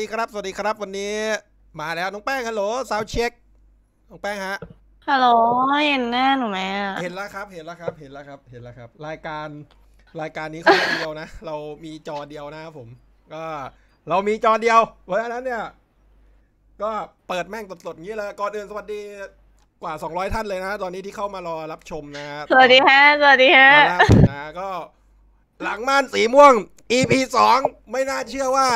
ดีครับ สวัสดีครับวันนี้มาแล้วน้องแป้งฮัลโหลสาวเช็คน้องแป้งฮะฮัลโหลเห็นหน้าหนูไหมอะเห็นแล้วครับเห็นแล้วครับเห็นแล้วครับเห็นแล้วครับ รายการรายการนี้คนเดียวนะ เรามีจอเดียวนะครับผม ก็ เรามีจอเดียวเพราะฉะนั้นเนี่ย ก็เปิดแม่งสดๆอย่างนี้เลยก่อนอื่นสวัสดีกว่า 200 ท่านเลยนะตอนนี้ที่เข้ามารอรับชมนะสวัสดีฮะสวัสดีฮะนะก็หลังม่านสีม่วง EP สองไม่น่าเชื่อว่า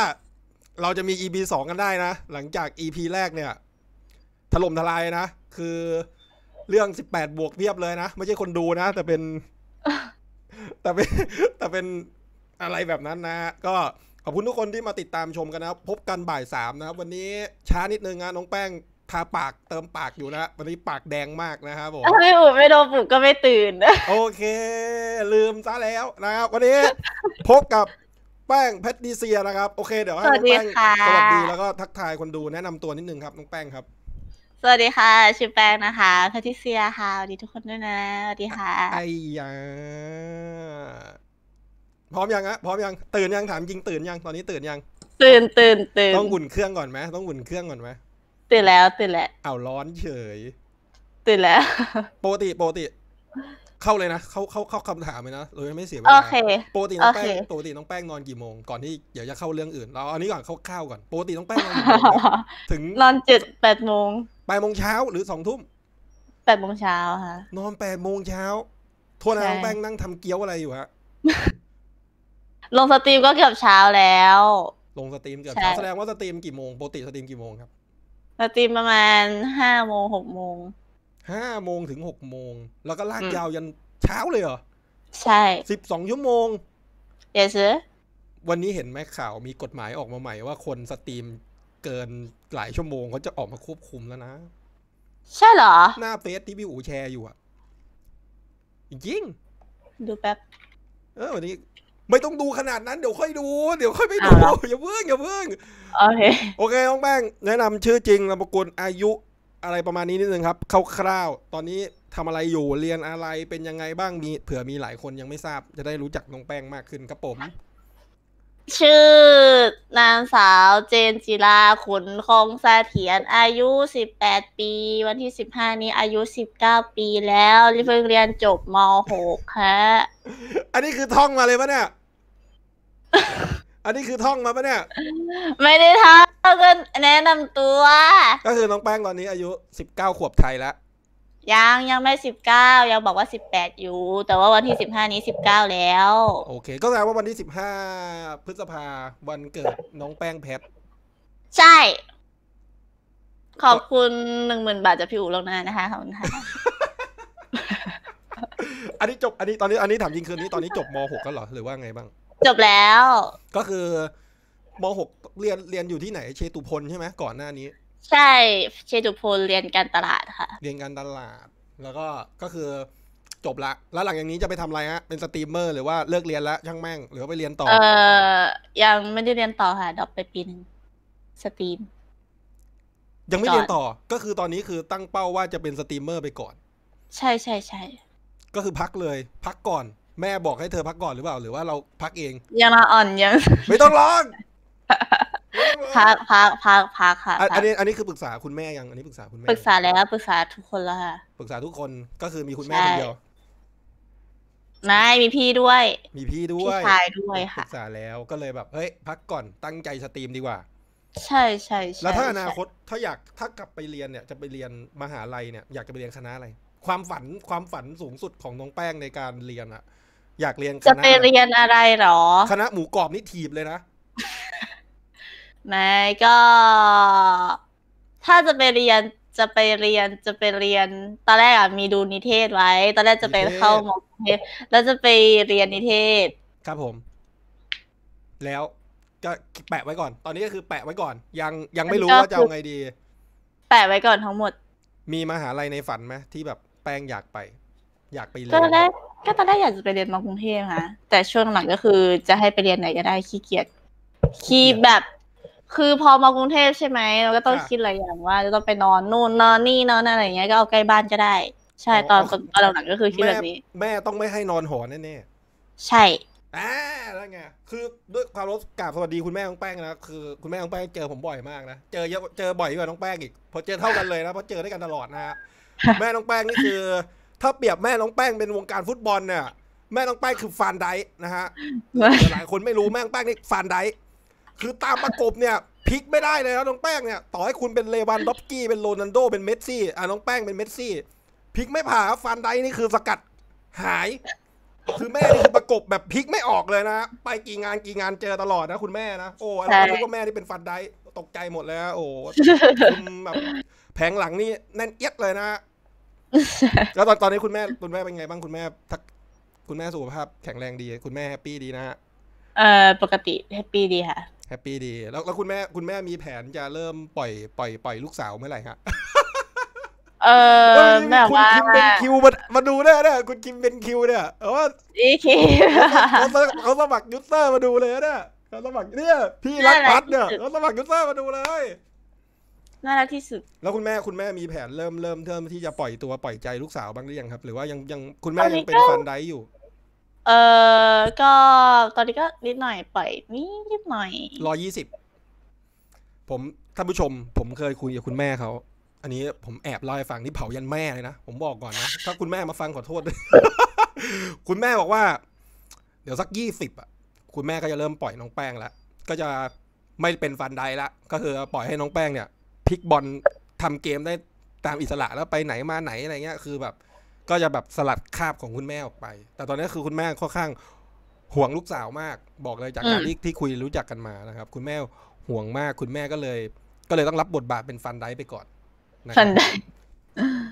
เราจะมี EP สองกันได้นะ หลังจาก EP แรกเนี่ย ถล่มทลายนะ คือเรื่องสิบแปดบวกเพียบเลยนะ ไม่ใช่คนดูนะแต่เป็นแต่เป็น แต่เป็นอะไรแบบนั้นนะ ก็ ขอบคุณทุกคนที่มาติดตามชมกันนะพบกันบ่ายสามนะครับวันนี้ช้านิดนึงนะน้องแป้ง ทาปากเติมปากอยู่นะ วันนี้ปากแดงมากนะครับผมไม่อุด ไม่โดนปลุกก็ไม่ตื่น โอเค ลืมซะแล้วนะครับวันนี้พบกับแป้งเพชรดีเซียนะครับโอเคเดี๋ยวให้น้องแป้งสวัสดีแล้วก็ทักทายคนดูแนะนำตัวนิดนึงครับน้องแป้งครับสวัสดีค่ะชื่อแป้งนะคะแพทีเซียค่ะสวัสดีทุกคนด้วยนะสวัสดีค่ะไอ้ยาพร้อมยังอะพร้อมยังตื่นยังถามจริงตื่นยังตอนนี้ตื่นยัง ตื่นตื่นตื่นต้องหุ่นเครื่องก่อนไหมต้องหุ่นเครื่องก่อนไหมตื่นแล้ว ตื่นแล้วอ้าวร้อนเฉย ตื่นแล้วปกติปกติเข้าเลยนะเข้าเข้าเข้าคำถามเลยนะโดยไม่เสียเวลาปกติน้องแป้งปกติน้องแป้งนอนกี่โมง ก่อนที่ เดี๋ยวจะเข้าเรื่องอื่น เราอันนี้ก่อนเข้าข้าวก่อนปกติน้องแป้งนอนกี่โมงถึง นอนเจ็ดแปดโมงแปดโมงเช้าหรือสองทุ่ม แปดโมงเช้าค่ะ นอนแปดโมงเช้าททวน์น้องแป้งนั่งทำเกี๊ยวอะไรอยู่ฮะ ลงสตรีมก็เกือบเช้าแล้ว ลงสตรีมเกือบเช้าแสดงว่าสตรีมกี่โมงปกติสตรีมกี่โมงครับ สตรีมประมาณห้าโมงหกโมงห้าโมงถึงหกโมง แล้วก็ลากยาวยันเช้าเลยเหรอ ใช่สิบสองชั่วโมงเดียวซือวันนี้เห็นไหมข่าวมีกฎหมายออกมาใหม่ว่าคนสตรีมเกินหลายชั่วโมงเขาจะออกมาควบคุมแล้วนะ ใช่เหรอ หน้าเฟซที่พี่อู๋แชร์อยู่อะจริงดูแป๊บ เออวันนี้ไม่ต้องดูขนาดนั้นเดี๋ยวค่อยดู เดี๋ยวค่อยไปดู อย่าเพิ่งอย่าเพิ่งโอเคโอเคน้องแป้งแนะนำชื่อจริงนามสกุลอายุอะไรประมาณนี้นิดนึงครับคร่าวๆตอนนี้ทำอะไรอยู่เรียนอะไรเป็นยังไงบ้างมีเผื่อมีหลายคนยังไม่ทราบจะได้รู้จักน้องแป้งมากขึ้นครับผม ชื่อ นางสาวเจนจิรา ขุนคงเสถียรอายุ 18 ปี วันที่ 15 นี้อายุ 19 ปีแล้วเพิ่งเรียนจบม .6 ฮะอันนี้คือท่องมาเลยปะเนี่ยอันนี้คือท่องมาปะเนี่ยไม่ได้ท่องก็แนะนำตัว ก็คือน้องแป้งตอนนี้ อายุสิบเก้าขวบไทยแล้วยังยังไม่สิบเก้ายังบอกว่าสิบแปดอยู่ แต่ว่าวันที่สิบห้านี้สิบเก้าแล้ว โอเค ก็แปลว่าวันที่สิบห้าพฤษภาวันเกิดน้องแป้งแพทใช่ ขอบคุณหนึ่งหมื่นบาทจากพี่อู๋ลงหน้านะคะขอบคุณค่ะอันนี้จบ อันนี้ตอนนี้อันนี้ถามจริงคืนนี้ตอนนี้จบมหแล้วเหรอหรือว่าไงบ้างจบแล้ว ก็คือมหกเรียนเรียนอยู่ที่ไหนเชตุพลใช่ไหมก่อนหน้านี้ ใช่เชตุพลเรียนการตลาดค่ะ เรียนการตลาดแล้วก็ก็คือจบละ แล้วหลังอย่างนี้จะไปทำอะไรฮะเป็นสตรีมเมอร์ หรือว่าเลิกเรียนแล้วช่างแม่ง หรือว่าไปเรียนต่อเอ่อยังไม่ได้เรียนต่อค่ะดรอปไปปีหนึงสตรีมยังไม่เรียนต่อก็คือตอนนี้คือตั้งเป้าว่าจะเป็นสตรีมเมอร์ไปก่อน ใช่ใช่ใช่ก็คือพักเลยพักก่อนแม่บอกให้เธอพักก่อนหรือเปล่าหรือว่าเราพักเองยังละอ่อนยังไม่ต้องร้อง พักพักพักพักค่ะอันนี้อันนี้คือปรึกษาคุณแม่ยังอันนี้ปรึกษาคุณแม่ปรึกษาแล้วปรึกษาทุกคนแล้วค่ะปรึกษาทุกคนก็คือมีคุณแม่คนเดียวนายมีพี่ด้วย มีพี่ด้วยพี่ชายด้วยค่ะปรึกษาแล้วก็เลยแบบเฮ้ย พักก่อนตั้งใจสตรีมดีกว่าใช่ใช่ใช่แล้วถ้าอนาคต ถ้าอยากถ้ากลับไปเรียนเนี่ยจะไปเรียนมหาลัยเนี่ยอยากจะไปเรียนคณะอะไร ความฝันความฝันสูงสุดของน้องแป้งในการเรียนอะอยากเรียนจะไปเรียนอะไรหรอ คณะหมูกรอบนี่ถีบเลยนะไม่ก็ ถ้าจะไปเรียนจะไปเรียนจะไปเรียนตอนแรกอ่ะมีดูนิเทศไว้ตอนแรกจะไปเข้ามอเทศแล้วจะไปเรียนนิเทศ ครับผม แล้วก็แปะไว้ก่อน ตอนนี้ก็คือแปะไว้ก่อน ยังยังไม่รู้ว่าจะเอาไงดี แปะไว้ก่อนทั้งหมด มีมหาลัยในฝันไหมที่แบบ แป้งอยากไป อยากไปเรียนตอนแรกก็ตอนแรกอยากจะไปเรียนมากรุงเทพค่ะแต่ช่วงหลังก็คือ จะให้ไปเรียนไหนก็ได้ขี้เกียจขี้แบบ คือพอมากรุงเทพใช่ไหมเราก็ต้องคิดหลายอย่าง ว่าจะต้องไปนอนนู่นนอนนี่นอนอะไรอย่างเงี้ยก็เอาใกล้บ้านก็ได้ ใช่ตอนตอนหลังก็คือคิดแบบนี้ แม่ต้องไม่ให้นอนหอแน่ๆใช่อ่าแล้วไงคือด้วยความร้กราบสวัสดีคุณแม่น้องแป้งนะคือคุณแม่น้องแป้งเจอผมบ่อยมากนะเจอเยอะเจอบ่อยกว่าน้องแป้งอีกพอเจอเท่ากันเลยนะ เพราะเจอด้วยกันตลอดนะฮะแม่น้องแป้งนี่คือถ้าเปรียบแม่น้องแป้งเป็นวงการฟุตบอล เนี่ย แม่น้องแป้งคือฟานไดนะฮะหลายคนไม่รู้แม่น้องแป้งนี่ฟานไดคือตามประกบเนี่ยพลิกไม่ได้เลยนะน้องแป้งเนี่ย ต่อให้คุณเป็นเลวันด็อบกี้เป็นโรนันโดเป็นเมสซี่อ่ะน้องแป้งเป็นเมสซี่พลิกไม่ผ่านฟานไดนี่คือสกัดหาย คือแม่นี่คือประกบแบบพลิกไม่ออกเลยนะไปกี่งานกี่งานเจอตลอดนะคุณแม่นะโอ้อะไรรู้ว่าแม่ที่เป็นฟันไดตกใจหมดเลยโอ้แบบแผงหลังนี่แน่นเอียดเลยนะแล้วตอนตอนนี้คุณแม่คุณแม่เป็นไงบ้างคุณแม่ทัก คุณแม่สุขภาพแข็งแรงดี คุณแม่แฮปปี้ดีนะฮะเอ่อปกติแฮปปี้ดีค่ะ แฮปปี้ดีแล้วแล้วคุณแม่คุณแม่มีแผนจะเริ่มปล่อยปล่อยปล่อยลูกสาวเมื่อไหร่ฮะเออแม่ว่าคุณคิมเป็นคิวมามาดูได้เนี่ยคุณคิมเป็นคิวเนี่ยเอออีคิวเขาเขาสมัครยูเซอร์มาดูเลยเนี่ยเขาสมัครเนี่ยพี่รักพัดเนี่ยเขาสมัครยูเซอร์มาดูเลยน่ารักที่สุด แล้วคุณแม่คุณแม่มีแผนเริ่มเริ่มเริ่มที่จะปล่อยตัว ปล่อยใจลูกสาวบ้างหรือยังครับ หรือว่ายังยังคุณแม่ยังเป็นฟันได้อยู่ เออก็ตอนนี้ก็นิดหน่อยปล่อยนิดหน่อยรอยี่สิบผมท่านผู้ชม ผมเคยคุยกับคุณแม่เขา อันนี้ผมแอบเล่าให้ฟังนี่เผายันแม่เลยนะ ผมบอกก่อนนะ ถ้าคุณแม่มาฟังขอโทษด้วยคุณแม่บอกว่า เดี๋ยวสักยี่สิบอ่ะคุณแม่ก็จะเริ่มปล่อยน้องแป้งละก็จะไม่เป็นฟันไดละก็คือ ปล่อยให้น้องแป้งเนี่ยพลิกบอลทำเกมได้ตามอิสระแล้วไปไหนมาไหนอะไรเงี้ยคือแบบ ก็จะแบบสลัดคาบของคุณแม่ออกไป แต่ตอนนี้คือคุณแม่ค่อนข้างห่วงลูกสาวมาก บอกเลยจากการที่ที่คุยรู้จักกันมานะครับ คุณแม่ห่วงมากคุณแม่ก็เลย ก็เลยต้องรับบทบาทเป็นฟันได้ไปก่อนฟันได้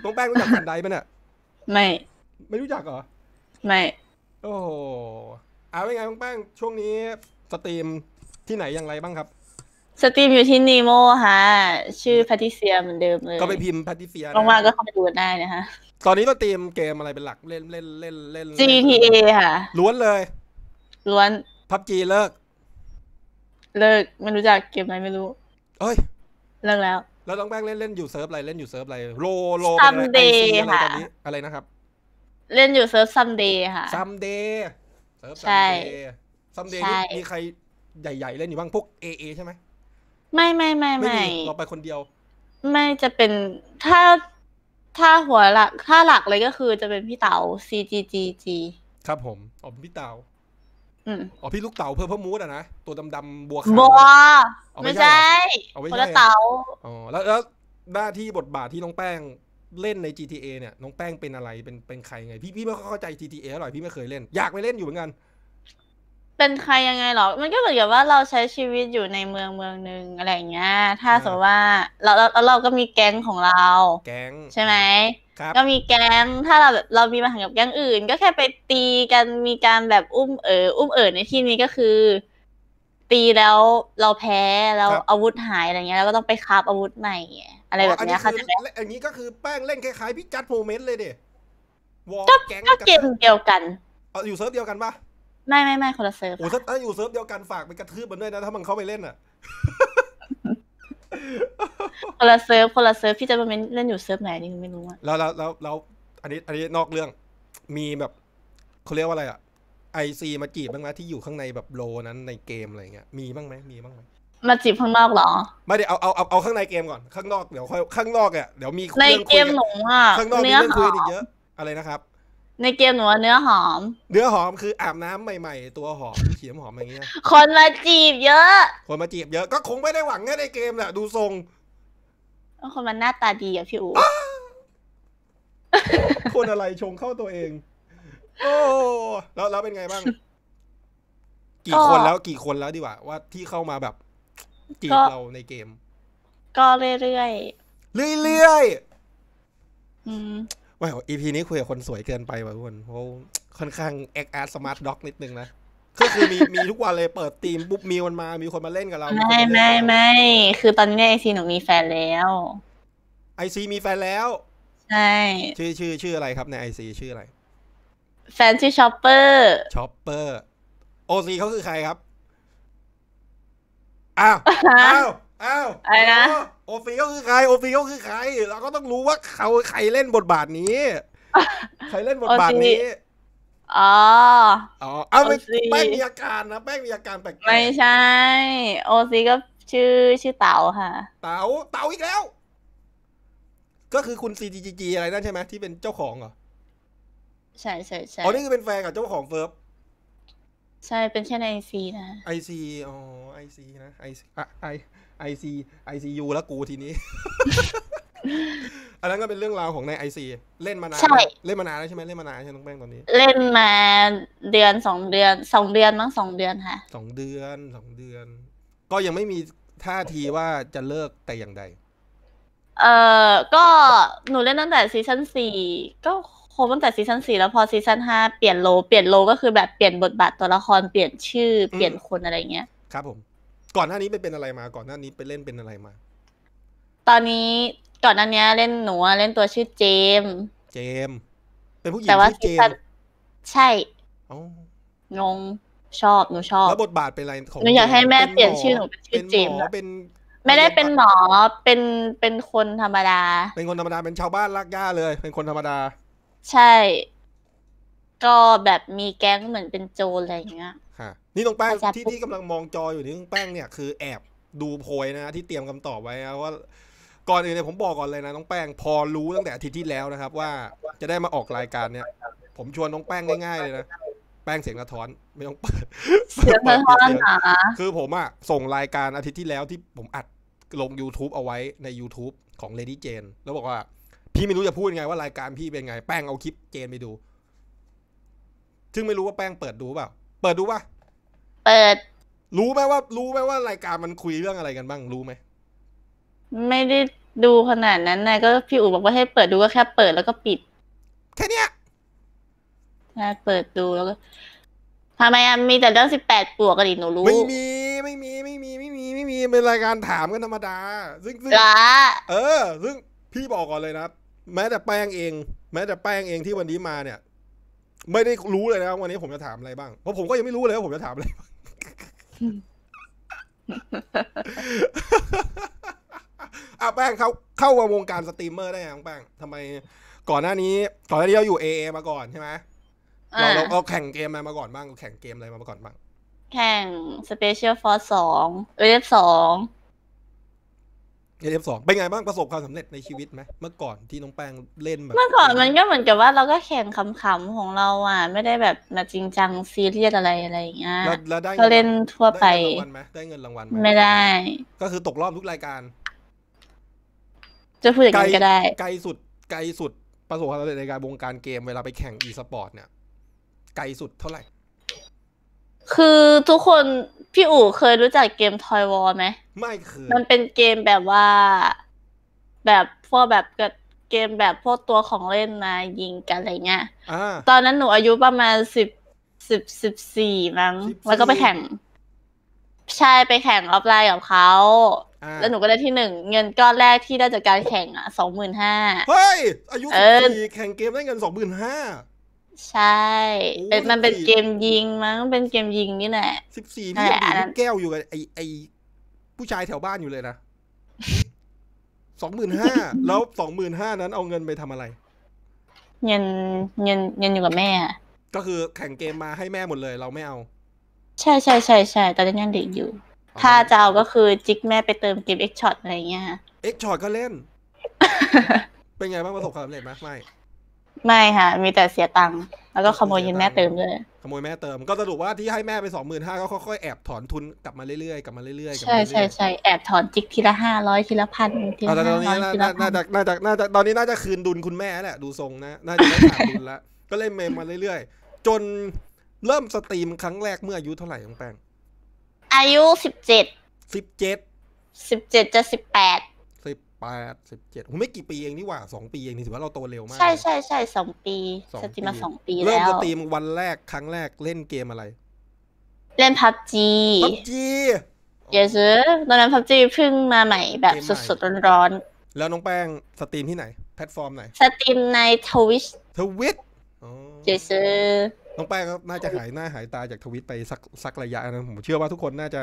น้องแป้งรู้จักฟันได้ปะเนี่ยไม่ไม่รู้จักเหรอไม่ โอ้โหเอาไงน้องแป้งช่วงนี้สตรีมที่ไหนอย่างไรบ้างครับสตรีมอยู่ที่นีโมฮะชื่อแพทิเซียเหมือนเดิมเลย ก็ไปพิมพ์แพทิเซียลงมาก็เข้าไปดูได้นะฮะ ตอนนี้ก็เตรียมเกมอะไรเป็นหลักเล่นเล่นเล่นเล่น GTA ค่ะล้วนเลยล้วนพับจีเลิก เลิกไม่รู้จักเกมไหนไม่รู้ เอ้ยเลิกแล้ว แล้วต้องแปงเล่นเล่นอยู่เซิร์ฟอะไร เล่นอยู่เซิร์ฟอะไรโลโลซัมเดย์ค่ะอะไรนะครับ เล่นอยู่เซิร์ฟซัมเดย์ค่ะซัมเดย์เซิร์ฟซัมเดย์ซัมเดย์มีใครใหญ่ๆเล่นอยู่บ้างพวกเอเอใช่ไหมไม่ไม่ไม่ไม่เราไปคนเดียว ไม่จะเป็นถ้าถ้าหัวหลักถ้าหลักเลยก็คือจะเป็นพี่เต๋า C G G G ครับผมอ๋อพี่เต๋าอ๋อพี่ลูกเต๋าเพิ่มเพิ่มมูดอะนะตัวดำดำบัวขาวบัวไม่ใช่คนละเต๋าอ๋อแล้วแล้วหน้าที่บทบาทที่น้องแป้งเล่นใน GTA เนี่ยน้องแป้งเป็นอะไรเป็นเป็นใคร ไงพี่พี่ไม่เข้าใจ GTA อร่อยพี่ไม่เคยเล่นอยากไปเล่นอยู่เหมือนกันเป็นใครยังไงหรอ มันก็เหมือนกับว่าเราใช้ชีวิตอยู่ในเมืองเมืองหนึ่งอะไรอย่างเงี้ย ถ้าสมมติว่าเราเราเราก็มีแก๊งของเรา แก๊งใช่ไหมก็มีแก๊ง ถ้าเราแบบเรามีปัญหากับแก๊งอื่น ก็แค่ไปตีกัน มีการแบบอุ้มเอ๋ออุ้มเอ๋อในที่นี้ก็คือ ตีแล้วเราแพ้แล้วอาวุธหายอะไรเงี้ยแล้วก็ต้องไปคาบอาวุธใหม่อะไรแบบนี้ค่ะจะแบบอันนี้ก็คือแป้งเล่นคล้ายๆพี่จัดโมเมนต์เลยเดี๋ยวก็เกมเดียวกันอยู่เซิร์ฟเดียวกันปะไม่ไม่ไม่คนละเซิร์ฟโอ้ถ้าถ้าอยู่เซิร์ฟเดียวกันฝากไปกระทืบมันด้วยนะถ้ามันเข้าไปเล่นอ่ะคนละเซิร์ฟคนละเซิร์ฟพี่จะเปนเล่นอยู่เซิร์ฟไหนนี่ไม่รู้อ่ะแล้วแล้วแล้วแล้วอันนี้อันนี้นอกเรื่อง มีแบบเขาเรียกว่าอะไรอ่ะไอซีมาจีบบ้างไหมที่อยู่ข้างในแบบโลนั้นในเกมอะไรเงี้ยมีบ้างไหมมีบ้างไหมมาจีบข้างนอกเหรอไม่เดี๋ยวเอาเอาเอาเอาข้างในเกมก่อนข้างนอกเดี๋ยวค่อยข้างนอกอ่ะเดี๋ยวมีในเกมหนมอ่ะข้างนอกมีเรื่อคุยอีกเยอะอะไรนะครับในเกมหนูวเนื้อหอม เนื้อหอมคืออาบน้ำใหม่ๆ ตัวหอมเขียมหอมอย่างเงี้ย คนมาจีบเยอะ คนมาจีบเยอะก็คงไม่ได้หวังแค่ในเกมแหละดูทรงคนมันหน้าตาดีอะพี่อู๋คนอะไรชงเข้าตัวเอง โอ้ แล้วแล้วเป็นไงบ้างกี่คนแล้วกี่คนแล้วดีกว่าว่าที่เข้ามาแบบ จีบเราในเกม ก็เรื่อยๆเรื่อยๆว่าอีพีนี้คุยกับคนสวยเกินไปว่ะทุกคน เพราะค่อนข้างแอคอสร์สมาร์ทด็อกนิดนึงนะก็คือมีมีทุกวันเลยเปิดทีมปุ๊บมีมันมา มีคนมาเล่นกับเรา ไม่ไม่ไม่คือตอนนี้ไอซีหนูมีแฟนแล้ว ไอซีมีแฟนแล้ว ใช่ ชื่อชื่อชื่ออะไรครับในไอซีชื่ออะไร แฟนชื่อชอปเปอร์ชอปเปอร์โอซีเขาคือใครครับ อ้าวอ้าวอ้าวอะไรนะโอฟีก็คือใครโอฟีก็คือใครเราก็ต้องรู้ว่าเขาใครเล่นบทบาทนี้ใครเล่นบทบาทนี้อ๋ออ๋อเอาไปแป้งมีอาการนะแป้งมีอาการแปลกไม่ใช่โอซีก็ชื่อชื่อเต๋าค่ะ เต๋าเต๋าอีกแล้วก็คือคุณซีจีจีอะไรนั่นใช่ไหมที่เป็นเจ้าของเหรอใช่ใช่ใช่อ๋อนี่คือเป็นแฟนกับเจ้าของเฟิร์บใช่เป็นแค่ในไอซีนะไอซีอ๋อไอซีนะไอไอไอซีไอซียูแล้วกูทีนี้ อันนั้นก็เป็นเรื่องราวของในไอซีเล่นมานานเล่นมานานแล้วใช่ไหมเล่นมานานใช่ไหมน้องแป้งตอนนี้เล่นมาเดือนสองเดือนสองเดือนมั้งสองเดือนค่ะสองเดือนสองเดือน ก็ยังไม่มีท่าทีว่าจะเลิกแต่อย่างใดเอ่อก็หนูเล่นตั้งแต่ซีซั่นสี่ก็ครบตั้งแต่ซีซั่นสี่แล้วพอซีซั่นห้าเปลี่ยนโล เปลี่ยนโลก็คือแบบเปลี่ยนบทบาทตัวละครเปลี่ยนชื่อ เปลี่ยนคนอะไรเงี้ยครับ ผมก่อนหน้านี้ไปเป็นอะไรมา ก่อนหน้านี้ไปเล่นเป็นอะไรมา ตอนนี้ก่อนหน้านี้เล่นหนูเล่นตัวชื่อเจม เจม เป็นผู้หญิงชื่เจมใช่งงชอบ หนูชอบ แล้วบทบาทเป็นอะไรของหนูอยากให้แม่เปลี่ยนชื่อหนูเป็นชื่อ เจมเป็น ไม่ได้เป็นหมอเป็น เป็นคนธรรมดา เป็นคนธรรมดา เป็นชาวบ้านลากย่าเลย เป็นคนธรรมดา ใช่ ก็แบบมีแก๊งเหมือนเป็นโจรอะไรอย่างเงี้ยนี่น้องแป้งที่ ที่กำลังมองจออยู่นี่น้องแป้งเนี่ยคือแอบดูโพยนะที่เตรียมคำตอบไว้นะว่าก่อนอื่นเนี่ยผมบอกก่อนเลยนะน้องแป้งพอรู้ตั้งแต่อาทิตย์ที่แล้วนะครับ ว่าจะได้มาออกรายการเนี่ยผมชวนน้องแป้งง่ายๆเลยนะแป้งเสียงกระท้อน ไม่ต้องเปิด เสียงกระท้อนคือผมอะส่งรายการอาทิตย์ที่แล้วที่ผมอัดลง YouTube เอาไว้ใน YouTube ของ Lady Jane แล้วบอกว่า พี่ไม่รู้จะพูดยังไงว่ารายการพี่เป็นไง แป้งเอาคลิปเจนไปดูซึ่งไม่รู้ว่าแป้งเปิดดูเปล่าเปิดดูป่ะเปิดรู้ไหมว่า รู้ไหมว่ารายการมันคุยเรื่องอะไรกันบ้าง รู้ไหมไม่ได้ดูขนาดนั้นนายก็พี่อู๋บอกว่าให้เปิดดูก็แค่เปิดแล้วก็ปิดแค่เนี้ยนายเปิดดูแล้วก็ทำไมอ่ะมีแต่เรื่องสิบแปดปวกกันอีหนูรู้ไม่มีไม่มีไม่มีไม่มีไม่มีเป็นรายการถามกันธรรมดา ซึ่งซึ่งเอเออ ซึ่งพี่บอกก่อนเลยนะแม้แต่แป้งเอง แม้แต่แป้งเองที่วันนี้มาเนี่ย ไม่ได้รู้เลยนะวันนี้ผมจะถามอะไรบ้างเพราะผมก็ยังไม่รู้เลยว่าผมจะถามอะไรบ้างอาแป้งเขาเข้ามาวงการสตรีมเมอร์ได้ยังแป้งทำไมก่อนหน้านี้ก่อนหน้านี้เราอยู่เอเอมาก่อนใช่ไหมเราเราแข่งเกมอะไรมาก่อนบ้างแข่งเกมอะไรมาก่อนบ้าง แข่ง Special Force งเอฟสองเอฟสองเป็นไงบ้างประสบความสำเร็จในชีวิตไหมเมื่อก่อนที่น้องแป้งเล่นแบบเมื่อก่อนมันก็เหมือนกับว่าเราก็แข่งขำๆของเรา อ่ะ ไม่ได้แบบมาจริงจังซีเรียสอะไรอะไรอย่างเงี้ยก็เล่นทั่วไป ได้เงินรางวัลไหมไม่ได้ ก็คือตกรอบทุกรายการ จะพูดอย่างนี้ก็ได้ ไกลสุด ไกลสุดประสบความสำเร็จในการวงการเกมเวลาไปแข่งอีสปอร์ตเนี่ยไกลสุดเท่าไหร่คือทุกคนพี่อู๋เคยรู้จักเกมทอยวอลไหมไม่เคยมันเป็นเกมแบบว่าแบบพวกแบบเกมแบบพวกตัวของเล่นมายิงกันอะไรเงี้ยตอนนั้นหนูอายุประมาณสิบสิบสิบสี่มั้ง แล้วก็ไปแข่ง ใช่ไปแข่งออฟไลน์กับเขา แล้วหนูก็ได้ที่หนึ่งเงินก้อนแรกที่ได้จากการแข่งอ่ะสองหมื่นห้าเฮ้ย อายุสิบสี่แข่งเกมได้เงินสองหมื่นห้าใช่เป็นมันเป็นเกมยิงมั้ง เป็นเกมยิงนี่แหละสิบสี่นี่ยังดีแก้วอยู่กับไอไอผู้ชายแถวบ้านอยู่เลยนะสองหมื่นห้าแล้วสองหมื่นห้านั้นเอาเงินไปทำอะไร เงินเงินเงินอยู่กับแม่ ก็คือแข่งเกมมาให้แม่หมดเลย เราไม่เอา ใช่ใช่ใช่ใช่ตอนนี้ยังเด็กอยู่ ถ้าจะเอาก็คือจิกแม่ไปเติมเกมเอ็กช็อตอะไรเงี้ยเอ็กช็อตก็เล่น เป็นไงบ้างประสบความสำเร็จไหมไม่ไม่ค่ะมีแต่เสียตังค์แล้วก็ขโมยเงินแม่เติมเลย ขโมยแม่เติมก็สรุปว่าที่ให้แม่ไปสองหมื่นห้าก็ค่อยๆแอบถอนทุนกลับมาเรื่อยๆกลับมาเรื่อยๆใช่ใช่ใช่แอบถอนจิกทีละห้าร้อยทีละพันทีละห้าร้อยทีละพันน่าจะน่าจะน่าจะตอนนี้น่าจะคืนดุลคุณแม่แหละดูทรงนะ น่าจะได้ขาดดุลละ ก็เลยเมมมาเรื่อยๆ จนเริ่มสตรีมครั้งแรกเมื่ออายุเท่าไหร่ของแปงอายุสิบเจ็ดสิบเจ็ดสิบเจ็ดจะสิบแปดแปดสิบเจ็ดไม่กี่ปีเองนี่หว่าสองปีเอง นี่ถือว่าเราโตเร็วมาก ใช่ใช่ใช่สองปีสตรีมมาสองปีแล้วเริ่มสตรีมวันแรกครั้งแรกเล่นเกมอะไร เล่นพับจีพับจีเยอซืตอนนั้นพับจีเพิ่งมาใหม่แบบสดๆ ร้อนๆแล้วน้องแป้งสตรีมที่ไหน แพลตฟอร์มไหนสตรีมในทวิชทวิชเยสซื่น้องแป้งน่าจะหายหน้าหายตาจากทวิชไปสักสักระยะนะผมเชื่อว่าทุกคนน่าจะ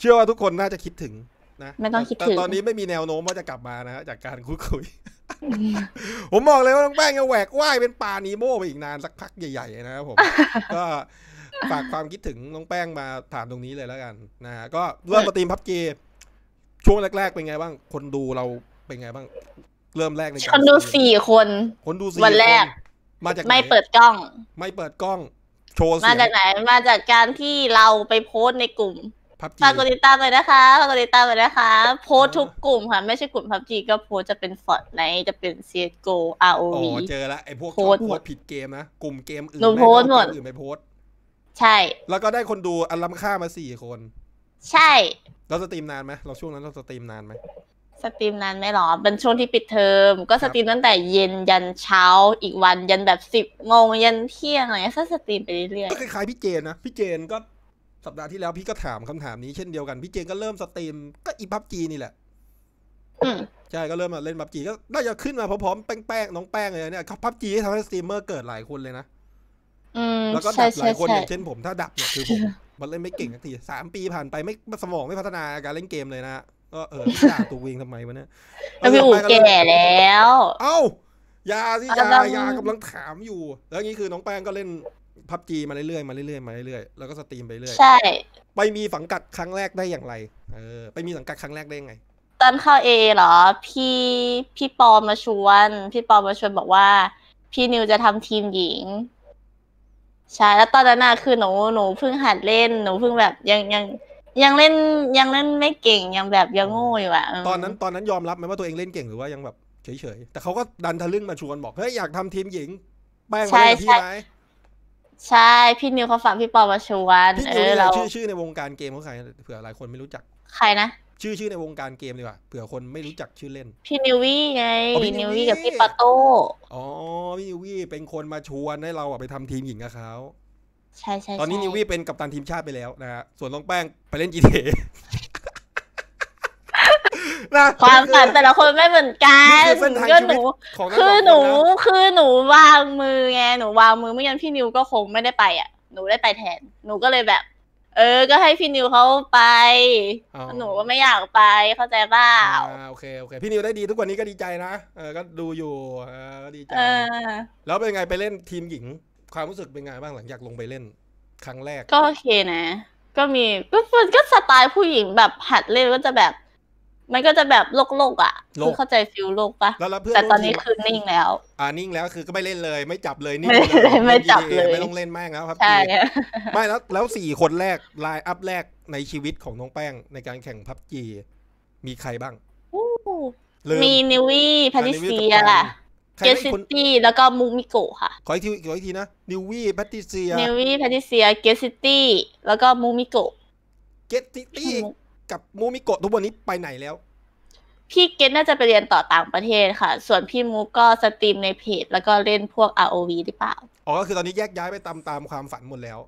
เชื่อว่าทุกคนน่าจะคิดถึงนะไม่ต้องคิดถึงตอนนี้ไม่มีแนวโน้มว่าจะกลับมานะฮะจากการคุยคุย ผมบอกเลยว่าน้องแป้งจะแหวกว่ายเป็นปลานีโมไปอีกนานสักพักใหญ่ๆนะครับผมก็ฝากความคิดถึงน้องแป้งมาถามตรงนี้เลยแล้วกันนะฮะก็เริ่มมาตีมพับเกช่วงแรกๆเป็นไงบ้าง คนดูเราเป็นไงบ้างเริ่มแรกในคนดูสี่คน คนดูสี่วันแรก มาจากไม่เปิดกล้อง ไม่เปิดกล้องโชว์มาจากไหนมาจากการที่เราไปโพสในกลุ่มพับจีฝากกดติดตามเลยนะคะ ฝากกดติดตามเลยนะคะ โพสทุกกลุ่มค่ะไม่ใช่กลุ่มพับจีก็โพสจะเป็นฟอร์ดไนจะเป็นเซียโกอาโอวีเจอละไอพวกโพสผิดเกมนะกลุ่มเกมอื่นไม่โพสหมดอื่นไม่โพสใช่ แล้วก็ได้คนดูอันล้ำค่ามาสี่คน ใช่ เราสตรีมนานไหมเราช่วงนั้นเราสตรีมนานไหมสตรีมนานไหมหรอเป็นช่วงที่ปิดเทอมก็สตรีมตั้งแต่เย็นยันเช้าอีกวันยันแบบสิบโมงยันเที่ยงอะไรสักสตรีมไปเรื่อยๆก็คล้ายๆพี่เจนนะพี่เจนก็สัปดาห์ที่แล้วพี่ก็ถามคำถามนี้เช่นเดียวกัน พี่เจงก็เริ่มสตรีมก็อีพับจีนี่แหละใช่ก็เริ่มมาเล่นพับจีก็น่าจะขึ้นมาพร้อมๆแป้งๆ น้องแป้งเลยเนี่ยพับจีทำให้สตรีมเมอร์เกิดหลายคนเลยนะแล้วก็ดับหลายคนอย่างเช่นผมถ้าดับเนี่ยคือผม มันเล่นไม่เก่งสักทีสามปีผ่านไปไม่สมองไม่พัฒนาการเล่นเกมเลยนะก็เออด่าตัวเองทำไมวะเนี่ยพี่อู๋แก่แล้วเอ้ายาที่ยายากำลังถามอยู่ แล้วนี้คือน้องแป้งก็เล่นพับจีมาเรื่อยๆมาเรื่อยๆมาเรื่อยๆ แล้วก็สตรีมไปเรื่อยใช่ ไปมีสังกัดครั้งแรกได้อย่างไรเออไปมีสังกัดครั้งแรกได้ยังไง ตอนเข้าเอเหรอ พี่พี่ปอมาชวน พี่ปอมาชวนบอกว่า พี่นิวจะทำทีมหญิงใช่แล้วตอนนั้นน่ะคือหนูหนูเพิ่งหัดเล่นหนูเพิ่งแบบยังยังยังเล่นยังเล่นไม่เก่งยังแบบยังโง่อยู่อะตอนนั้นตอนนั้นยอมรับไหมว่าตัวเองเล่นเก่งหรือว่ายังแบบเฉยๆแต่เขาก็ดันทะลึ่งมาชวนบอกเฮ้ยอยากทำทีมหญิงแป้งมาเล่นพี่ไหมใช่พี่นิวเขาฝากพี่ปอมาชวนเออเราชื่อชื่อในวงการเกมเขาใครเผื่อหลายคนไม่รู้จักใครนะ ชื่อชื่อในวงการเกมดีกว่าเผื่อคนไม่รู้จักชื่อเล่น พี่นิววี่ไงพี่นิววี่กับพี่ปาโต้อ๋อพี่นิววี่เป็นคนมาชวนให้เราอะไปทำทีมหญิงกับเขาใช่ใช่ตอนนี้นิววี่เป็นกัปตันทีมชาติไปแล้วนะฮะส่วนลองแป้งไปเล่นจีเทนะความฝันแต่ละคนไม่เหมือนกันก็หนูคือหนูคือหนูวางมือไงหนูวางมือไม่งั้นพี่นิวก็คงไม่ได้ไปอ่ะหนูได้ไปแทน หนูก็เลยแบบ เออก็ให้พี่นิวเขาไปหนูก็ไม่อยากไป เข้าใจเปล่าโอเคโอเคพี่นิวได้ดี ทุกวันนี้ก็ดีใจนะเออก็ดูอยู่เออดีใจ แล้วเป็นไงไปเล่นทีมหญิง ความรู้สึกเป็นไงบ้างหลังจากลงไปเล่น ครั้งแรก ก็โอเคนะ ก็มีก็มันก็สไตล์ผู้หญิงแบบหัดเล่นก็จะแบบมันก็จะแบบโลกโลกอ่ะคือเข้าใจฟิลโลกปะแ่แต่ตอนนี้คือนิ่งแล้ว อ่านิ่งแล้วคือก็ไม่เล่นเลย ไม่จับเลยนิ่งเลยไม่จับเลยไม่ต้องเล่นแม่งแล้วครับใช่ไม่แล้วแล้วสี่คนแรกไลน์อัพแรกในชีวิตของน้องแป้ง ในการแข่งพับจีมีใครบ้างมีนิวี่พาทิเซียเกสซิตี้แล้วก็มูมิโกะค่ะ ขออีกทีขออีกทีนะนิวี่พาทิเซีย นิวี่พาทิเซีย เกสซิตี้แล้วก็มูมิโกะเกสซิตี้กับมูมิโกะทุกวันนี้ไปไหนแล้ว พี่เกตน่าจะไปเรียนต่อต่างประเทศค่ะ ส่วนพี่มูก็สตรีมในเพจ แล้วก็เล่นพวก ROV หรือเปล่าอ๋อ ก็คือตอนนี้แยกย้ายไปตามตามความฝันหมดแล้ว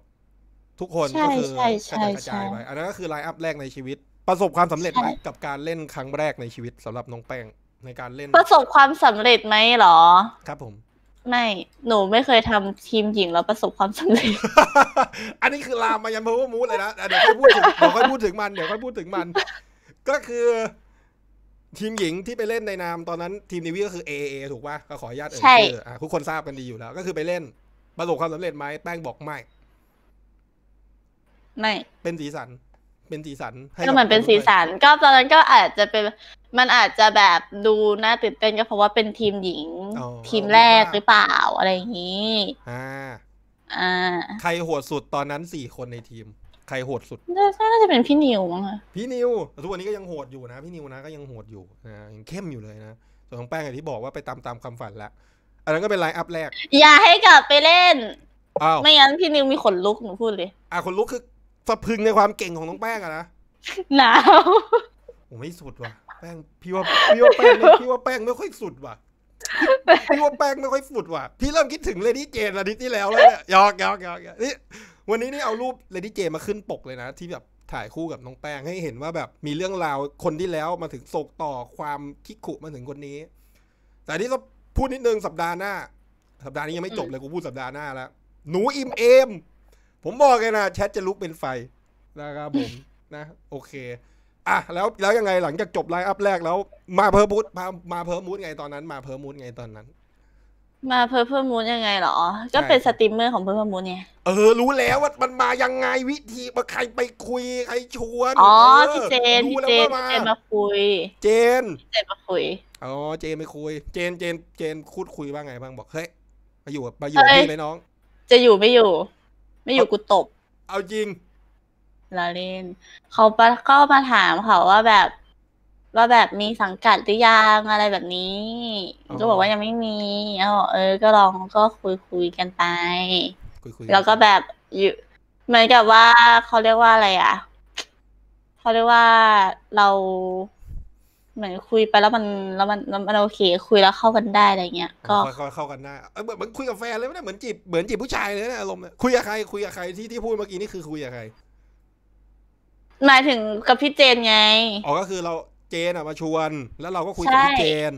ทุกคนก็คือกระจายกระจายไปอันนั้นก็คือไลน์อัพแรกในชีวิต ประสบความสำเร็จกับการเล่นครั้งแรกในชีวิต สำหรับน้องแป้งในการเล่น ประสบความสำเร็จไหมหรอครับ ผมไม่ หนูไม่เคยทำทีมหญิงแล้วประสบความสำเร็จ อันนี้คือลามมายันเพว่ามูเลยนะ เดี๋ยวค่อยพูดถึงเดี๋ยวค่อยพูดถึงมัน เดี๋ยวค่อยพูดถึงมัน ก็คือ ทีมหญิงที่ไปเล่นในนามตอนนั้น ทีมนิวีก็คือ AA ถูกป่ะ ก็ขออนุญาตเอ่ยชื่อทุกคนทราบกันดีอยู่แล้ว ก็คือไปเล่นประสบความสำเร็จไหม แป้งบอกไม่ไม่เป็นสีสันเป็นสีสันก็เหมือนเป็นสีสัน ก็ตอนนั้นก็อาจจะเป็นมันอาจจะแบบดูน่าตื่นเต้นก็เพราะว่าเป็นทีมหญิงทีมแรกหรือเปล่าอะไรอย่างนี้ อ่า อ่าใครโหดสุดตอนนั้นสี่คนในทีม ใครโหดสุดน่าจะเป็นพี่นิวค่ะพี่นิวทุกวันนี้ก็ยังโหดอยู่นะ พี่นิวนะก็ยังโหดอยู่นะยังเข้มอยู่เลยนะส่วนของแป้งอย่างที่บอกว่าไปตามตามความฝันละอันนั้นก็เป็นไลน์อัพแรก อย่าให้กลับไปเล่นอ้าวไม่งั้นพี่นิวมีขนลุกหนูพูดเลยอ่ะขนลุกคือสะพึงในความเก่งของน้องแป้งอะนะหนาวโอ้ไม่สุดว่ะ แป้งพี่ว่าพี่ว่าแป้งพี่ว่าแป้งไม่ค่อยสุดว่ะพี่ว่าแป้งไม่ค่อยสุดว่ะ พี่เริ่มคิดถึงเลดี้เจนอาทิตย์ที่แล้วแล้วเนี่ยยอกยอกยอกนี่ วันนี้นี่เอารูปเลดี้เจนมาขึ้นปกเลยนะที่แบบถ่ายคู่กับน้องแป้งให้เห็นว่าแบบมีเรื่องราวคนที่แล้วมาถึงโศกต่อความคิดขุมาถึงคนนี้ แต่นี่ก็พูดนิดนึงสัปดาห์หน้า สัปดาห์นี้ยังไม่จบเลยกูพูดสัปดาห์หน้าแล้วหนูอิมเอมผมบอกเลยนะแชทจะลุกเป็นไฟนะครับผมนะ โอเค อ่ะ แล้วแล้วยังไงหลังจากจบไลฟ์อัพแรกแล้ว มาเพิร์มูดมามาเพิร์มูดไงตอนนั้นมาเพิร์มูดไงตอนนั้น มาเพิร์เพิร์มูดยังไงเหรอ ก็เป็นสตรีมเมอร์ของเพิร์เพิ่มมูดไงเออ รู้แล้วว่ามันมายังไงวิธีมาใครไปคุย ใครชวน อ๋อพี่เจนพี่เจนเจนมาคุย เจนเจนมาคุย อ๋อ เจนไม่คุย เจนเจน เจนคุดคุยบ้างไงบ้างบอกเฮ้ยมาอยู่มาอยู่ที่ไหมน้อง จะอยู่ไม่อยู่ไม่อยู่กูตบ เอาจริง ลาเลนเขาปก็มาถามเขาว่าแบบว่าแบบมีสังกัดหรือยังอะไรแบบนี้ ก็บอกว่ายังไม่มีเขาบอกเออ ก็ลองก็คุยคุยกันไปแล้วก็แบบอยู่เหมือนกับว่าเขาเรียกว่าอะไรอ่ะ เขาเรียกว่าเราเหมือนคุยไปแล้วมันแล้วมันแล้วมันโอเคคุยแล้วเข้ากันได้อะไรเงี้ยก็เข้ากันได้เหมือนเหมือนคุยกับแฟนเลยไม่ได้เหมือนจีบเหมือนจีบผู้ชายเลยนะอารมณ์คุยกับใคร คุยกับใครที่ที่พูดเมื่อกี้นี่คือคุยกับใครหมายถึงกับพี่เจนไงอ๋อก็คือเราเจนอ่ะมาชวน แล้วเราก็คุยกับพี่เจน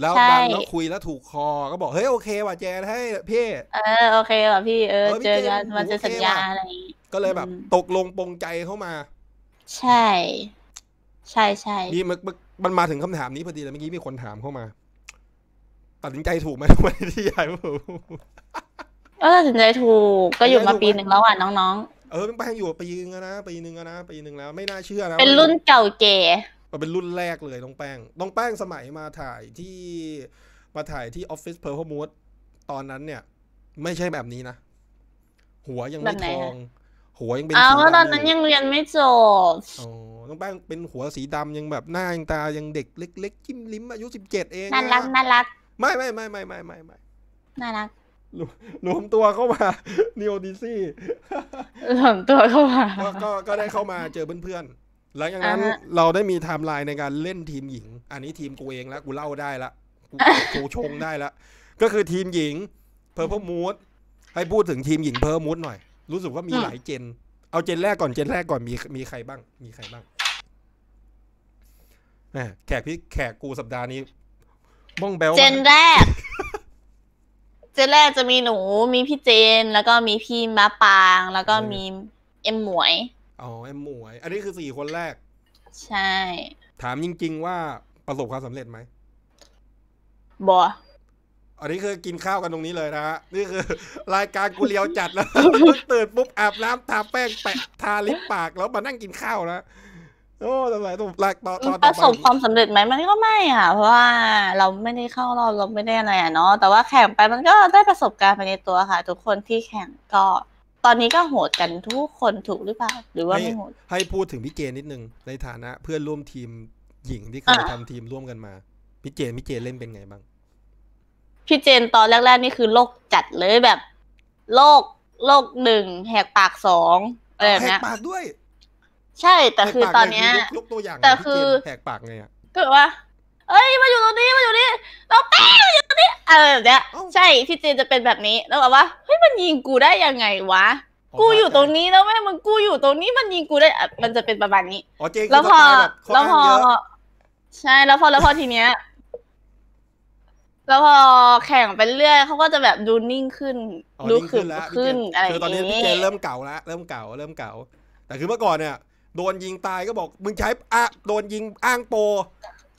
แล้วดันแล้วคุยแล้วถูกคอก็บอกเฮ้ยโอเคว่ะเจนให้พี่เออโอเคว่ะพี่เออเจอกันมันจะสัญญาอะไรก็เลยแบบ ตกลงปรงใจเข้ามา ใช่ ใช่ใช่มี่เมื่อมันมาถึงคำถามนี้พอดีเลยเมื่อกี้มีคนถามเข้ามา ตัดสินใจถูกไหมไม่ที่ยหายผมก็ตัดสินใจถูก ก็อยู่มาปีหนึ่งแล้วอ่ะน้องๆเออเป็นแป้งอยู่ปีหนึ่งนะปีหนึ่งนะปีหนึ่งแล้ว ไม่น่าเชื่อนะเป็นรุ่นเก่าแก่เป็นรุ่นแรกเลยน้องแป้งน้องแป้งสมัยมาถ่ายที่มาถ่ายที่ออฟฟิศเพิร์ลฮมูดตอนนั้นเนี่ย ไม่ใช่แบบนี้นะหัวยังไม่ทองหัวยังเป็นอ้าวตอนนั้นยังเรียนไม่จบอ๋อต้องแป้งเป็นหัวสีดำยังแบบหน้ายังตายังเด็กเล็กๆจิ้มลิ้มอายุสิบเจ็ดเอง น่ารักน่ารัก ไม่ไม่ไม่ไม่ไม่ไม่ไม่น่ารักรวมตัวเข้ามาเนโอดิซี่รวมตัวเข้ามา ก็ก็ได้เข้ามาเจอเพื่อนๆหลังจากนั้นเราได้มีไทม์ไลน์ในการเล่นทีมหญิง อันนี้ทีมกูเองแล้วกูเล่าได้ละกูชงได้ละ ก็คือทีมหญิงเพอร์เพมูดให้พูดถึงทีมหญิงเพอร์มูดหน่อยรู้สึกว่ามีหลายเจน เอาเจนแรก ก่อน เจนแรก ก่อน มีมีใครบ้าง มีใครบ้างแขกพี่แขกกูสัปดาห์นี้บ้องแบลเจนแรก เจนแรกจะมีหนูมีพี่เจน แล้วก็มีพี่มะปาง แล้วก็มี เอ็มหมวย อ๋อ เอ็มหมวย อันนี้คือสี่คนแรก ใช่ ถามจริง ๆว่าประสบความสำเร็จไหมบ่อันนี้คือกินข้าวกันตรงนี้เลยนะฮะนี่คือรายการกูเลียวจัดแล้วตื่นปุ๊บอาบน้าทาแป้งแปะทาลิปปากแล้วมานั่งกินข้าวนะโอ้ทำไมต้องปลกตอนอประสบความสำเร็จไหมมันก็ไม่อ่ะเพราะว่าเราไม่ได้เข้ารอบเราไม่ได้อะไรอ่ะเนาะแต่ว่าแข่งไปมันก็ได้ประสบการณ์ไปในตัวค่ะ ทุกคนที่แข่งก็ตอนนี้ก็โหดกันทุกคนถูกหรือเปล่าหรือว่าไม่โหดให้พูดถึงพี่เจนิดนึงในฐานะเพื่อนร่วมทีมหญิงที่เคยทำทีมร่วมกันมาพี่เจนพี่เจนเล่นเป็นไงบ้างพี่เจนตอนแรกๆนี่คือโลกจัดเลยแบบ โลกโลกหนึ่งแหกปากสองอะไรแบบนี้แหกปากด้วย ใช่แต่คือตอนเนี้ยแยกตัวอย่างแต่คือแหกปากไงอะกือว่าเอ้ยมาอยู่ตรงนี้มาอยู่นี่เราเป้มาอยู่ตรงนี้อะไรแบบเนี้ยใช่พี่เจนจะเป็นแบบนี้แล้วแบบว่าเฮ้ยมันยิงกูได้ยังไงวะ กูอยู่ตรงนี้แล้วแม่มันกูอยู่ตรงนี้มันยิงกูได้มันจะเป็นประมาณนี้แล้วพอแบบล้วพอใช่แล้วพอแล้วพอทีเนี้ยแล้วพอแข่งไปเรื่อยเขาก็จะแบบดูนิ่งขึ้นดูขึ้นขึ้นอะไรอย่างเงี้คือตอนนี้พี่เจเริ่มเก่าแล้วเริ่มเก่าเริ่มเก่าแต่คือเมื่อก่อนเนี่ย โดนยิงตายก็บอกมึงใช้อะโดนยิงอ้างโป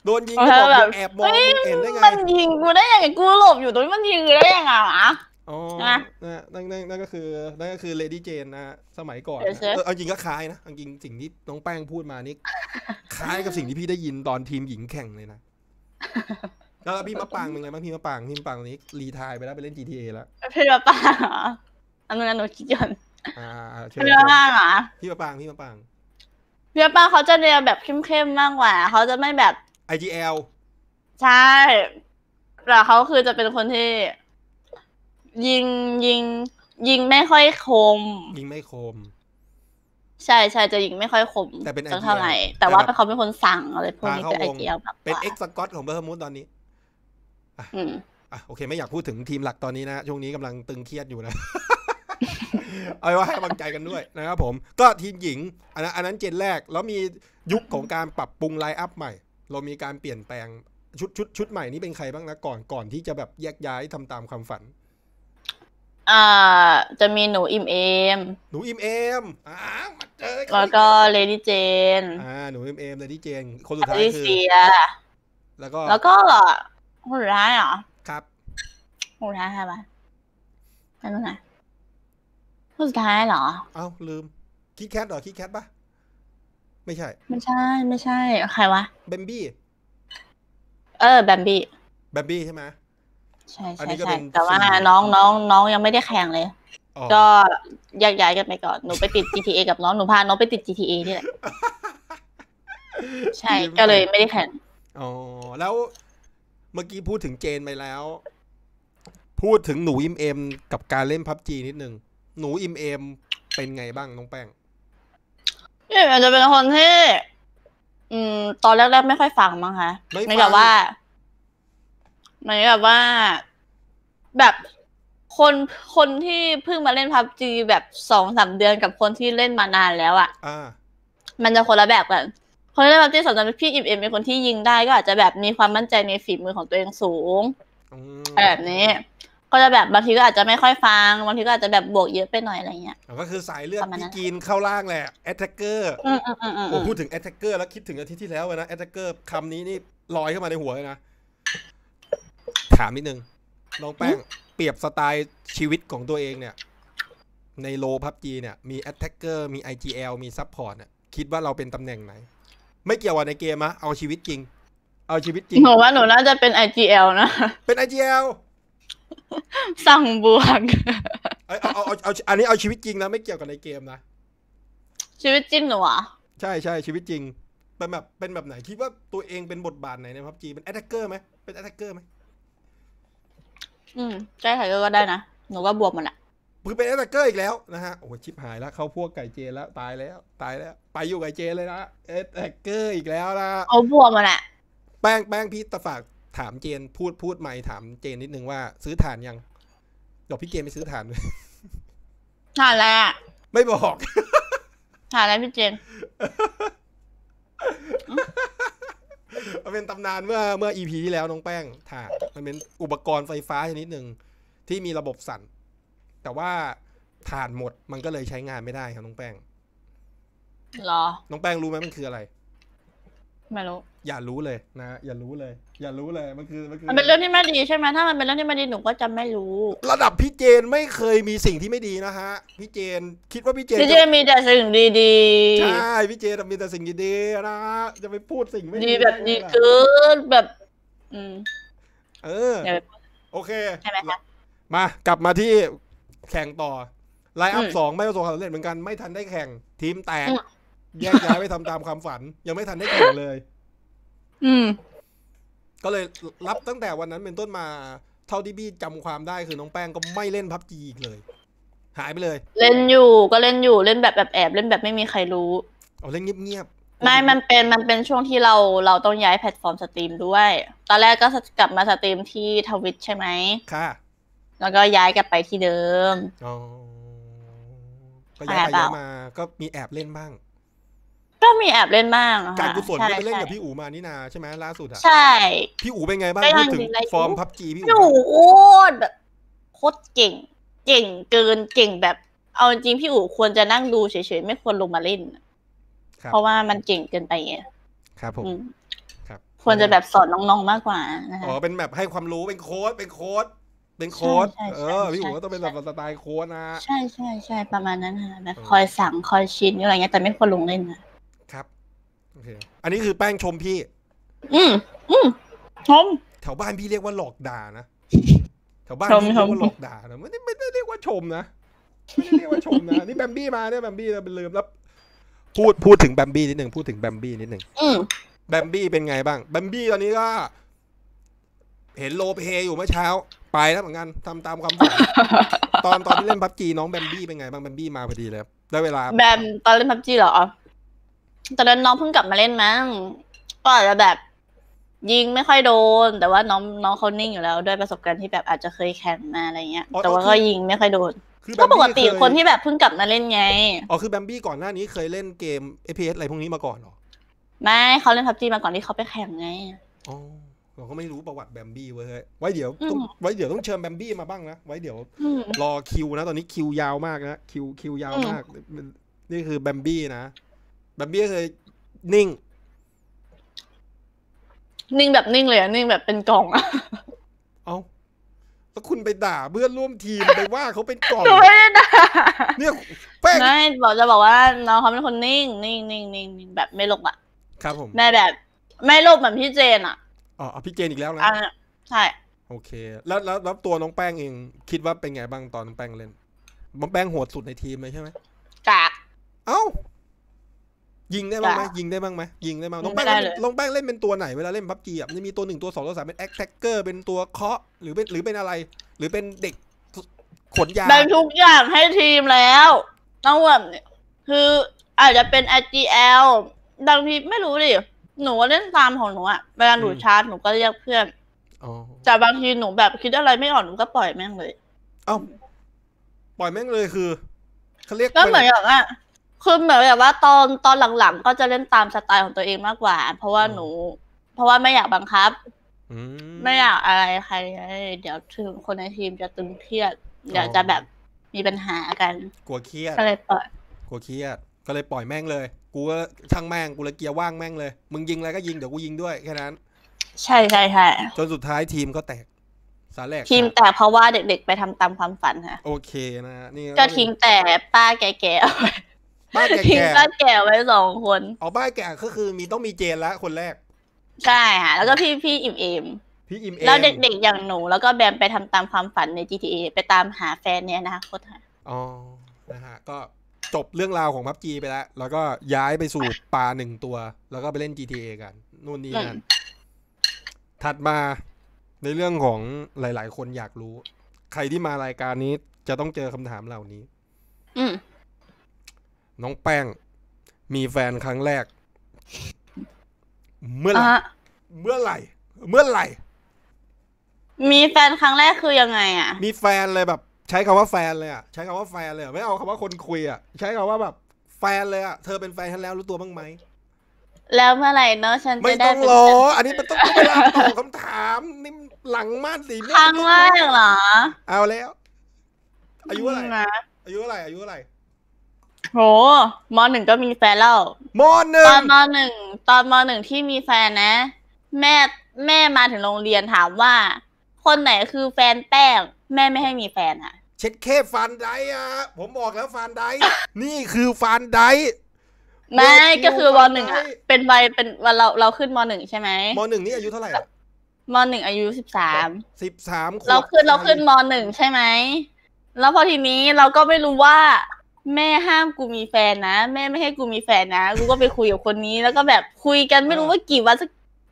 โดนยิงก็บอกแอบมองเห็นได้ไงมันยิงกูได้ยังไงกูหลบอยู่ตรงนี้มันยิงได้ยังไงอะอ๋นั่นนั่นนั่นก็คือนั่นก็คือเลดี้เจนนะสมัยก่อนเอาจริงก็คล้ายนะเอาจริงสิ่งที่น้องแป้งพูดมานี่คล้ายกับสิ่งที่พี่ได้ยินตอนทีมหญิงแข่งเลยนะแล้วพี่มะปางเป็นไงบ้างพี่มะปางพี่มะปางตอนนี้ รีทายไปแล้วไปเล่น GTA แล้วพี่มะปางเหรออันนั้นหนูคิดยนอ่ิพี่มะปางเหรอพี่มะปางพี่มะปางพี่มะปางเขาจะเรียนแบบเข้มๆมากกว่าเขาจะไม่แบบ IGL ใช่แต่เขาคือจะเป็นคนที่ยิงยิง ยิงไม่ค่อยคม ยิงไม่คม ใช่ใช่จะยิงไม่ค่อยคมแต่เป็นเท่าไหร่แต่ว่าเขาเป็นคนสั่งอะไรพวกนี้เป็นไอเดียแบบเป็นเอ็กซ์สกอตของเบอร์มูดตอนนี้อะโอเค ไม่อยากพูดถึงทีมหลักตอนนี้นะ ช่วงนี้กำลังตึงเครียดอยู่นะ เอาไว้ให้กำลังใจกันด้วยนะครับผม ก็ทีมหญิงอันนั้นอันนั้นเจนแรก แล้วมียุคของการปรับปรุงไลน์อัพใหม่ เรามีการเปลี่ยนแปลงชุด ชุดชุดใหม่นี้เป็นใครบ้างนะก่อนก่อนที่จะแบบแยกย้ายทำตามความฝันอ่า จะมีหนูอิมเอมหนูอิมเอมอ่ามาเจอแล้วก็เลดี้เจนอ่าหนูอิมเอมเลดี้เจนคนสุดท้ายคือแล้วก็แล้วก็คนสดท้ายเหรอครับคนสดท้ายใคหบ้างนั่นไงคนสุดท้ายเหรอ เอ้าลืมคิดแคทเหรอคิดแคทปะไม่ใช่ ไม่ใช่ ไม่ใช่ ใครวะเบมบี้ เออ แบมบี้แบมบี้ใช่ไหมใช่ใช่ใช่แต่ว่าน้องน้องน้องยังไม่ได้แข่งเลย ก็ยกย้ายกันไปก่อน หนูไปติด GTA กับน้อง หนูพาน้องไปติด GTA นี่แหละ ใช่ ก็เลยไม่ได้แข่ง อ๋อ แล้วเมื่อกี้พูดถึงเจนไปแล้ว พูดถึงหนูอิมเอมกับการเล่นพับจีนิดนึง หนูอิมเอมเป็นไงบ้าง น้องแป้งอนีอาจจะเป็นคนที่อืม ตอนแรกๆไม่ค่อยฟังมั้งคะไม่แบบว่าไม่แบบว่า แบบคนคนที่เพิ่งมาเล่นพับจีแบบสองสามเดือนกับคนที่เล่นมานานแล้วอะ่ะมันจะคนละแบบกันคนที่ได้รับที่สำมจากพี่อิมเอ็มเป็นคนที่ยิงได้ก็อาจจะแบบมีความมั่นใจในฝีมือของตัวเองสูงแบบนี้ก็จะแบบบางทีก็อาจจะไม่ค่อยฟังบางทีก็อาจจะแบบบวกเยอะไปหน่อยอะไรเงี้ยก็คือสายเลือดที่กินเข้าล่างแหละแอตแทกเกอร์ผมพูดถึงแอตแทกเกอร์แล้วคิดถึงอาทิตย์ที่แล้วนะแอตแทกเกอร์คำนี้นี่ลอยเข้ามาในหัวเลยนะถามนิดนึงน้องแป้งเปรียบสไตล์ชีวิตของตัวเองเนี่ย ในโลพับจีเนี่ยมีแอตแทกเกอร์มี IGL มีซับพอร์ตเนี่ยคิดว่าเราเป็นตำแหน่งไหนไม่เกี่ยวกับในเกมอะเอาชีวิตจริง เอาชีวิตจริง หนูว่าหนูน่าจะเป็น IGL นะ เป็น IGL สั่งบวกเอาเอาเอาเอาอันนี้เอาชีวิตจริงนะไม่เกี่ยวกับในเกมนะ ชีวิตจริงหนูอ่ะใช่ใช่ชีวิตจริง เป็นแบบ เป็นแบบไหนคิดว่าตัวเองเป็นบทบาทไหนในพับจีเป็นแอตแทกเกอร์ไหมเป็นแอตแทกเกอร์ไหม อืมใช่ค่ะก็ได้นะ หนูก็บวกมันอะคือเป็นแอตแทกเกอร์อีกแล้วนะฮะโอ้ชิบหายแล้วเขาพวกไก่เจแล้วตายแล้ว ตายแล้ว ไปอยู่ไก่เจเลยนะแอตแทกเกอร์อีกแล้วนะ เอาบวมมาแหละแป้งแป้งพี่ตะฝากถามเจนพูดพูดใหม่ถามเจนนิดนึงว่า ซื้อฐานยังเดี๋ยวพี่เจนไปซื้อฐานเลยฐานแล้วไม่บอกฐานแล้วพี่เจน มันเป็นตำนานเมื่อเมื่ออีพีที่แล้วน้องแป้ง ถ่าน มันเป็นอุปกรณ์ไฟฟ้าชนิดหนึ่งที่มีระบบสั่นแต่ว่า่านหมดมันก็เลยใช้งานไม่ได้ครับ น้องแป้งหรอ น้องแป้งรู้ไหมมันคืออะไร ไม่รู้ อย่ารู้เลยนะอย่ารู้เลย อย่ารู้เลยมันคือ มันคือ มันเป็นเรื่องที่ไม่ดีใช่ไหมถ้ามันเป็นเรื่องที่ไม่ดีหนูก็จะไม่รู้ ระดับพี่เจนไม่เคยมีสิ่งที่ไม่ดีนะฮะพี่เจน คิดว่าพี่เจน พี่เจนมีแต่สิ่งดีๆใช่พี่เจนมีแต่สิ่งดีๆนะจะไปพูดสิ่งไม่ดีแบบดีเกินแบบ อืมเออโอเคใช่ไหมคะมากลับมาที่แข่งต่อไลน์อัพสองไม่ประสบความสำเร็จเหมือนกันไม่ทันได้แข่ง ทีมแตกแยกย้ายไปทำตามความฝันยังไม่ทันได้แข่งเลย อืม ก็เลยรับตั้งแต่วันนั้นเป็นต้นมาเท่าที่พี่จำความได้คือน้องแป้งก็ไม่เล่นพับจีอีกเลย หายไปเลย เล่นอยู่ก็เล่นอยู่เล่นแบบแบบแอบเล่นแบบไม่มีใครรู้เอาเล่นเงียบๆไม่มันเป็นมันเป็นช่วงที่เราเราต้องย้ายแพลตฟอร์มสตรีมด้วยตอนแรกก็กลับมาสตรีมที่ทวิตใช่ไหมค่ะแล้วก็ย้ายกลับไปที่เดิม อ๋อ ก็ย้ายไปย้ายมา ก็มีแอบเล่นบ้าง ก็มีแอบเล่นบ้าง การกุศลไปเล่นกับพี่อูมานี่นาใช่ไหมล่าสุดอะใช่ พี่อูเป็นไงบ้างพูดถึงฟอร์มพับจีพี่อูพี่อูโคตรแบบโคตรเก่ง เก่งเกิน เก่งแบบ เอาจริงพี่อูควรจะนั่งดูเฉยๆ ไม่ควรลงมาเล่น เพราะว่ามันเก่งเกินไปไง ครับผม ครับ ควรจะแบบสอนน้องๆมากกว่านะคะ อ๋อ เป็นแบบให้ความรู้เป็นโค้ดเป็นโค้ดเป็นโค้ด เออ พี่มูก็ต้องเป็นแบบสไตล์โค้ดนะใช่ใช่ ใช่ประมาณนั้นนะแบบคอยสั่งคอยชินอะไรเงี้ยแต่ไม่ควรลงเล่นนะ ครับโอเคอันนี้คือแป้งชมพี่ อืมอืมชม แถวบ้านพี่เรียกว่าหลอกด่านะ แถวบ้านพี่เรียกว่าหลอกด่านะไม่ได้ไม่ได้เรียกว่าชมนะ ไม่ได้เรียกว่าชมนะ นี่แบมบี้มาเนี่ยแบมบี้เราเป็นลืมแล้ว พูดพูดถึงแบมบี้นิดหนึ่งพูดถึงแบมบี้นิดหนึ่งแบมบี้เป็นไงบ้าง แบมบี้ตอนนี้ก็ เห็นโลเปอยู่เมื่อเช้าไปแล้วเหมือนกันทำตามคำสั่งตอนตอนที่เล่นพับจีน้องแบมบี้เป็นไงบ้างแบมบี้มาพอดีเลยได้เวลา แบมตอนเล่นพับจีเหรอตอนนั้นน้องเพิ่งกลับมาเล่นมั้งก็อาจจะแบบ ยิงไม่ค่อยโดน แต่ว่าน้องน้องเขานิ่งอยู่แล้วด้วยประสบการณ์ที่แบบอาจจะเคยแข่งมาอะไรเงี้ย แต่ว่าก็ยิงไม่ค่อยโดนก็ปกติคนที่แบบเพิ่งกลับมาเล่นไงอ๋อคือแบมบี้ก่อนหน้านี้เคยเล่นเกม FPS อะไรพวกนี้มาก่อนหรอไม่เขาเล่นพับจีมาก่อนที่เขาไปแข่งไงเราก็ไม่รู้ประวัติแบมบี้เว้ย ไว้เดี๋ยวต้องไว้เดี๋ยวต้องเชิญแบมบี้มาบ้างนะไว้เดี๋ยวรอคิว นะตอนนี้คิวยาวมากนะคิวคิวยาวมาก นี่คือแบมบี้นะแบมบี้เคยนิ่ง นิ่งแบบนิ่งเลยอะนิ่งแบบเป็นกล่องอะเอาแล้วคุณไปด่าเพื่อนร่วมทีมไปว่าเขาเป็นกล่องเนี่ยแป้งไม่บอกจะบอกว่าน้องเขาเป็นคนนิ่ง นิ่งนิ่งนิ่งแบบไม่ลบอะครับผมแม่แบบ ไม่ลบเหมือนพี่เจนอะอ๋อพี่เจนอีกแล้วนะใช่โอเค แล้วแล้วตัวน้องแป้งเองคิดว่าเป็นไงบ้างตอนน้องแป้งเล่นน้องแป้งโหดสุดในทีมเลยใช่ไหมจากเอ้ายิงได้บ้างไหมยิงได้บ้างไหมยิงได้บ้างน้องแป้งน้องแป้งเล่นเป็นตัวไหนเวลาเล่นพับจีอ่ะมันมีตัวหนึ่งตัวสองตัวสามเป็นแอคแท็กเกอร์เป็นตัวเคาะหรือเป็นหรือเป็นอะไร หรือเป็นเด็กขนยาเป็นทุกอย่างให้ทีมแล้วต้องแบบคืออาจจะเป็นอจีเอลดังที่ไม่รู้ดิหนูเล่นตามของหนูอะเวลาหนูชาร์จหนูก็เรียกเพื่อนอแต่บางทีหนูแบบคิดอะไรไม่ออกหนูก็ปล่อยแม่งเลยเอ้าปล่อยแม่งเลยคือเขาเรียกก็เหมือนอย่างอ่คือเหมือนแบบว่าตอนตอนหลังๆก็จะเล่นตามสไตล์ของตัวเองมากกว่า เพราะว่าหนู เพราะว่าไม่อยากบังคับ ไม่อยากอะไรใคร เดี๋ยวถึงคนในทีมจะตึงเครียด เดี๋ยวจะแบบมีปัญหากัน กลัวเครียดก็เลยปล่อยกลัวเครียด ก็เลยปล่อยแม่งเลยกูก็ช่างแม่งกูเลยเกียร์ว่างแม่งเลย มึงยิงอะไรก็ยิงเดี๋ยวกูยิงด้วย แค่นั้นใช่ใช่ใช่จนสุดท้ายทีม ก็แตกสาแรกทีมแตกเพราะว่าเด็กๆไปทำตามความฝันค่ะโอเคนะนี่ก็ทิ้งแต่ป้าแก่ๆเอาไว้ป้าแก่ทิ้งป้าแก่ไว้สองคนอ๋อป้าแก่ก็คือมีต้องมีเจนละคนแรกใช่ค่ะแล้วก็พี่พี่อิ่มเอมพี่อิ่มเอมแล้วเด็กๆอย่างหนู แล้วก็แบมไปทำตามความฝันใน GTA ไปตามหาแฟนเนี่ยนะคโคตะอ๋อนะฮะ ก็จบเรื่องราวของพับจีไปแล้วแล้วก็ย้ายไปสู่ปลาหนึ่งตัว แล้วก็ไปเล่น GTA กัน นู่นนี่นั่นถัดมาในเรื่องของหลายๆ คนอยากรู้ ใครที่มารายการนี้จะต้องเจอคำถามเหล่านี้น้องแป้ง มีแฟนครั้งแรก เมื่อไหร่ เมื่อไหร่เมื่อไหร่ มีแฟนครั้งแรกคือยังไงอ่ะ มีแฟนเลยแบบใช้คำว่าแฟนเลยอ่ะใช้คำว่าแฟนเลยไม่เอาคำว่าคนคุยอ่ะใช้คำว่าแบบแฟนเลยอ่ะเธอเป็นแฟนฉันแล้วรู้ตัวบ้างไหมแล้วเมื่อไหร่เนาะฉันจะได้ไม่ต้องรออันนี้มันต้องเวลาตอบคำถามนี่หลังมากสิม่งว่ังแากเหรอเอาแล้ว อายุอะไรอายุอะไรอายุอะไรโหมหนึ่งก็มีแฟนแล้วมหนึ่งตอนมหนึ่งตอนมหนึ่งที่มีแฟนนะ แม่แม่มาถึงโรงเรียนถามว่า คนไหนคือแฟนแป้งแม่ไม่ให้มีแฟนอ่ะเช็ดแค่ฟานไดอะผมบอกแล้วฟานไดนี่คือฟานไดไม่ก็คือมหนึ่งอะเป็นใบเป็นวันเราเราขึ้นมหนึ่งใช่ไหมมหนึ่งนี่อายุเท่าไหร่อะมหนึ่งอายุสิบสามสิบสามเราขึ้นเราขึ้นมหนึ่งใช่ไหมแล้วพอทีนี้เราก็ไม่รู้ว่าแม่ห้ามกูมีแฟนนะแม่ไม่ให้กูมีแฟนนะกูก็ไปคุยกับคนนี้ แล้วก็แบบคุยกันไม่รู้ว่ากี่วันสัก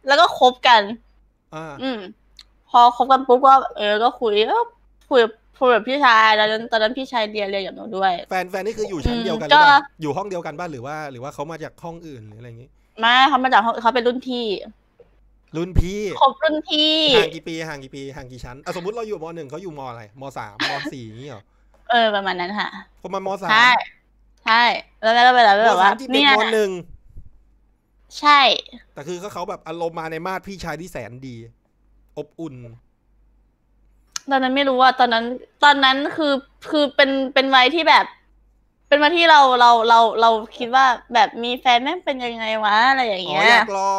แล้วก็คบกันอืมพอคบกันปุ๊บก็เออก็คุยก็คุยพดแบบพี่ชายตอนนั้นตอนนั้นพี่ชายเรียนเรียนกับหนูด้วย แฟนแฟนนี่คืออยู่ชั้นเดียวกันหรือเปล่าอยู่ห้องเดียวกันบ้านหรือว่า หรือว่าเขามาจากห้องอื่นหรืออะไรอย่างงี้ไม่เขามาจากเขาเป็นรุ่นพี่ รุ่นพี่ครบรุ่นพี่ห่างกี่ปีห่างกี่ปีห่างกี่ชั้นอ่ะสมมติเราอยู่มหนึ่งเขาอยู่มอะไรมสามมสี่นี่หรอเออประมาณนั้นค่ะคนมามสามใช่ใช่แล้วแล้วเวลาแบบว่าเนี่ยมหนึ่งใช่ แต่คือเขาแบบอารมณ์มาในมาดพี่ชายที่แสนดี อบอุ่นตอนนั้นไม่รู้ว่าตอนนั้นตอนนั้นคือ คือเป็น เป็นวัยที่แบบ เป็นวัยที่เรา เรา เรา เราคิดว่าแบบมีแฟนแม่งเป็นยังไงวะอะไรอย่างเงี้ย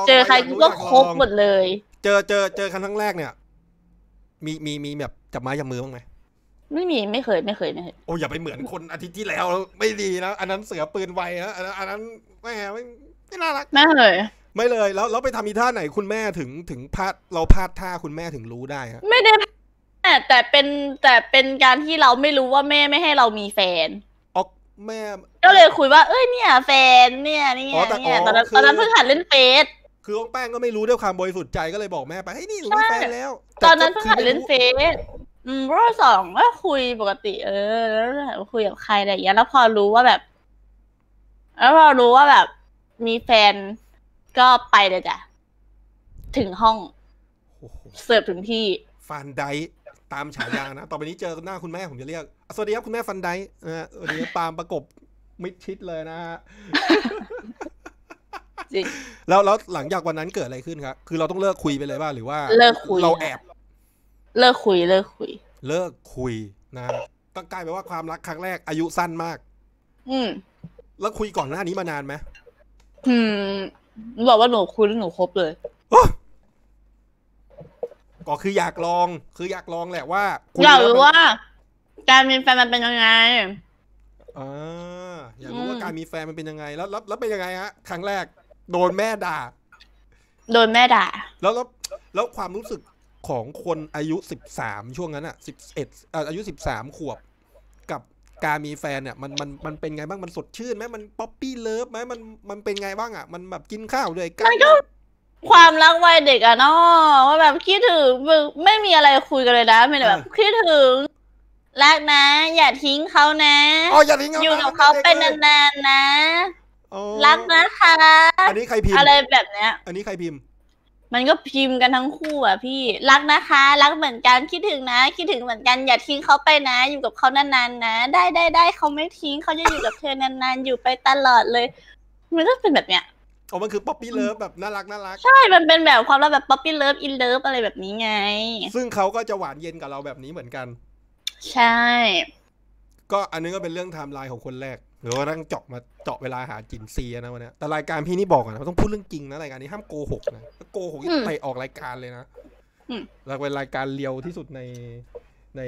เจอใครก็คบหมดเลย เจอ เจอ เจอครั้งแรกเนี่ย มี มี มีแบบจับไม้จับมือบ้างไหม ไม่มีไม่เคยไม่เคยไม่เคยโอ้ อย่าไปเหมือนคนอาทิตย์ที่แล้วไม่ดีนะ อันนั้นเสือปืนไวนะอันนั้นอันนั้นไม่ไม่ไม่น่ารัก ไม่ เลย ไม่เลย แล้วเราไปทำอีท่าไหนคุณแม่ถึงถึงพลาด เราพลาดท่าคุณแม่ถึงรู้ได้ครับไม่ได้แต่เป็นแต่เป็นการที่เราไม่รู้ว่าแม่ไม่ให้เรามีแฟนก็เลยคุยว่าเอ้ยเนี่ย แฟนเนี่ยนี่ยตอนนั้นตอนนั้นเพิ่งหัดเล่นเฟซคือแป้งก็ไม่รู้ด้วยความบริสุทธิ์ใจก็เลยบอกแม่ ไปให้นี่หนูมีแฟนแล้ว ตอนนั้นเพิ่งหัดเล่นเฟซอืมรอบสองก็คุยปกติเออแล้วคุยกับใครอะไรอย่างเงี้ยแล้วพอรู้ว่าแบบ แล้วพอรู้ว่าแบบ มีแฟนก็ไปเลยจ้ะถึงห้องเสิร์ฟถึงที่ฟันไดตามฉายานะต่อไปนี้เจอหน้าคุณแม่ผมจะเรียก สวัสดีครับคุณแม่ฟันไดนะฮะวันนี้ปามประกบมิดชิดเลยนะฮะจริงแล้วแล้วหลังจากวันนั้นเกิดอะไรขึ้นครับ คือเราต้องเลิกคุยไปเลยว่าหรือว่าเลิกคุยเราแอบ เลิกคุยเลิกคุย เลิกคุยนะ ต้องกลายไปว่าความรักครั้งแรกอายุสั้นมาก อืม แล้วคุยก่อนหน้านี้มานานไหมอืมบอกว่าหนูคุยแล้วหนูคบเลยอ๋อคืออยากลองคืออยากลองแหละว่าคุณอยากรู้ว่าการมีแฟนมันเป็นยังไงอ่าอยากรู้ว่าการมีแฟนมันเป็นยังไง แล้วแล้วเป็นยังไงฮะครั้งแรก โดนแม่ด่า โดนแม่ด่าแล้วแล้วแล้วความรู้สึกของคนอายุสิบสามช่วงนั้นอ่ะสิบเอ็ดอายุสิบสามขวบ กับการมีแฟนเนี่ย มันมันมันเป็นไงบ้างมันสดชื่นไหมมันป๊อปปี้เลิฟไหมมันมันเป็นไงบ้างอ่ะมันแบบกินข้าวด้วยกันความรักวัยเด็กอะนาะว่าแบบคิดถึงไม่มีอะไรคุยกันเลยนะเป็นแบบ คิดถึง รักนะ อย่าทิ้งเขานะอ๋ออย่าทิ้งเขาอยู่กับเขาเป็นนานๆนะรักนะคะอันนี้ใครพิมพ์อะไรแบบเนี้ยอันนี้ใครพิมพ์ มันก็พิมพ์กันทั้งคู่อ่ะพี่ รักนะคะ รักเหมือนกันคิดถึงนะ คิดถึงเหมือนกันอย่าทิ้งเขาไปนะ อยู่กับเขานานๆนะ ได้ได้ได้เขาไม่ทิ้งเขาจะอยู่กับเธอนานๆ อยู่ไปตลอดเลย มันก็เป็นแบบเนี้ยอ๋อมันคือป๊อปปี้เลิฟแบบน่ารักน่ารักใช่ มันเป็นแบบความรักแบบป๊อปปี้เลิฟอินเลิฟอะไรแบบนี้ไง ซึ่งเขาก็จะหวานเย็นกับเราแบบนี้เหมือนกัน ใช่ ก็อันนี้ก็เป็นเรื่องไทม์ไลน์ของคนแรก หรือว่าตั้งเจาะมาเจาะเวลาหาจินซีนะวันนี้แต่รายการพี่นี่บอกนะต้องพูดเรื่องจริงนะรายการนี้ ห้ามโกหกนะโกหกไปออกรายการเลยนะแล้วเป็นรายการเลียวที่สุดในใน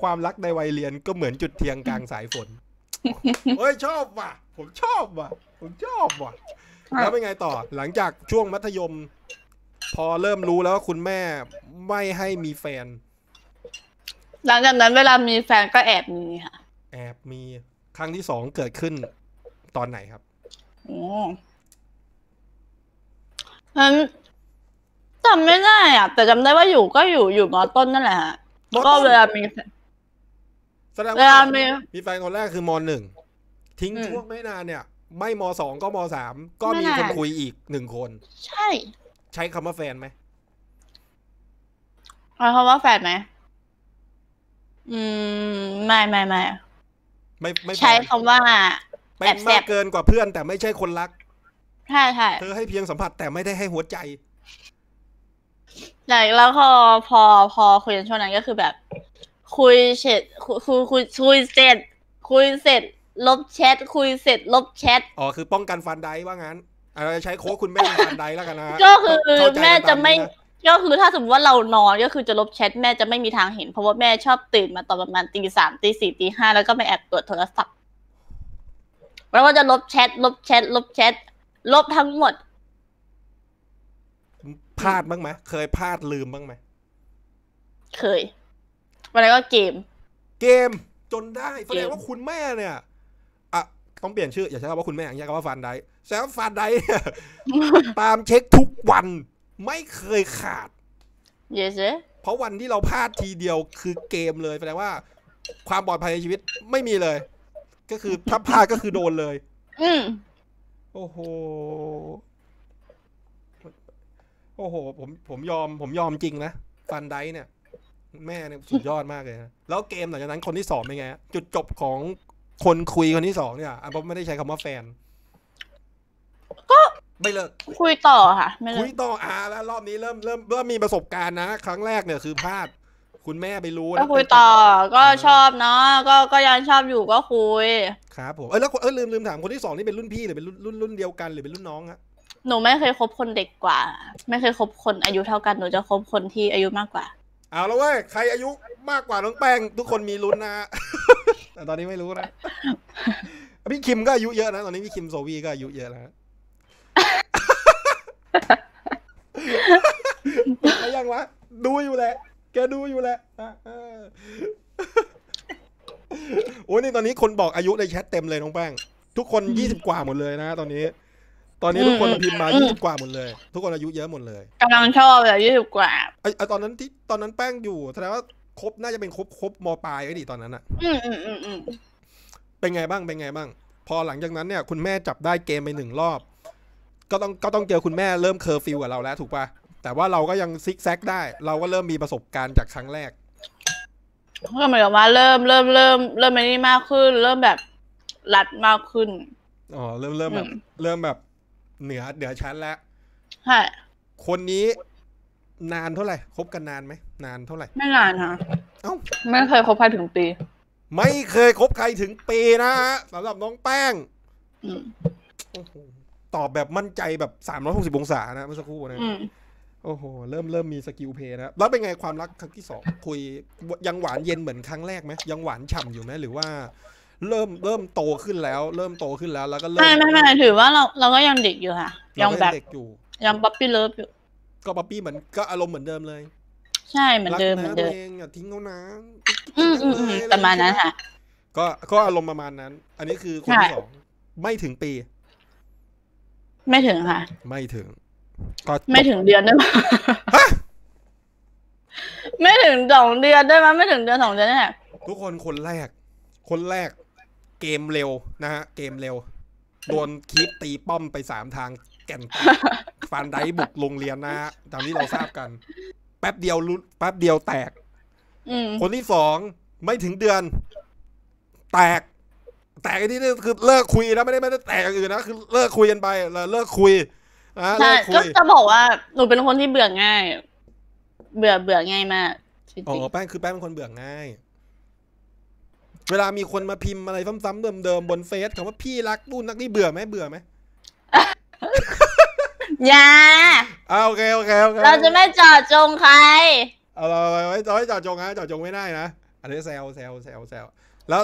ความรักในวัยเรียนก็เหมือนจุดเทียงกลางสายฝนเฮ้ยชอบว่ะ ผมชอบว่ะผมชอบว่ะ แล้วเป็นไงต่อ หลังจากช่วงมัธยม พอเริ่มรู้แล้วว่าคุณแม่ไม่ให้มีแฟน หลังจากนั้นเวลามีแฟนก็แอบมีค่ะ แอบมี ครั้งที่สองเกิดขึ้น ตอนไหนครับโอ้นันจำไม่ได้อ่ะแต่จำได้ว่าอยู่ก็อยู่อยู่มอต้นนั่นแหละฮะก็เวลามีแฟนเวลามีแฟนคนแรกคือมอหนึ่งทิ้งช่วงไม่นานเนี่ยไม่มสองก็มสามก็มีคนคุยอีกหนึ่งคน ใช่ ใช้คำว่าแฟนไหมใช้คำว่าแฟนไหมอืมไม่ไม่ไม่ไม่ใช้คำว่าแบบมาบเกินกว่าเพื่อน แต่ไม่ใช่คนรักใช่ใช่เธอให้เพียงสัมผัสแต่ไม่ได้ให้หัวใจแต่แล้วพอพอพอคุยกันช่วงนั้นก็คือแบบ คุยเสร็จคุยคุยคุยเสร็จ คุยเสร็จลบแชทคุยเสร็จลบแชทอ๋อคือป้องกันฟันได้ว่างั้นเราจะใช้โค้กคุณแม่ฟันได้แล้วกันนะก็คือแม่จะไม่ก็คือถ้าสมมติว่าเรานอนก็คือจะลบแชทแม่จะไม่มีทางเห็น เพราะว่าแม่ชอบตื่นมาตอนประมาณตีสามตีสี่ตีห้าแล้วก็ไปแอบตรวจโทรศัพท์แล้วก็จะลบแชทลบแชทลบแชทลบทั้งหมด พลาดบ้างไหมเคยพลาดลืมบ้างไหมเคยวันนั้นก็เกม เกม จนได้แสดงว่าคุณแม่เนี่ยต้องเปลี่ยนชื่ออย่าใช้คำว่าคุณแม่อย่าใช้คำว่าฟานได้แซวฟานไดตามเช็คทุกวันไม่เคยขาดเยสเพราะวันที่เราพลาดทีเดียว คือเกมเลยแปลว่า ความปลอดภัยในชีวิตไม่มีเลย ก็คือถ้าพลาดก็คือโดนเลย อืโอ้โห โอ้โหผมผมยอม ผมยอมจริงนะฟันไดเนี่ย แม่เนี่ยสุดยอดมากเลยนะแล้วเกมหลังจากนั้นคนที่สองเป็นไงจุดจบของคนคุยคนที่สองเนี่ยอันป๊อไม่ได้ใช้คำว่าแฟน ก็ไม่เลิกคุยต่อค่ะไม่เลคุยต่ออาแล้ว รอบนี้เริ่มเริ่มเริ่มมีประสบการณ์นะครั้งแรกเนี่ย คือพลาด คุณแม่ไปรู้นะก็คุยต่อก็ชอบเนาะก็ก็ยังชอบอยู่ก็คุยครับผมเออแล้วเออลืมลืมถามคนที่สองนี่เป็นรุ่นพี่หรือเป็นรุ่นรุ่นเดียวกันหรือเป็นรุ่นน้องฮะหนูไม่เคยคบคนเด็กกว่า ไม่เคยคบคนอายุเท่ากันหนูจะคบคนที่อายุมากกว่าเอาแล้วเว้ยใครอายุมากกว่าน้องแป้งทุกคนมีลุ้นนะแต่ตอนนี้ไม่รู้นะพี่คิม ก็อายุเยอะนะ ตอนนี้พี่คิมโซวีก็อายุเยอะแล้วไยังวะ ดูอยู่แหละ แกดูอยู่แหละโอ้ยนี่ตอนนี้คนบอกอายุในแชทเต็มเลยน้องแป้ง ทุกคนยี่สิบกว่าหมดเลยนะตอนนี้ ตอนนี้ทุกคนพิมพ์มายี่สิบกว่าหมดเลย ทุกคนอายุเยอะหมดเลยกำลังชอบแบบยี่สิบกว่าไอตอนนั้นที่ตอนนั้นแป้งอยู่แสดงว่าครบน่าจะเป็นครบครบมปลายก็ดีตอนนั้นอะเป็นไงบ้างเป็นไงบ้าง พอหลังจากนั้นเนี่ย คุณแม่จับได้เกมไปหนึ่งรอบ ก็ต้องก็ต้องเจอคุณแม่เริ่มเคอร์ฟิวกับเราแล้วถูกปะแต่ว่าเราก็ยังซิกแซกได้ เราก็เริ่มมีประสบการณ์จากครั้งแรก ก็หมือนวับว่าเริ่มเริ่มเริ่ม เริ่มมันนี่มากขึ้น เริ่มแบบรัดมากขึ้นอ๋อเริ่มเริ่มแบบ เริ่มแบบเหนือเหนือชั้นแล้วใช่คนนี้นานเท่าไหร่คบกันนานไหมนานเท่าไหร่ไม่นานค่ะเอ้าไม่เคยคบใครถึงปีไม่เคยคบใครถึงปีนะฮะสำหรับน้องแป้งอตอบแบบมั่นใจแบบสามร้อยหกสิบองศานะเมื่อสักครู่นะโอ้โหเริ่มเริ่มมีสกิลเพย์นะแล้วเป็นไงความรักครั้งที่สองคุย ยังหวานเย็นเหมือนครั้งแรกไหมยังหวานฉ่าอยู่ไหมหรือว่า เริ่มเริ่มโตขึ้นแล้ว เริ่มโตขึ้นแล้ว แล้วก็เริ่มไม่ไม่ไม่ถือว่าเราเราก็ยังเด็กอยู่ค่ะ ยังแบบยังบ๊อบบี้เลิฟอยู่ก็ป๊อปปี้เหมือนก็อารมณ์เหมือนเดิมเลย ใช่เหมือนเดิมเหมือนเดิมอย่าทิ้งเขานะอืมอืมประมาณนั้นค่ะ ก็ก็อารมณ์ประมาณนั้น อันนี้คือคนที่สองไม่ถึงปี ไม่ถึงค่ะ ไม่ถึงก็ไม่ถึงเดือนด้หมไม่ถึงสองเดือนด้ไหมไม่ถึงเดือนสองเดือนนี่แหละทุกคนคนแรก คนแรกเกมเร็วนะฮะเกมเร็วโดนคีปตีป้อมไปสามทางแก่นฟานไดบุกโรงเรียนนะฮะตามที่เราทราบกัน แป๊บเดียวรุ้แป๊บเดียวแตก คนที่สองไม่ถึงเดือน แตก แตกที่นี่คือเลิกคุยนะไม่ได้ไม่ได้แตกอื่นนะคือ เลิกคุยกันไปเลิกคุยนะเลิกคุยก็จะบอกว่าหนูเป็นคนที่เบื่อง่าย เบื่อเบื่อง่ายมากอ๋อแป้งคือแป้งเป็นคนเบื่อง่าย เวลามีคนมาพิมพ์อะไรซ้ำๆเดิมๆบนเฟซคำว่าพี่รักนู่นนักนี่เบื่อไหมเบื่อไหมอย่าเอาโอเคโอเคโอเค เราจะไม่เจาะจงใคร เอาราไม่เไจาะจงนะเจาะจงไม่ได้นะอันนี้เซลเซลเซลเซล แล้ว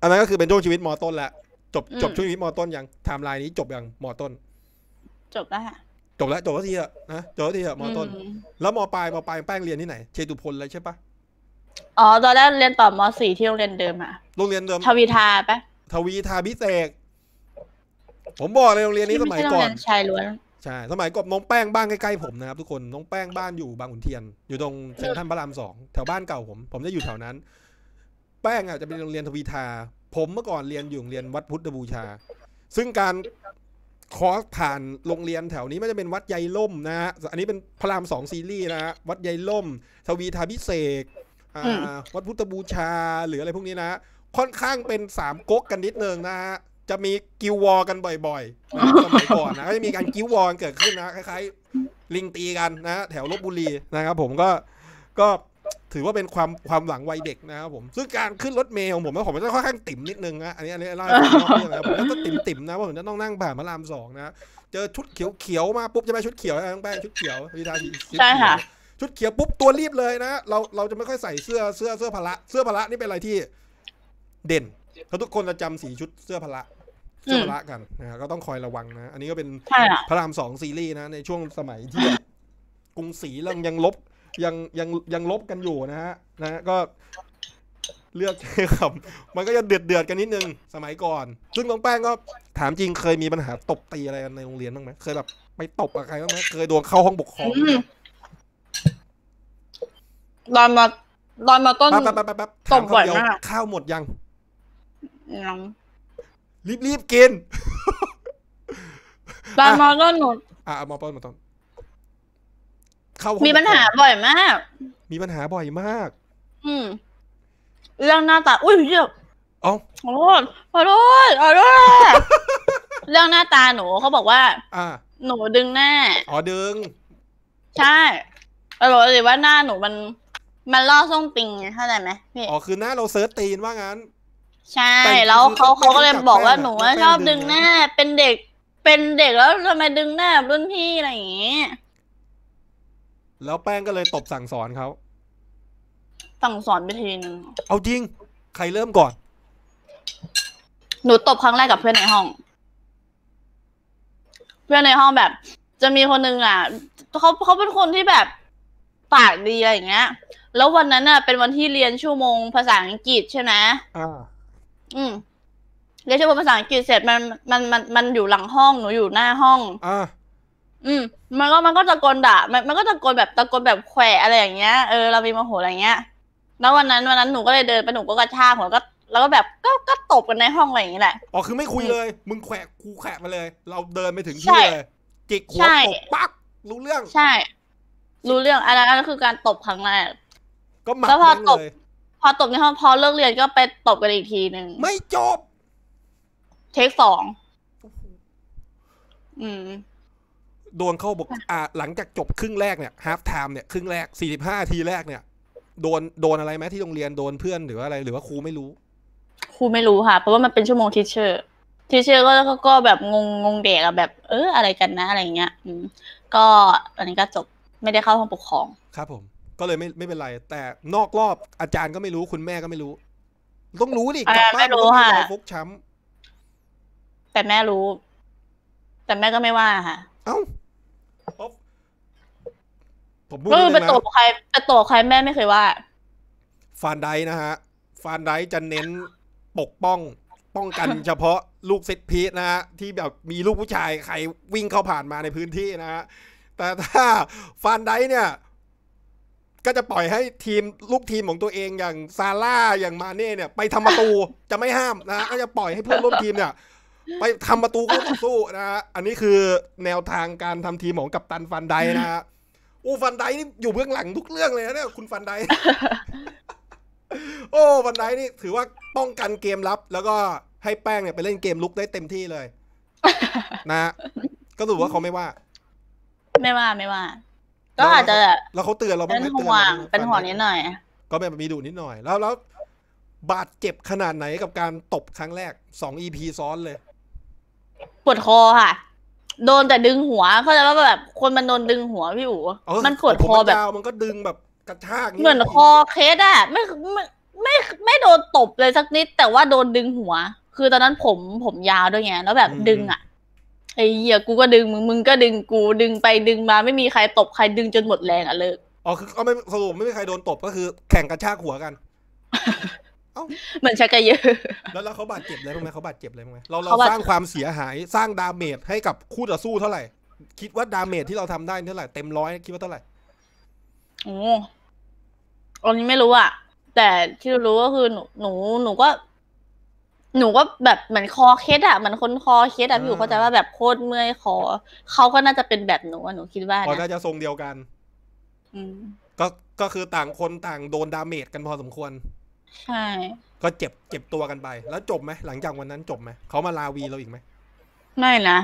อันนั้นก็คือเป็นช่วงชีวิตมอต้นละ จบจบช่วงชีวิตมอต้นยังไทม์ไลน์นี้จบยังมอต้น จบแล้วค่ะ จบแล้วจบแล้วทีอะนะจบแล้วทีอะมอต้น แล้วมอปลายมอปลายแป้งเรียนที่ไหนเชตุพลเลยใช่ปะอ๋อตอนแรกเรียนต่อมสี่ที่โรงเรียนเดิมอะโรงเรียนเดิม ทวีทาปะทวีทาพิเศษผมบอกเลยโรงเรียนนี้สมัยก่อนชายล้วนใช่สมัยกบน้องแป้งบ้านใกล้ๆ ผมนะครับทุกคนน้องแป้งบ้านอยู่บางขุนเทียนอยู่ตรงเซ็นทรัลพระรามสองแถวบ้านเก่าผม ผมจะอยู่แถวนั้น แป้งอ่ะจะเป็นโรงเรียนทวีทาผมเมื่อก่อนเรียนอยู่โรงเรียนวัดพุทธบูชา ซึ่งการคอสผ่านโรงเรียนแถวนี้ไม่จะเป็นวัดใยล่มนะฮะอันนี้เป็นพระรามสองซีรีส์นะฮะวัดใยล่ม ทวีทาพิเศษวัดพุทธบูชา หรืออะไรพวกนี้นะค่อนข้างเป็นสามก๊กกันนิดนึงนะฮะจะมีกิววอกันบ่อยๆสมัยก่อนนะก็จะมีการกิววอเกิดขึ้นนะคล้ายๆลิงตีกันนะ แถวลบบุรีนะครับผมก็ก็ถือว่าเป็นความความหลังวัยเด็กนะครับผมซึ่งการขึ้นรถเมล์ของผมผมจะค่อนข้างติ่มนิดนึงนะอันนี้อันนี้เล่าให้ฟังรนะผมก็ติ่มติ่มนะว่าผมจะต้องนั่งผ่านพระรามสองนะเจอชุดเขียวเขียวมาปุ๊บจะไปชุดเขียวนะต้องไปชุดเขียวพิธาชุดชขียวชุดเขียวปุ๊บตัวรีบเลยนะเราเราจะไม่ค่อยใส่เสื้อเสื้อเสื้อพละเสื้อพละนี่เป็นอะไรที่เด่นเขาทุกคนจะจำสีชุดเสื้อพละเสื้อพละกันนะก็ต้องคอยระวังนะ อันนี้ก็เป็นพระรามสองซีรีส์นะ ในช่วงสมัย ที่กรุงศรียังยังลบ ยังยังยังลบกันอยู่นะฮะนะก็เลือกใช้คำมันก็จะเดือดเดือดกันนิดนึง สมัยก่อนซึ่งน้องแป้งก็ถามจริงเคยมีปัญหาตบตีอะไรกันในโรงเรียนบ้างไหมเคยแบบไปตบอะไใครบ้างไหมเคยโดนเข้าห้องปกครองตอนมาตอนมาต้นบตบบ่อยมากข้าวหมดยังน้องรีบรีบกินตานมอต้นหนดอ่ะมอต้นมอต้นเขามีปัญหาบ่อยมาก มีปัญหาบ่อยมาก อืมเรื่องหน้าตา อุ้ยเยอะอ๋อขอโทษขอโทษขอโทษเรื่องหน้าตาหนูเขาบอกว่า อ่า หนูดึงหน้าอ๋อดึง ใช่เร่บอกเลยว่าหน้าหนูมัน มันล่อส่งติงเข้าใจไหมพี่อ๋อคือหน้าเราเซิร์ชตีนว่างั้นใช่ แล้วเขาเขาก็เลยบอกว่าหนูว่าชอบดึงหน้า เป็นเด็กเป็นเด็กแล้วทำไมดึงหน้ารุ่นพี่อะไรอย่างเงี้ยแล้วแป้งก็เลยตบสั่งสอนเขาสั่งสอนไปทีนึงเอาจริงใครเริ่มก่อน หนูตบครั้งแรกกับเพื่อนในห้อง เพื่อนในห้องแบบ จะมีคนนึงอ่ะเขาเขาเป็นคนที่แบบปากดีอะไรอย่างเงี้ย แล้ววันนั้นอ่ะ เป็นวันที่เรียนชั่วโมงภาษาอังกฤษใช่ไหมอ่าอืมเรียนชื่อภาษาอังกฤษเสร็จมันมันมันมันอยู่หลังห้องหนูอยู่หน้าห้องอ่าอืมมันก็มันก็ตะโกนด่ามันมันก็ตะโกนแบบตะโกนแบบแขวะอะไรอย่างเงี้ยเออเรามีโมโหอะไรเงี้ย แล้ววันนั้นวันนั้นหนูก็เลยเดินไปหนูก็กระชากหัวก็แล้วก็แบบก็ก็ตบกันในห้องอะไรอย่างเงี้ยแหละอ๋อคือไม่คุยเลย มึงแขวะกูแขวะมาเลย เราเดินไปถึงที่เลยจิกหัวตบปั๊กรู้เรื่องใช่รู้เรื่องอันนั้นอัคือการตบครั้งแรกก็มาแล้วพอตบเลยพอตบในห้องพอเลิกเรียนก็ไปตบกันอีกทีหนึ่งไม่จบเทคสองอืมโดนเข้าบอกอ่า หลังจากจบครึ่งแรกเนี่ยฮาร์ฟไทม์เนี่ย ครึ่งแรกสี่สิบห้าทีแรกเนี่ยโดนโดนอะไรไหมที่โรงเรียนโดนเพื่อนหรืออะไร หรือว่าครูไม่รู้ครูไม่รู้ค่ะเพราะว่ามันเป็นชั่วโมงทิเชอร์ทีเชอร์ก็ก็แบบงงงงเด็กอะแบบเอออะไรกันนะอะไรเงี้ย อืม ก็อันนี้ก็จบไม่ได้เข้าห้องปกครองครับ ผมก็เลยไม่ไม่เป็นไรแต่นอกรอบอาจารย์ก็ไม่รู้คุณแม่ก็ไม่รู้ ต้องรู้ดิกลับบ้านต้องมีร่ยฟกช้ำแต่แม่รู้ แต่แม่ก็ไม่ว่าค่ะเอ้าผมพูดเลยนะไปตตใครไปตตใครแม่ไม่เคยว่าฟานไดนะฮะฟานไดจะเน้นปกป้อง ป้องกันเฉพาะลูกเซตพีชนะฮะที่แบบมีลูกผู้ชายใครวิ่งเข้าผ่านมาในพื้นที่นะฮะ แต่ถ้าฟานไดเนี่ยก็จะปล่อยให้ทีมลูกทีมของตัวเองอย่างซาร่าอย่างมาเน่เนี่ย ไปทำประตูจะไม่ห้ามนะก็จะปล่อยให้เพื่อนร่วมทีมเนี่ย ไปทำประตูก็ต้องสู้นะฮะอันนี้คือแนวทางการทำทีมของกัปตันฟันไดนะฮะโอ้ฟันไดนี่อยู่เบื้องหลังทุกเรื่องเลยนะเนี่ยคุณฟันได โอ้ฟันไดนี่ถือว่าป้องกันเกมรับแล้วก็ให้แป้งเนี่ยไปเล่นเกมลุกได้เต็มที่เลยนะก็ถือว่าเขาไม่ว่า ไม่ว่าไม่ว่าก็อาจจะแล้วเขาเตือนเราเป็นห่วงเป็นห่วงนิดหน่อย ก็แบบมีดุนิดหน่อยแล้วแล้ว บาดเจ็บขนาดไหนกับการตบครั้งแรกสองอีพีซ้อนเลยปวดคอค่ะ โดนแต่ดึงหัว เข้าใจว่าแบบ คนมันโดนดึงหัวพี่อู๋มันปวดคอแบบมันก็ดึงแบบกระชากเหมือนคอเคสอะไม่ไม่ไม่ไม่โดนตบเลยสักนิดแต่ว่าโดนดึงหัว คือตอนนั้นผมผมยาวด้วยไงแล้วแบบดึงอะไอ้เหี้ย กูก็ดึง มึง มึงก็ดึงกู ดึงไปดึงมา ไม่มีใครตบใครดึงจนหมดแรงอ่ะเลิก อ๋อ คือก็ไม่สรุปไม่มีใครโดนตบก็คือ แข่งกระชากหัวกัน เอ้า เหมือนชักกระยือแล้วแล้วเขาบาดเจ็บเลยรบ้งไหมเขาบาดเจ็บเลย้งไหม เราเราสร้างความเสียหาย สร้างดาเมจให้กับคู่ต่อสู้เท่าไหร่ คิดว่าดาเมจที่เราทำได้เท่าไหร่ เต็มร้อยคิดว่าเท่าไหร่โอ้อันนี้ไม่รู้อ่ะแต่ที่รู้ก็คือหนู หนู หนูก็หนูก็แบบเหมือนคอเคสอะเหมือนคนคอเคสอะพี่อยู่เข้าใจว่าแบบโคตรเมื่อยคอเขาก็น่าจะเป็นแบบหนูหนูคิดว่านะน่าจะทรงเดียวกันก็ก็คือต่างคนต่างโดนดาเมจกันพอสมควรใช่ ก็เจ็บเจ็บตัวกันไปแล้วจบไหมหลังจากวันนั้นจบไหมเขามาลาวีเราอีกไหมไม่นะ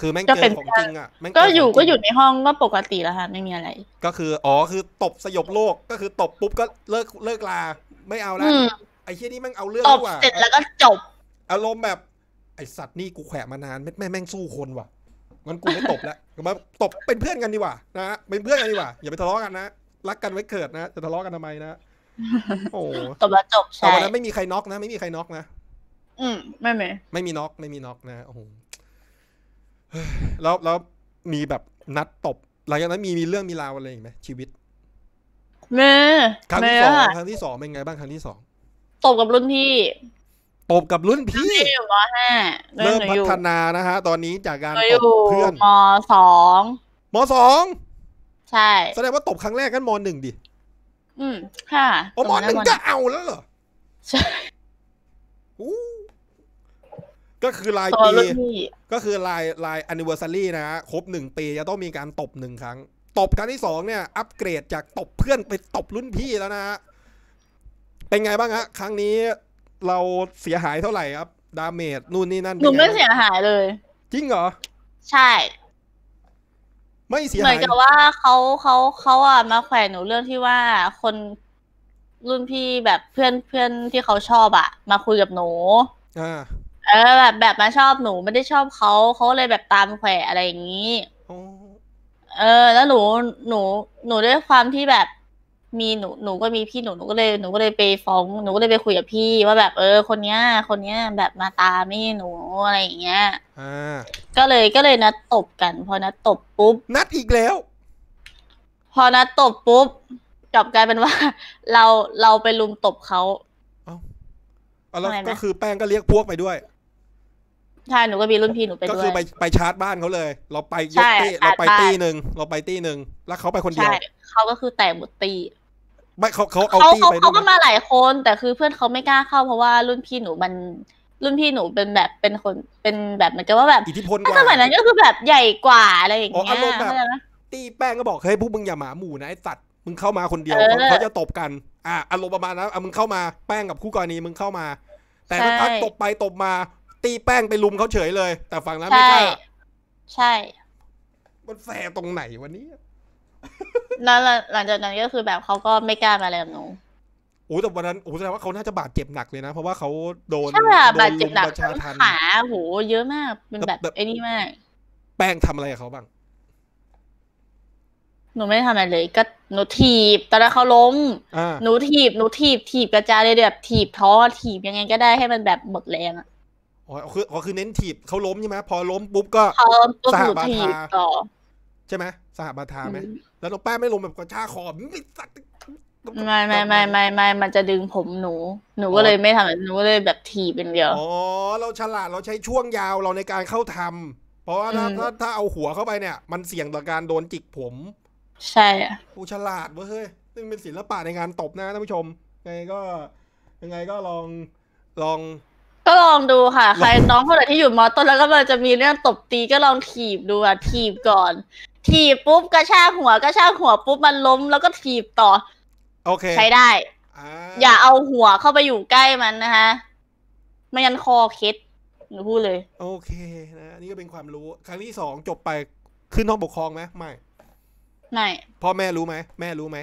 คือแม่งเจอของจริงอ่ะก็อยู่ก็อยู่ในห้องก็ปกติแล้วค่ะไม่มีอะไร ก็คืออ๋อคือตบสยบโลกก็คือตบปุ๊บก็เลิกเลิกลาไม่เอาแล้วไอ้เฮียนี่แม่งเอาเรื่องว่ะเสร็จแล้วก็จบ อารมณ์แบบ ไอสัตว์นี่กูแขวะมานานแม่แม่งสู้คนว่ะงั้นกูไม่ตบแล้วมาตบเป็นเพื่อนกันดีกว่านะเป็นเพื่อนกันดีกว่าอย่าไปทะเลาะกันนะรักกันไว้เกิดนะจะทะเลาะกันทำไมนะ โอ้ตบแล้วจบใช่แต่วันนั้นไม่มีใครน็อกนะไม่มีใครน็อกนะ อืมไม่ไม่ ไม่มีน็อกไม่มีน็อกนะ โอ้โหแล้วแล้วมีแบบนัดตบหลังจากนั้นมีมีเรื่องมีราวอะไรอีกไหมชีวิตแม่ครั้งที่สองครั้งที่สองเป็นไง บ้างครั้งที่สองตบกับรุ่นพี่ ตบกับรุ่นพี่อยู่มเริ่มพัฒนานะฮะ ตอนนี้จากการตบเพื่อนมสองมสองใช่ แสดงว่าตบครั้งแรกกันมหนึ่งดิ อืมค่ะโอ้มหนึ่งก็เอาแล้วเหรอใช่ก็คือลายปีก็คือลายลายอันนิเวอร์ซารีนะฮะครบหนึ่งปี จะต้องมีการตบหนึ่งครั้ง ตบครั้งที่สองเนี่ย อัปเกรดจากตบเพื่อนไปตบรุ่นพี่แล้วนะฮะเป็นไงบ้างฮะครั้งนี้ เราเสียหายเท่าไหร่ครับ ดาเมจนู่นนี่นั่นหนูไม่เสียหายเลย จริงเหรอใช่ ไม่เสียหายเหมือนกับว่าเขาเขาเขาอ่ะ มาแขวนหนูเรื่องที่ว่าคนรุ่นพี่แบบเพื่อนเพื่อนที่เขาชอบอ่ะมาคุยกับหนูอ่าเออ แบบแบบมาชอบหนูไม่ได้ชอบเขาเขาเลยแบบตามแขวะอะไรอย่างนี้เออ แล้วหนูหนู หนูด้วยความที่แบบมีหนูหนูก็มีพี่หนูหนูก็เลยหนูก็เลยไปฟ้องหนูก็เลยไปคุยกับพี่ว่าแบบเออคนเนี้ย คนเนี้ยแบบมาตาไม่หนูอะไรอย่างเงี้ยก็เลยก็เลยนัดตบกัน พอนัดตบปุ๊บนัดอีกแล้ว พอนัดตบปุ๊บกลับกลายเป็นว่า เราเราไปลุมตบเขาเอ้าแล้วก็คือแป้งก็เรียกพวกไปด้วยใช่หนูก็มีรุ่นพี่หนูไปด้วยก็คือไปไปชาร์จบ้านเขาเลย เราไปยกตีเราไปตีหนึ่งเราไปตีหนึ่งแล้วเขาไปคนเดียวเขาก็คือแตกหมดตีไม่เขาเขาเอาตี้ไปเขาก็มาหลายคน แต่คือเพื่อนเขาไม่กล้าเข้าเพราะว่ารุ่นพี่หนูมัน รุ่นพี่หนูเป็นแบบเป็นคนเป็นแบบเหมือนกับว่าแบบอิทธิพลกว่าสมัยนั้นก็คือแบบใหญ่กว่าอะไรอย่างเงี้ยอารมณ์แบบตีแป้งก็บอกเฮ้ยพวกมึงอย่าหมาหมู่นะไอ้สัตว์มึงเข้ามาคนเดียวเขาจะตบกัน อ่ะอารมณ์ประมาณนั้นอ่ะมึงเข้ามาแป้งกับคู่กรณีมึงเข้ามา แต่ถ้าตบไปตบมา ตีแป้งไปลุมเขาเฉยเลย แต่ฝั่งนั้นไม่กล้าใช่มันแฝงตรงไหนวันนี้นั้นหลังจากนั้นก็คือแบบเขาก็ไม่กล้ามาแล้วหนูโอ้แต่วันนั้นโอ้แสดงว่าเขาน่าจะบาดเจ็บหนักเลยนะเพราะว่าเขาโดนใช่บาดเจ็บหนักขาโหเยอะมากเป็นแบบไอ้นี่มาก แป้งทำอะไรกับเขาบ้าง หนูไม่ทำอะไรเลย ก็หนูถีบตอนนั้นเขาล้มหนูถีบหนูถีบถีบกระจายเลยแบบถีบท้อถีบยังไงก็ได้ให้มันแบบหมดแรงอะอ๋อคือคือเน้นถีบเขาล้มใช่ไหมพอล้มปุ๊บก็เาล้มปุ๊บหนูถีบต่อ ใช่ไหมสหบาทาไหม แล้วเราแป้งไม่ลงแบบกระชากคอมสัตว์ไม่ไม่ไม่ไม่ไม่ มันจะดึงผมหนู หนูก็เลยไม่ทำหนูก็เลยแบบถีบเป็นเดียว อ๋อ เราฉลาด เราใช้ช่วงยาวเราในการเข้าทำ เพราะว่าถ้าถ้าถ้าเอาหัวเข้าไปเนี่ย มันเสี่ยงต่อการโดนจิกผม ใช่อ่ะผู้ฉลาดเว้ย้ย ซึ่งเป็นศิลปะในงานตบนะท่านผู้ชม ยังไงก็ยังไงก็ลองลองก็ลองดูค่ะใครน้องคนไหนที่อยู่มอต้นแล้วก็มันจะมีเรื่องตบตีก็ลองถีบดูอ่ะถีบก่อนถีบปุ๊บกระชากหัวกระชากหัวปุ๊บมันล้มแล้วก็ถีบต่อ โอเคใช้ได้อย่าเอาหัวเข้าไปอยู่ใกล้มันนะคะไม่งั้นคอเคสหนูพูดเลย โอเคนะนี่ก็เป็นความรู้ ครั้งที่สองจบไปขึ้นห้องปกครองไหมไม่ไม่พ่อแม่รู้ไหมแม่รู้ไหม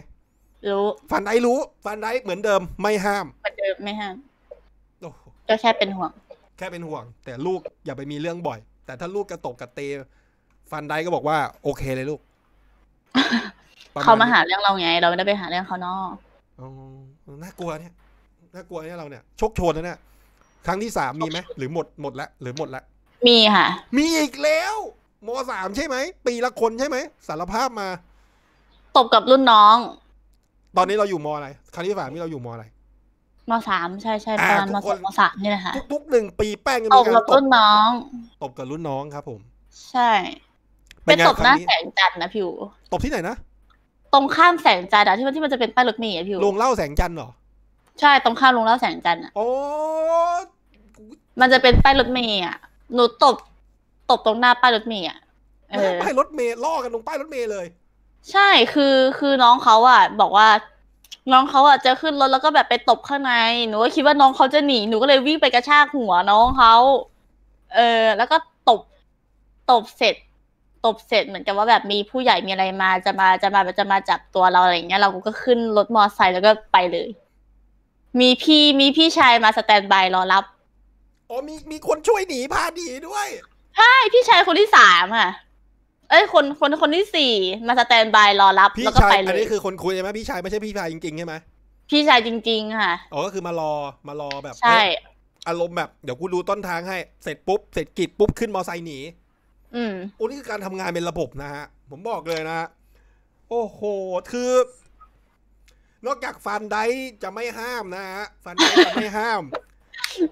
รู้ฟันไดรู้ ฟันไดเหมือนเดิม ไม่ห้ามเหมือนเดิมไม่ห้ามก็แค่เป็นห่วง แค่เป็นห่วง แต่ลูกอย่าไปมีเรื่องบ่อย แต่ถ้าลูกกระตกกระเตฟันได้ก็บอกว่า โอเคเลยลูก เขามาหาเรื่องเราไง เราไม่ได้ไปหาเรื่องเขานอกน่ากลัวเนี่ยน่ากลัวเนี่ยเราเนี่ยชกชนนะเนี่ยครั้งที่สามมีไหม หรือหมดหมดละหรือหมดละมีค่ะ มีอีกแล้วมสามใช่ไหมปีละคนใช่ไหมสารภาพมาตบกับรุ่นน้อง ตอนนี้เราอยู่มอะไรครั้งที่สามนี่เราอยู่มอะไรมสามใช่ใช่ตอนมสองมสามนี่แหละค่ะทุกๆหนึ่งปีแป้งตะกัตบรุ่นน้อง ตบกับรุ่นน้อง ครับผม ใช่ เป็นตบหน้าแสงจันทร์นะพี่วตบที่ไหนนะตรงข้ามแสงจันทร์ที่มันที่มันจะเป็นป้ายรถเมล์อะพี่วลงเล่าแสงจันทร์เหรอใช่ ตรงข้ามลงเล่าแสงจันทร์อะโอ้มันจะเป็นป้ายรถเมล์อะหนูตบตบตรงหน้าป้ายรถเมล์อะป้ายรถเมล์ล่อกันลงป้ายรถเมล์เลย ใช่คือคือน้องเขาอ่ะ บอกว่าน้องเขาอ่ะจะขึ้นรถแล้วก็แบบไปตบข้างใน หนูก็คิดว่าน้องเขาจะหนี หนูก็เลยวิ่งไปกระชากหัวน้องเขา เออ แล้วก็ตบ ตบเสร็จ ตบเสร็จเหมือนกับว่าแบบมีผู้ใหญ่มีอะไรมาจะมาจะมาจะมาจับตัวเราอะไรเงี้ย เราก็ขึ้นรถมอไซค์แล้วก็ไปเลย มีพี่ มีพี่ชายมาสแตนบายรอรับ อ๋อ มี มีคนช่วยหนีพาหนีด้วย ใช่ พี่ชายคนที่สามอ่ะเอ้ยคน คน คนที่สี่มาสแตนบายรอรับพี่แล้วก็ชายไปเลอันนี้คือคนคุยใช่ไหมพี่ชายไม่ใช่พี่ชายจริงๆใช่ไหมพี่ชายจริงๆ ค่ะอ๋อก็คือมารอ มารอแบบใช่อารมณ์แบบเดี๋ยวกูดูต้นทางให้เสร็จปุ๊บเสร็จกิจปุ๊บขึ้นมอไซค์หนี อืมโอ้นี่คือการทำงานเป็นระบบนะฮะ ผมบอกเลยนะฮะโอ้โห คือ นอกจากฟันได้จะไม่ห้ามนะฮะฟันได้จะไม่ห้าม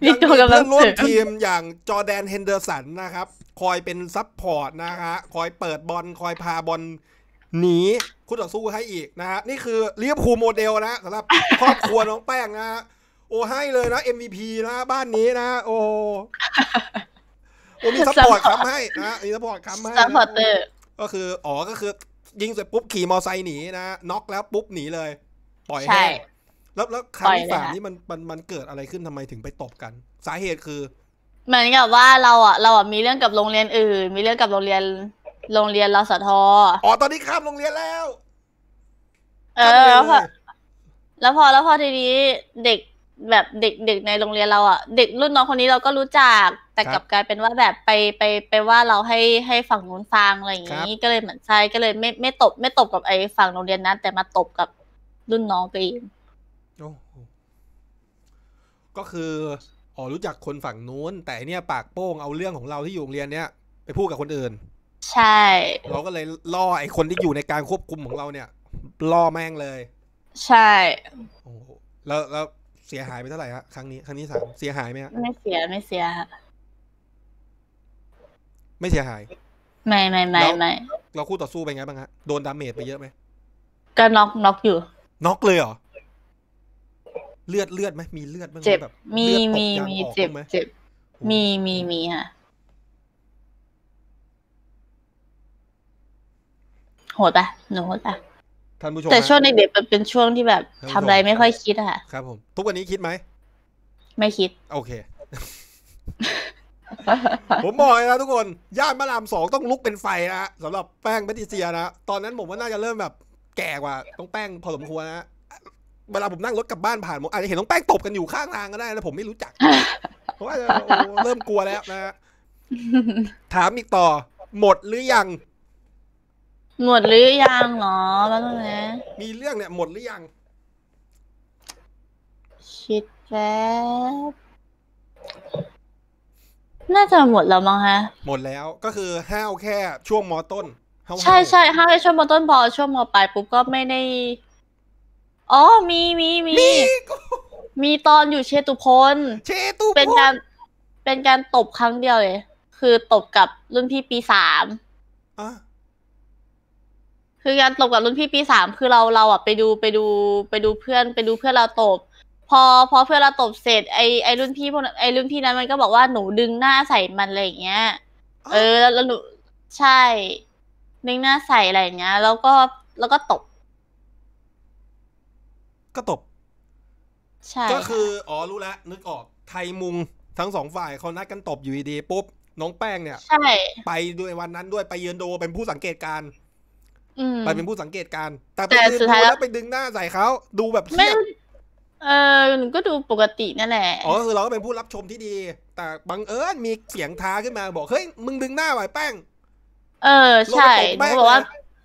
มีตัวกำลังร่วมทีมอย่างจอแดนเฮนเดอร์สันนะครับ คอยเป็นซับพอร์ตนะฮะคอยเปิดบอลคอยพาบอลหนีคู่ต่อสู้ให้อีกนะฮะนี่คือเรียบคูโมเดลนะสำหรับครอบครัวน้องแป้งนะฮะโอ้ให้เลยนะ MVP นะบ้านนี้นะ โอ้โอ้มีซัพพอร์ตค้ำให้นะมีซัพพอร์ตค้ำให้ซัพพอร์ตเตอร์ก็คือ อ๋อ ก็คือยิงเสร็จปุ๊บขี่มอไซค์หนีนะน็อกแล้วปุ๊บหนีเลยปล่อยให้แล้ว แล้วครั้งที่สามนี่มัน มัน มัน เกิด อะไร ขึ้นทำไม ถึง ไป ตบ กัน สาเหตุ คือเหมือนกับ ว่า เรา อ่ะ เรา อ่ะ มี เรื่อง กับ โรงเรียน อื่น มี เรื่อง กับ โรงเรียน โรงเรียนรสทอ๋อ ตอนนี้ ข้าม โรงเรียน แล้ว เออ แล้ว พอ แล้ว พอ ที นี้ เด็ก แบบ เด็กเด็กใน โรงเรียน เรา อ่ะ เด็ก รุ่น น้อง คน นี้ เราก็ รู้จัก แต่ กลับกลาย เป็น ว่า แบบ ไป ไป ไป ว่า เรา ให้ ให้ ฝั่ง นู้นฟังอะไร อย่างนี้ก็เลย เหมือนใช่ก็เลย ไม่ ไม่ ตบ ไม่ ตบกับไอ้ฝั่งโรงเรียนนั้น แต่มาตบกับรุ่นน้องตัวเองก็คืออ๋อรู้จักคนฝั่งนู้นแต่เนี่ยปากโป้งเอาเรื่องของเราที่อยู่โรงเรียนเนี้ยไปพูดกับคนอื่น ใช่ เราก็เลยล่อ ไอ้คนที่อยู่ในการควบคุมของเราเนี่ยล่อแม่งเลย ใช่โอ้แล้วแล้วเสียหายไปเท่าไหร่ฮะครั้งนี้ครั้งนี้สามเสียหายไหมฮะไม่เสียไม่เสียไม่เสียหายไม่ไม่ไม่ไม่เราคู่ต่อสู้เป็นไงบ้างฮะโดนดาเมจไปเยอะไหมก็น็อกน็อกอยู่น็อกเลยเหรอเลือดเลือดไหมมีเลือดบ้างไหมเจ็บแบบมี มี มี เจ็บ เจ็บ มีมีมีค่ะ โหดปะหนูโหดปะท่านผู้ชม แต่ช่วงในเด็กมันเป็นช่วงที่แบบทำอะไรไม่ค่อยคิดอะค่ะ ครับ ผม ทุกวันนี้คิดไหม ไม่คิด โอเค ผมบอกเลยนะทุกคน ย่านมะรามสองต้องลุกเป็นไฟนะฮะสำหรับแป้งแพทิเซียนะ ตอนนั้นผมว่าน่าจะเริ่มแบบ แก่กว่า ต้องแป้งพอสมควรนะเวลาผมนั่งรถกลับบ้านผ่านผมอาจจะเห็นน้องแป้งตบกันอยู่ข้างทางก็ได้แล้วผมไม่รู้จัก เพราะว่าเริ่มกลัวแล้วนะถามอีกต่อ หมดหรือยัง หมดหรือยังหรอแล้วนะมีเรื่องเนี่ยหมดหรือยังคิดแป๊บน่าจะหมดแล้วมั้งฮะหมดแล้วก็คือห้าวแค่ช่วงมอต้นใช่ใช่ห้าวแค่ช่วงมอต้นพอช่วงมอปลายปุ๊บก็ไม่ได้อ๋อ มี มี มี มีตอนอยู่เชตุพลเชตุพลเป็นการ เป็นการตบครั้งเดียวเลยคือตบกับรุ่นพี่ปีสามคือการตบกับรุ่นพี่ปีสามคือเราเราอ่ะไปดูไปดูไปดูเพื่อนไปดูเพื่อนเราตบ พอพอเพื่อนเราตบเสร็จไอไอรุ่นพี่พวกไอรุ่นพี่นั้นมันก็บอกว่าหนูดึงหน้าใส่มันอะไรอย่างเงี้ย เออ แล้วหนูใช่ดึงหน้าใส่อะไรอย่างเงี้ย แล้วก็แล้วก็ตบก็ตบ ใช่ก็คืออ๋อรู้แล้วนึกออก ไทยมุงทั้งสองฝ่ายเขานัดกันตบอยู่ดีปุ๊บ น้องแป้งเนี่ย ใช่ ไปด้วยวันนั้นด้วยไปเยือนโดเป็นผู้สังเกตการไปเป็นผู้สังเกตการ แต่ไปดึงแล้ว ไปดึงหน้าใส่เขาดูแบบเทีียงเออก็ดูปกตินั่นแหละอ๋อคือเราก็เป็นผู้รับชมที่ดี แต่บังเอิญมีเสียงท้าขึ้นมาบอกเฮ้ย มึงดึงหน้าไว้แป้ง เออใช่เขาบอกว่า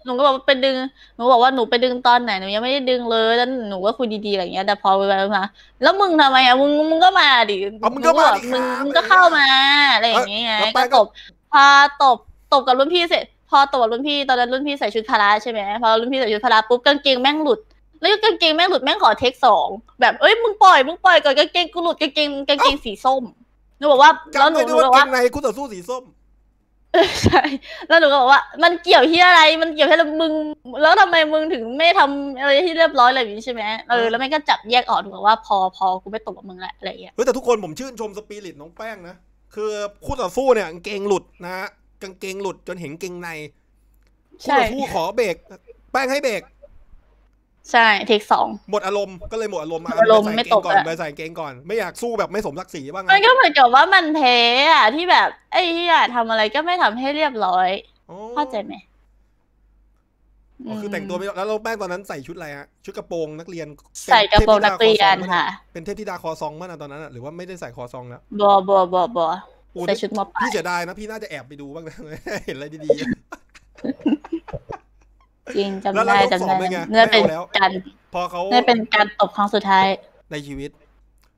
หนูก็บอกว่าไปดึงหนูบอกว่าหนูไปดึงตอนไหน หนูยังไม่ได้ดึงเลยแล้วหนูก็คุยดีๆอะไรเงี้ยแต่พอไปมาแล้วมึงทำไมอ่ะมึงมึงก็มาดิมึงก็มามึงมึงก็เข้ามาอะไรอย่างเงี้ยก็ตบพอตบตบกับรุ่นพี่เสร็จ พอตบกับรุ่นพี่ตอนนั้นรุ่นพี่ใส่ชุดพราใช่ไหมพอรุ่นพี่ใส่ชุดพราปุ๊บกางเกงแม่งหลุดแล้วกางเกงแม่งหลุดแม่งขอเทคสองแบบเอ้ยมึงปล่อยมึงปล่อยก่อนกางเกงกูหลุดกางเกงกางเกงสีส้มหนูบอกว่าแล้วหนูบอกว่าในกูต่อสู้สีส้มใช่ แล้วหนูก็บอกว่า มันเกี่ยวที่อะไรมันเกี่ยวที่เรามึงแล้วทำไม มึงถึงไม่ทำอะไรที่เรียบร้อยอะไรอย่างนี้ใช่ไหมเออแล้วแม่ก็จับแยกออกหนูบอกว่าพอพอกูไม่ตกกับมึงละอะไรอย่างเงี้ยเฮ้แต่ทุกคนผมชื่นชมสปิริตน้องแป้งนะ คือคู่ต่อสู้ เนี่ยกางเกงหลุดนะฮะกางเกงหลุดจนเห็นเกงในคู่ต่อสู้ขอเบรกแป้งให้เบรกใช่เทคสองหมดอารมณ์ก็เลยหมดอารมณ์อารมณ์ไม่ตกก่อนไปใส่เกงก่อน ไม่ อยากสู้แบบไม่สมศักดิ์ศรีบ้างมันก็เหมือนกับว่ามันเทอ่ะที่แบบ ไอ้ที่อ่ะทำอะไรก็ไม่ทำให้เรียบร้อยเข้าใจไหมคือแต่งตัวไม่แล้วเราแป้งตอนนั้นใส่ชุดอะไรฮะชุดกระโปรงนักเรียน ใส่กระโปรงนักเรียนค่ะเป็นเทพธิดาคอซองมั้งนะตอนนั้นหรือว่าไม่ได้ใส่คอซองแล้วบอบอบอบอใส่ชุดมอปพี่เสียดายนะพี่น่าจะแอบไปดูบ้างนะเห็นอะไรดีๆจริงจำได้จำได้เนื้อเป็นการพอเขาเนื้อเป็นการตบครั้งสุดท้ายในชีวิต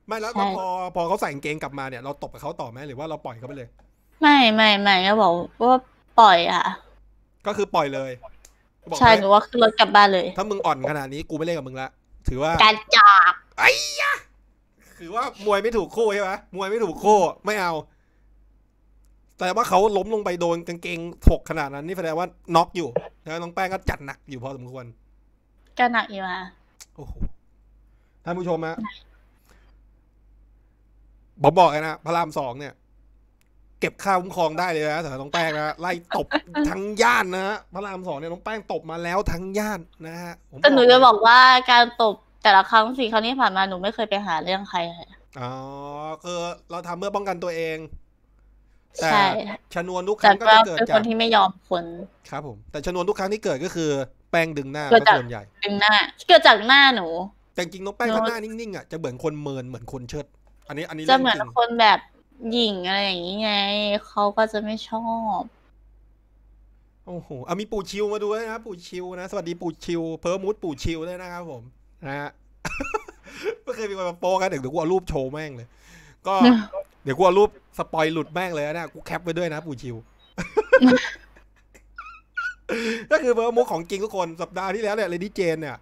ไม่แล้วพอพอเขาใส่กางเกงกลับมาเนี่ย เราตบกับเขาต่อไหมหรือว่าเราปล่อยเขาไปเลย ไม่ไม่ไม่ก็บอกว่าปล่อยอ่ะก็คือปล่อยเลยใช่หนูว่าขึ้นรถกลับบ้านเลยถ้ามึงอ่อนขนาดนี้ กูไม่เล่นกับมึงละถือว่า การจับไอ้ยะถือว่ามวยไม่ถูกคู่ใช่ไหมมวยไม่ถูกคู่ไม่เอาแต่ว่าเขาล้มลงไปโดนกางเกงถกขนาดนั้นนี่แสดงว่าน็อกอยู่แล้วน้องแป้งก็จัดหนักอยู่พอสมควรจัดหนักอยู่อ่ะโอ้โหท่านผู้ชมฮะผมบอกเลยนะพระรามสองเนี่ย เก็บค่าคุ้มครองได้เลยนะสำหรับน้องแป้งนะไล่ตบทั้งย่านนะพระรามสองเนี่ยน้องแป้งตบมาแล้วทั้งย่านนะฮะแต่หนูจะบอกว่าการตบแต่ละครั้งสี่ครั้งนี้ผ่านมาหนูไม่เคยไปหาเรื่องใครอ๋อคือเราทำเพื่อป้องกันตัวเองแต่ชนวนทุกครั้งก็เกิดจากคนที่ไม่ยอมคน ครับผม แต่ ชนวนทุกครั้งที่เกิดก็คือ แป้งดึงหน้าเป็นส่วนใหญ่ดึงหน้า เกิดจากหน้าหนูแต่จริงน้องแป้งเขาหน้านิ่งๆอ่ะจะเหมือนคนเมินเหมือนคนเชิด อันนี้อันนี้จะเหมือนคนแบบหญิงอะไรอย่างนี้ไงเขาก็จะไม่ชอบ โอ้โหเอามีปู่ชิวมาดูนะครับปู่ชิวนะ สวัสดีปู่ชิวเพิร์มูดปู่ชิวด้วยนะครับผมนะฮะไม่เคยมีคนมาโป้กันเด็กถึกูเอารูปโชว์แม่งเลยก็เดี๋ยวกูรูปสปอยหลุดแม่งเลยนะกูแคปไว้ด้วยนะ ปูชิวก็คือเบอร์มุกของจริงทุกคนสัปดาห์ที่แล้วเนี่ยเลดี้เจนเนี่ย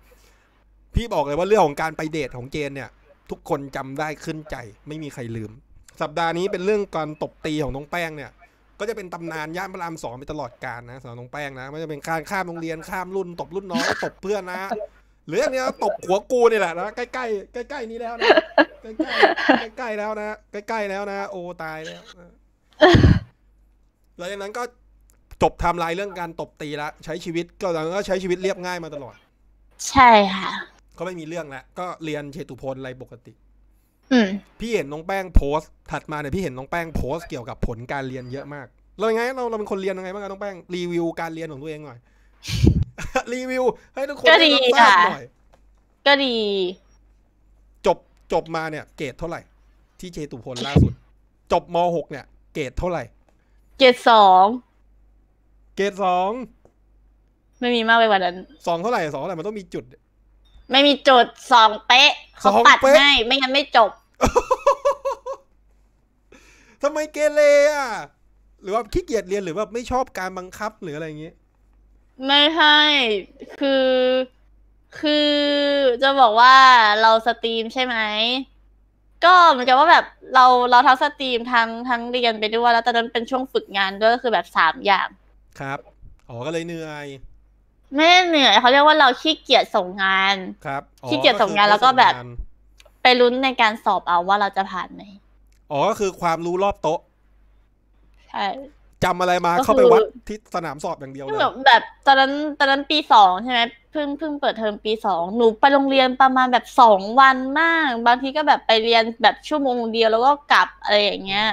พี่บอกเลยว่าเรื่องของการไปเดทของเจนเนี่ย ทุกคนจำได้ขึ้นใจ ไม่มีใครลืม สัปดาห์นี้เป็นเรื่องการตบตีของน้องแป้งเนี่ย ก็จะเป็นตำนานย่านพระรามสองไปตลอดกาลนะสำหรับน้องแป้งนะ มันจะเป็นการข้ามโรงเรียนข้ามรุ่น ตบรุ่นน้องตบเพื่อนนะหรืออย่างเนี้ยตบหัวกูนี่แหละนะใกล้ใกล้ใกล้ใกล้นี้แล้วนะ ใกล้ใกล้ใกล้แล้วนะใกล้ใกล้แล้วนะโอ้ตายแล้วหลังจากนั้นก็จบไทม์ไลน์เรื่องการตบตีละใช้ชีวิตก็หลังก็ใช้ชีวิตเรียบง่ายมาตลอดใช่ค่ะก็ไม่มีเรื่องละก็เรียนเชตุพลอะไรปกติพี่เห็นน้องแป้งโพสต์ ถัดมาเนี่ยพี่เห็นน้องแป้งโพสต์เกี่ยวกับผลการเรียนเยอะมากเราไงเราเราเป็นคนเรียนยังไงบ้างครับน้องแป้งรีวิวการเรียนของตัวเองหน่อยรีวิวให้ทุกคนทราบหน่อยก็ดี จบจบมาเนี่ย เกรดเท่าไหร่ ที่เจตุพลล่าสุด จบมหกเนี่ยเกรดเท่าไหร่เกรดสอง เกรดสอง ไม่มีมากไปกว่านั้นสองเท่าไหร่สองเท่าไหร่มันต้องมีจุด ไม่มีจุดสองเป๊ะเขาปัดให้ไม่งั้นไม่จบทำไมเกเรอ่ะหรือว่าขี้เกียจเรียนหรือว่าไม่ชอบการบังคับหรืออะไรอย่างเงี้ไม่ใช่คือคือจะบอกว่าเราสตรีมใช่ไหมก็เหมือนกับว่าแบบเราเราทั้งสตรีมทั้งทั้งเรียนไปด้วยแล้วตอนนั้นเป็นช่วงฝึกงานด้วยก็คือแบบสามอย่างครับอ๋อก็เลยเหนื่อยไม่เหนื่อย เขาเรียกว่าเราขี้เกียจส่งงานครับขี้เกียจส่งงานแล้วก็แบบไปลุ้นในการสอบเอาว่าเราจะผ่านไหมอ๋อก็คือความรู้รอบโต๊ะใช่จำอะไรมาเข้าไปวัดที่สนามสอบอย่างเดียวเลยแบบตอนนั้นตอนนั้นปีสองใช่ไหมเพิ่งเพิ่งเปิดเทอมปีสองหนูไปโรงเรียนประมาณแบบสองวันมาก บางทีก็แบบไปเรียนแบบชั่วโมงเดียว แล้วก็กลับอะไรอย่างเงี้ย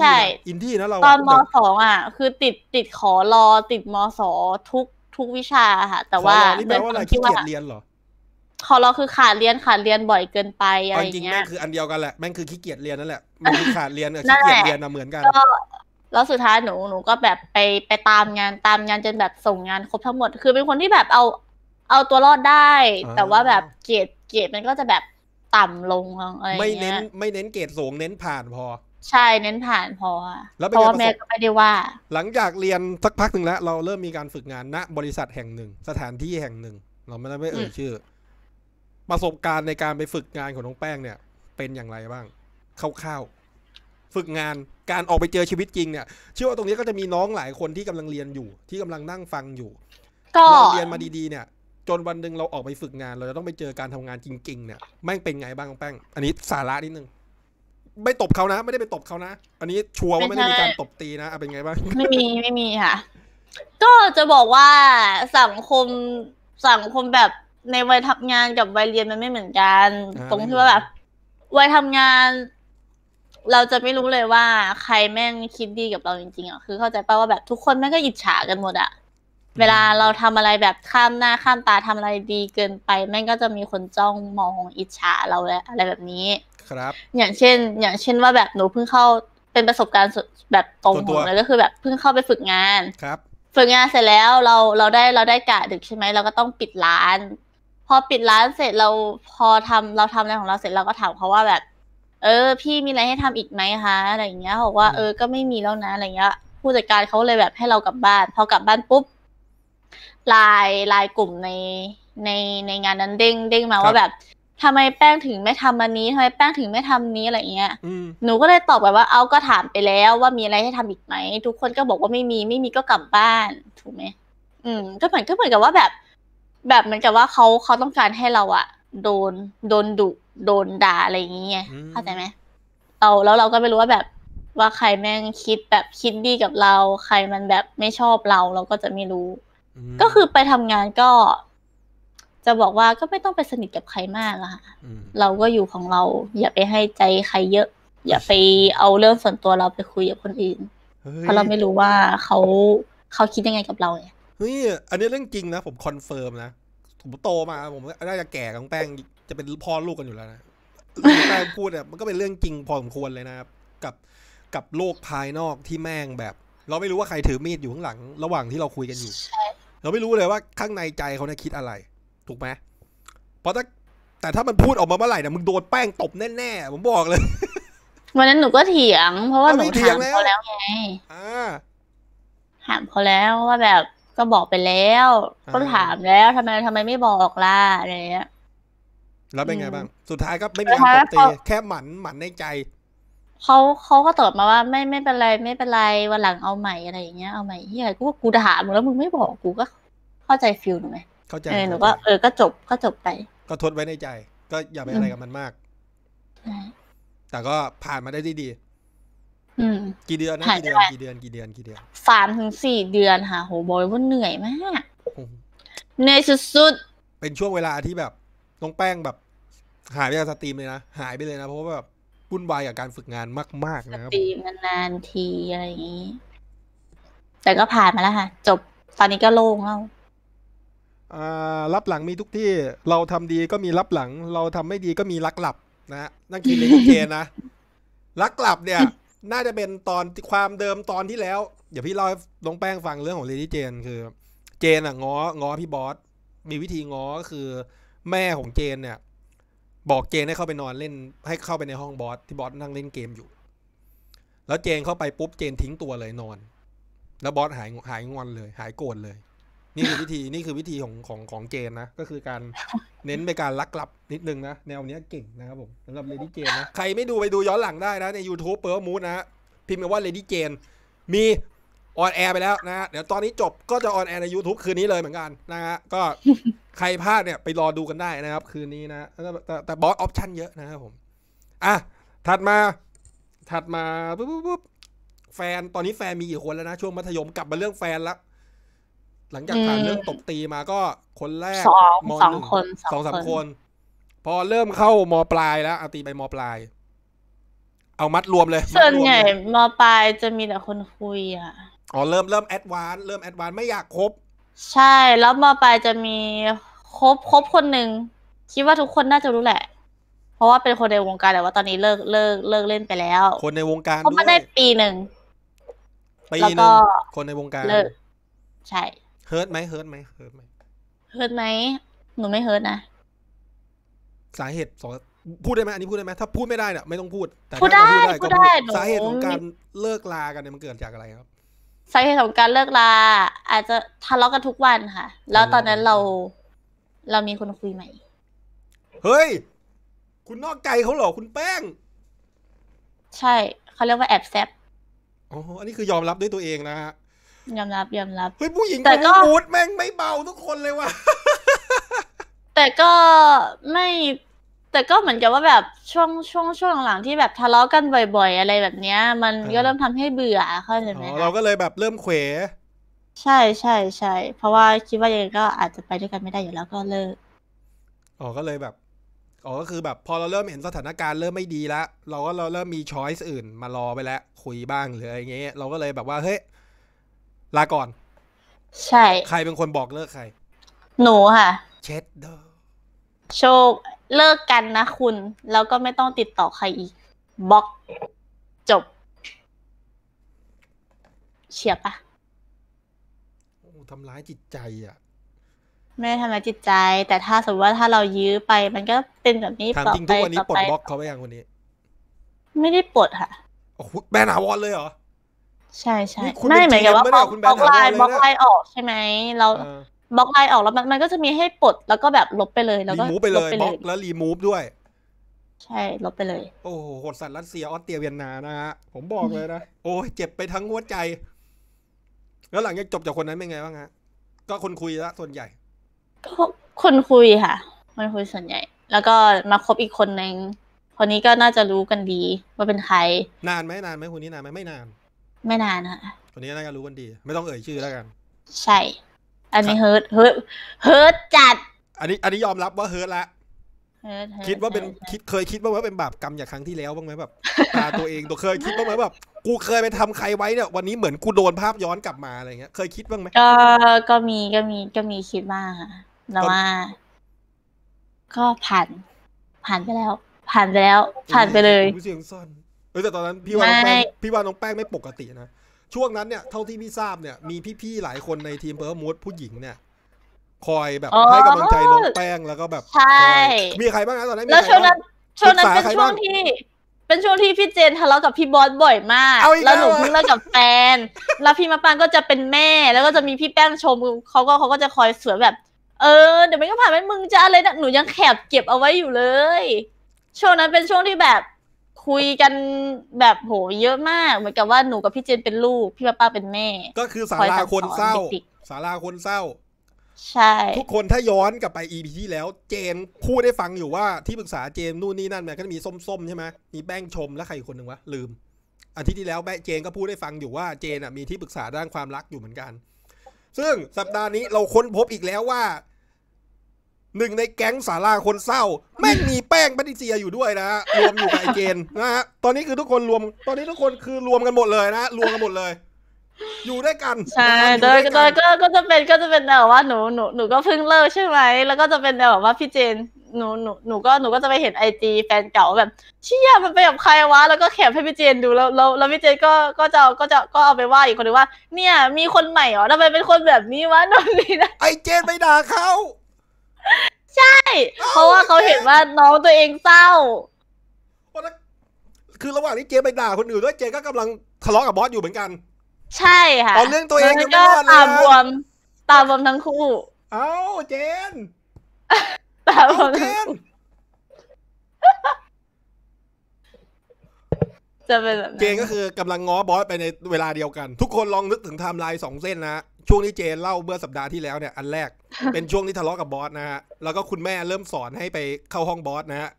ใช่ อินดี้นะเราตอนมสองอ่ะ คือติดติดขอรอติดมสอทุกทุกวิชาค่ะแต่ว่าเนี่ที่ว่าขี้เกียจเรียนเหรอ ขอรอคือขาดเรียนขาดเรียนบ่อยเกินไปอะไรอย่างเงี้ยจริงแม่งคืออันเดียวกันแหละแม่งคือขี้เกียจเรียนนั่นแหละมันคือขาดเรียนกับขี้เกียจเรียนะเหมือนกันแล้วสุดท้ายหนูหนูก็แบบไปไปตามงานตามงานจนแบบส่งงานครบทั้งหมดคือเป็นคนที่แบบเอา เอาตัวรอดได้ แต่ว่าแบบเกรดเกรดมันก็จะแบบต่ำลงอะไรยงเี้ไม่เน้น ไม่เน้นเกรดสูงเน้นผ่านพอ ใช่เน้นผ่านพอแล้วเพ่อแม่ก็ไม่ได้ว่า หลังจากเรียนสักพักหนึ่งแล้วเราเริ่มมีการฝึกงาน ณ บริษัทแห่งหนึ่งสถานที่แห่งหนึ่งเราไม่ได้ไม่เอ่ยชื่อ ประสบการณ์ในการไปฝึกงานของน้องแป้ง เนี่ย เป็นอย่างไรบ้างคร่าวๆฝึกงานการออกไปเจอชีวิตจริงเนี่ยเชื่อว่าตรงนี้ก็จะมีน้องหลายคนที่กำลังเรียนอยู่ที่กำลังนั่งฟังอยู่เราเรียนมาดีๆเนี่ย จนวันหนึ่งเราออกไปฝึกงานเราจะต้องไปเจอการทำงานจริงๆ เนี่ยแม่งเป็นไงบ้างแป้งอันนี้สาระนิดนึง ไม่ตบเขานะ ไม่ได้ไปตบเขานะ อันนี้ชัวร์ว่าไม่ได้มีการตบตีนะเป็นไงบ้างไม่มีไม่มีค่ะ ก็จะบอกว่าสังคมสังคมแบบในวัยทำงานกับวัยเรียนมันไม่เหมือนกัน ตรงที่ว่าแบบ วัยทำงานเราจะไม่รู้เลยว่าใครแม่งคิดดีกับเราจริงๆอ่ะคือ เข้าใจป่าว่าแบบทุกคนแม่งก็อิจฉากันหมดอะเวลาเราทำอะไรแบบข้ามหน้าข้ามตาทำอะไรดีเกินไป แม่งก็จะมีคนจ้องมองอิจฉาเราและอะไรแบบนี้ครับ อย่างเช่น อย่างเช่นว่าแบบหนูเพิ่งเข้าเป็นประสบการณ์แบบตรงหงเลยก็คือ แบบเพิ่งเข้าไปฝึกงานครับ ฝึกงานเสร็จแล้วเราเราได้เราได้กะดึกใช่ไหมเราก็ต้องปิดร้าน พอปิดร้านเสร็จเราพอทำเราทำอะไรของเราเสร็จเราก็ถามเขาว่าแบบเออ พี่มีอะไรให้ทำอีกไหมคะอะไรอย่างเงี้ยบอกว่าเออก็ไม่มีแล้วนะอะไรเงี้ยผู้จัดการเขาเลยแบบให้เรากลับบ้านพอกลับบ้านปุ๊บลายลายกลุ่มในในในงานนั้นเด้งเด้งมาว่าแบบ ทำไมแป้งถึงไม่ทำอันนี้ทำไมแป้งถึงไม่ทำนี้อะไรเงี้ยหนูก็เลยตอบแบบว่าเอาก็ถามไปแล้วว่ามีอะไรให้ทำอีกไหมทุกคนก็บอกว่าไม่มีไม่มีก็กลับบ้าน ถูกไหมอืมก็เหมือนก็เหมือนกับว่าแบบ แบบเหมือนกับว่าเขาเขาต้องการให้เราอะโดนโดนดุโดนด่าอะไรอย่างเงี้ยเข้าใจไหมเราแล้วเราก็ไม่รู้ว่าแบบว่าใครแม่งคิดแบบคิดดีกับเรา ใครมันแบบไม่ชอบเราเราก็จะไม่รู้ ก็คือไปทำงานก็ จะบอกว่าก็ไม่ต้องไปสนิทกับใครมากอะค่ะเราก็อยู่ของเรา อย่าไปให้ใจใครเยอะ อย่าไปเอาเรื่องส่วนตัวเราไปคุยกับคนอื่นเพราะเราไม่รู้ว่าเขาเขาคิดยังไงกับเราเนี่ยเฮ้ยอันนี้เรื่องจริงนะผมคอนเฟิร์มนะ ผมโต มา ผมน่าจะแก่ของแป้งจะเป็นพ่อลูกกันอยู่แล้วนะแม่พูดเนี่ยมันก็เป็นเรื่องจริงพอสมควรเลยนะครับกับกับโลกภายนอกที่แม่งแบบ เราไม่รู้ว่าใครถือมีดอยู่ข้างหลังระหว่างที่เราคุยกันอยู่เราไม่รู้เลยว่าข้างในใจเขาเนี่ยคิดอะไร ถูกไหมเพราะถ้าแต่ถ้ามันพูดออกมาเมื่อไหร่เนี่ยมึงโดนแป้งตบแน่ๆผมบอกเลยวันนั้นหนูก็เถียงเพราะว่าหนูถามเขาแล้วไงถามเขาแล้วว่าแบบก็บอกไปแล้ว ก็ถามแล้วทำไมทำไมไม่บอกล่ะอะไรเงี้ยแล้วเป็นไงบ้าง สุดท้ายก็ไม่มีะไรตบตีแค่หมันหมันในใจเขาเขาก็ตอบมาว่า ไม่ไม่เป็นไรไม่เป็นไร วันหลังเอาใหม่ อะไรอย่างเงี้ยเอาใหม่เฮียกูกูะหามดแล้วมึงไม่บอกกูก็ เข้าใจฟิลหนูไหมเข้าใจหนูก็เออก็ จบก็จบไป ก็ทดไว้ในใจ ก็อย่าไปอะไรกับมันมาก แต่ก็ผ่านมาได้ดีดีกี่เดือนนะกี่เดือนกี่เดือนกี่เดือนกี่เดือนสามถึงสี่เดือนค่ะโหบอยว่าเหนื่อยมากเหนื่อยสุดๆเป็นช่วงเวลาที่แบบน้องแป้งแบบหายไปจากสตรีมเลยนะหายไปเลยนะเพราะว่าแบบวุ่นวายกับการฝึกงานมาก ๆ นะครับสตรีมนานทีอะไรอย่างนี้แต่ก็ผ่านมาแล้วค่ะ จบตอนนี้ก็โล่งแล้วรับหลังมีทุกที่เราทำดีก็มีรับหลัง เราทำไม่ดีก็มีลักหลับ นะนั่นคือเลโอเกนะลักหลับเนี่ย น่าจะเป็นตอนความเดิมตอนที่แล้ว เดี๋ยวพี่เล่าลงแป้งฟังเรื่องของเลดี้เจน คือ เจนอ่ะง้อง้อพี่บอสมีวิธีง้อก็คือแม่ของเจนเนี่ย บอกเจนให้เข้าไปนอนเล่น ให้เข้าไปในห้องบอสที่บอสนั่งเล่นเกมอยู่ แล้วเจนเข้าไปปุ๊บ เจนทิ้งตัวเลยนอน แล้วบอสหายหายงอนเลย หายโกรธเลย นี่คือวิธีนี่คือวิธีของของของเจนนะ ก็คือการเน้นไปการลักลับนิดนึงนะ แนวเนี้ยเก่งนะครับผมสำหรับเลดี้เจนนะ ใครไม่ดูไปดูย้อนหลังได้นะ ใน YouTube เปิร์มูสนะพิมพ์มาว่าเลดี้เจน มีออนแอร์ไปแล้วนะฮะเดี๋ยวตอนนี้จบก็จะออนแอร์ใน YouTube คืนนี้เลยเหมือนกันนะฮะก็ใครพลาดเนี่ยไปรอดูกันได้นะครับคืนนี้นะแต่แต่บอสออปชั่นเยอะนะครับผม อ่ะ ถัดมา ถัดมาปุ๊บปุ๊บแฟนตอนนี้แฟนมีกี่คนแล้วนะ ช่วงมัธยมกลับมาเรื่องแฟนละหลังจากผ่านเรื่องตบตีมาก็คนแรกสองสองคนสองสามคน พอเริ่มเข้ามปลายแล้วเอาตีไปมปลาย เอามัดรวมเลยส่วนใหญ่มปลายจะมีแต่คนคุยอ่ะอ๋อเริ่มเริ่มแอดวานเริ่มแอดวานไม่อยากคบใช่แล้วมาไปจะมีคบคบคนหนึ่งคิดว่าทุกคนน่าจะรู้แหละ เพราะว่าเป็นคนในวงการแต่ว่าตอนนี้เลิกเลิก เลิกเล่นไปแล้ว คนในวงการเขาไม่ได้ปีหนึ่งปีหนึ่งคนในวงการเลิกใช่เฮิร์ตไหมเฮิร์ตไหมเฮิร์ตไหมเฮิร์ตไหมหนูไม่เฮิร์ตนะสาเหตุสองพูดได้ไหมอันนี้พูดได้ไหมถ้าพูดไม่ได้เนี่ยไม่ต้องพูดแต่พูดได้พูดได้ สาเหตุของการเลิกลากันเนี่ยมันเกิดจากอะไรครับสาเหตุของการเลิกลาอาจจะทะเลาะกันทุกวันค่ะ แล้วตอนนั้นเราเรามีคนคุยใหม่ เฮ้ย คุณนอกใจเขาเหรอ คุณแป้ง ใช่เขาเรียกว่าแอบแซบอ๋ออันนี้คือยอมรับด้วยตัวเองนะฮะ ยอมรับ ยอมรับเฮ้ยผู้หญิงแต่ก็มูดแม่งไม่เบาทุกคนเลยว่ะ แต่ก็ไม่แต่ก็เหมือนกับว่าแบบช่วงช่วงช่วงหลังที่แบบทะเลาะกันบ่อย ๆ อะไรแบบเนี้ยมันก็เริ่มทำให้เบื่อเข้าใจไหมเราก็เลยแบบเริ่มเขว ใช่ใช่ใช่เพราะว่าคิดว่ายังไงก็อาจจะไปด้วยกันไม่ได้อยู่แล้วก็เลิกอ๋อก็เลยแบบ อ๋อก็คือแบบพอเราเริ่มเห็นสถานการณ์เริ่มไม่ดีแล้วเราก็เราเริ่มมีช้อยส์อื่น มารอไปแล้วคุยบ้างหรืออะไรเงี้ยเราก็เลยแบบว่าเฮ้ยลาก่อน ใช่ ใครเป็นคนบอกเลิกใครหนูค่ะเช็ดเดอโชคเลิกกันนะคุณ แล้วก็ไม่ต้องติดต่อใครอีกบล็อกจบเฉียบปะโอ้ทำร้ายจิตใจอ่ะไม่ทำร้ายจิตใจ แต่ถ้าสมมติว่าถ้าเรายื้อไป มันก็เป็นแบบนี้ต่อจริงทุกวันนี้ปลดบล็อกเขาไปยังวันนี้ ไม่ได้ปลดค่ะโอ้โหแบนหาวอนเลยเหรอ ใช่ใช่ไม่เหมือนกับว่าบอบล็อกไลน์บล็อกไลน์ออก ใช่ไหมเราบล็อกไลน์ออกแล้วมันมันก็จะมีให้ปลดแล้วก็แบบลบไปเลยแล้วก็ลบไปเลยบล็อกแล้วรีมูฟด้วย ใช่ลบไปเลย โอ้โหโหดสัตว์รัสเซียออสเตรียเวียนนานะฮะผมบอกเลยนะโอ้ยเจ็บไปทั้งหัวใจ แล้วหลังจากจบจากคนนั้นเป็นไงบ้างฮะก็คนคุยละส่วนใหญ่ก็คนคุยค่ะคนคุยส่วนใหญ่ แล้วก็มาคบอีกคนหนึ่งคนนี้ก็น่าจะรู้กันดี ว่าเป็นใคร นานไหมนานไหมคนนี้นานไหมไม่นาน ไม่นานค่ะคนนี้น่าจะรู้กันดี ไม่ต้องเอ่ยชื่อแล้วกัน ใช่อันนี้เฮิร์ตเฮิร์ตเฮิร์ตจัด อันนี้อันนี้ยอมรับว่าเฮิร์ตละ คิดว่าเป็นคิดเคยคิดาว่าเป็นบาปกรรมจากครั้งที่แล้วบ้างไหมแบบตาตัวเองตัวเคยคิดบ้างไหมแบบกูเคยไปทำใครไว้เนี่ย วันนี้เหมือนกูโดนภาพย้อนกลับมาอะไรเงี้ยเคยคิดบ้างไหมก็ก็มีก็มีก็มีคิดบ้างค่ะแต่ว่าก็ผ่าน ผ่านไปแล้ว ผ่านไปแล้ว ผ่านไปเลยเสียงซ่อนเออแต่ตอนนั้นพี่ว่าน้องแป้งพี่ว่าน้องแป้งไม่ปกตินะช่วงนั้นเนี่ย เท่าที่พี่ทราบเนี่ยมีพี่ๆหลายคนในทีมเพิร์มูดผู้หญิงเนี่ยคอยแบบให้กำลังใจน้องแป้งแล้วก็แบบใช่มีใครบ้างนะตอนนั้นแล้วช่วงนั้นช่วงนั้นเป็นช่วงที่ เป็นช่วงที่พี่เจนทะเลาะกับพี่บอสบ่อยมากแล้วหนูเพิ่งเลิกกับแฟนแล้วพี่มาปางก็จะเป็นแม่แล้วก็จะมีพี่แป้งชมเขาก็เขาก็จะคอยสวยแบบเออ เดี๋ยวมันก็ผ่านไปมึงจะอะไรนะหนูยังแขบเก็บเอาไว้อยู่เลยช่วงนั้นเป็นช่วงที่แบบคุยกันแบบโหเยอะมากเหมือนกับว่าหนูกับพี่เจนเป็นลูกพี่ป้าป้าเป็นแม่ ก็คือสาราคนเศร้าสาราคนเศร้าใช่ทุกคนถ้าย้อนกลับไปอีพีที่แล้วเจนพูดได้ฟังอยู่ว่าที่ปรึกษาเจนนู่นนี่นั่นมันก็จะมีส้มๆใช่ไหมมีแป้งชมแล้วใครคนหนึ่งวะลืมอาทิตย์ที่แล้วแบเจนก็พูดได้ฟังอยู่ว่า เจนมีที่ปรึกษาด้านความรักอยู่เหมือนกัน ซึ่งสัปดาห์นี้เราค้นพบอีกแล้วว่าหนึ่งในแก๊งสาราคนเศร้าแม่งมีแป้งปฏิเจียอยู่ด้วยนะฮะรวมอยู่กับไอเกนนะฮะตอนนี้คือทุกคนรวม ตอนนี้ทุกคนคือรวมกันหมดเลยนะรวมกันหมดเลย อยู่ด้วยกันใช่โดยดยก็ก็จะเป็นก็จะเป็นแนวว่าหนูหนูหนูก็เพิ่งเลิกใช่ไหมแล้วก็จะเป็นแนวว่าพี่เจนหนูหนูหนูก็หนูก็จะไปเห็นไอจีแฟนเก่าแบบเชี่ยมันไปกับใครวะแล้วก็แขบให้พี่เจนดูแล้วแล้วแล้วพี่เจนก็ก็จะก็จะก็เอาไปว่าอีกคนนึงว่า เนี่ย มีคนใหม่เหรอทำไมเป็นคนแบบนี้วะนนนี่นะไอเจนไปด่าเขาใช่ เพราะว่าเขาเห็นว่า น้องตัวเองเศร้า คือระหว่างนี้เจไปด่าคนอื่นด้วย เจก็กำลังทะเลาะกับบอสอยู่เหมือนกัน ใช่ค่ะ ตอนเรื่องตัวเองก็ตามบวมตามบวมทั้งคู่ เอ้า เจน ตามบวมจะเป็นแบบเจนก็คือกำลังง้อบอสไปในเวลาเดียวกัน ทุกคนลองนึกถึงไทม์ไลน์สองเส้นนะช่วงที่เจนเล่าเมื่อสัปดาห์ที่แล้วเนี่ย อันแรก เป็นช่วงที่ทะเลาะกับบอสนะฮะแล้วก็คุณแม่เริ่มสอนให้ไปเข้าห้องบอสนะฮะ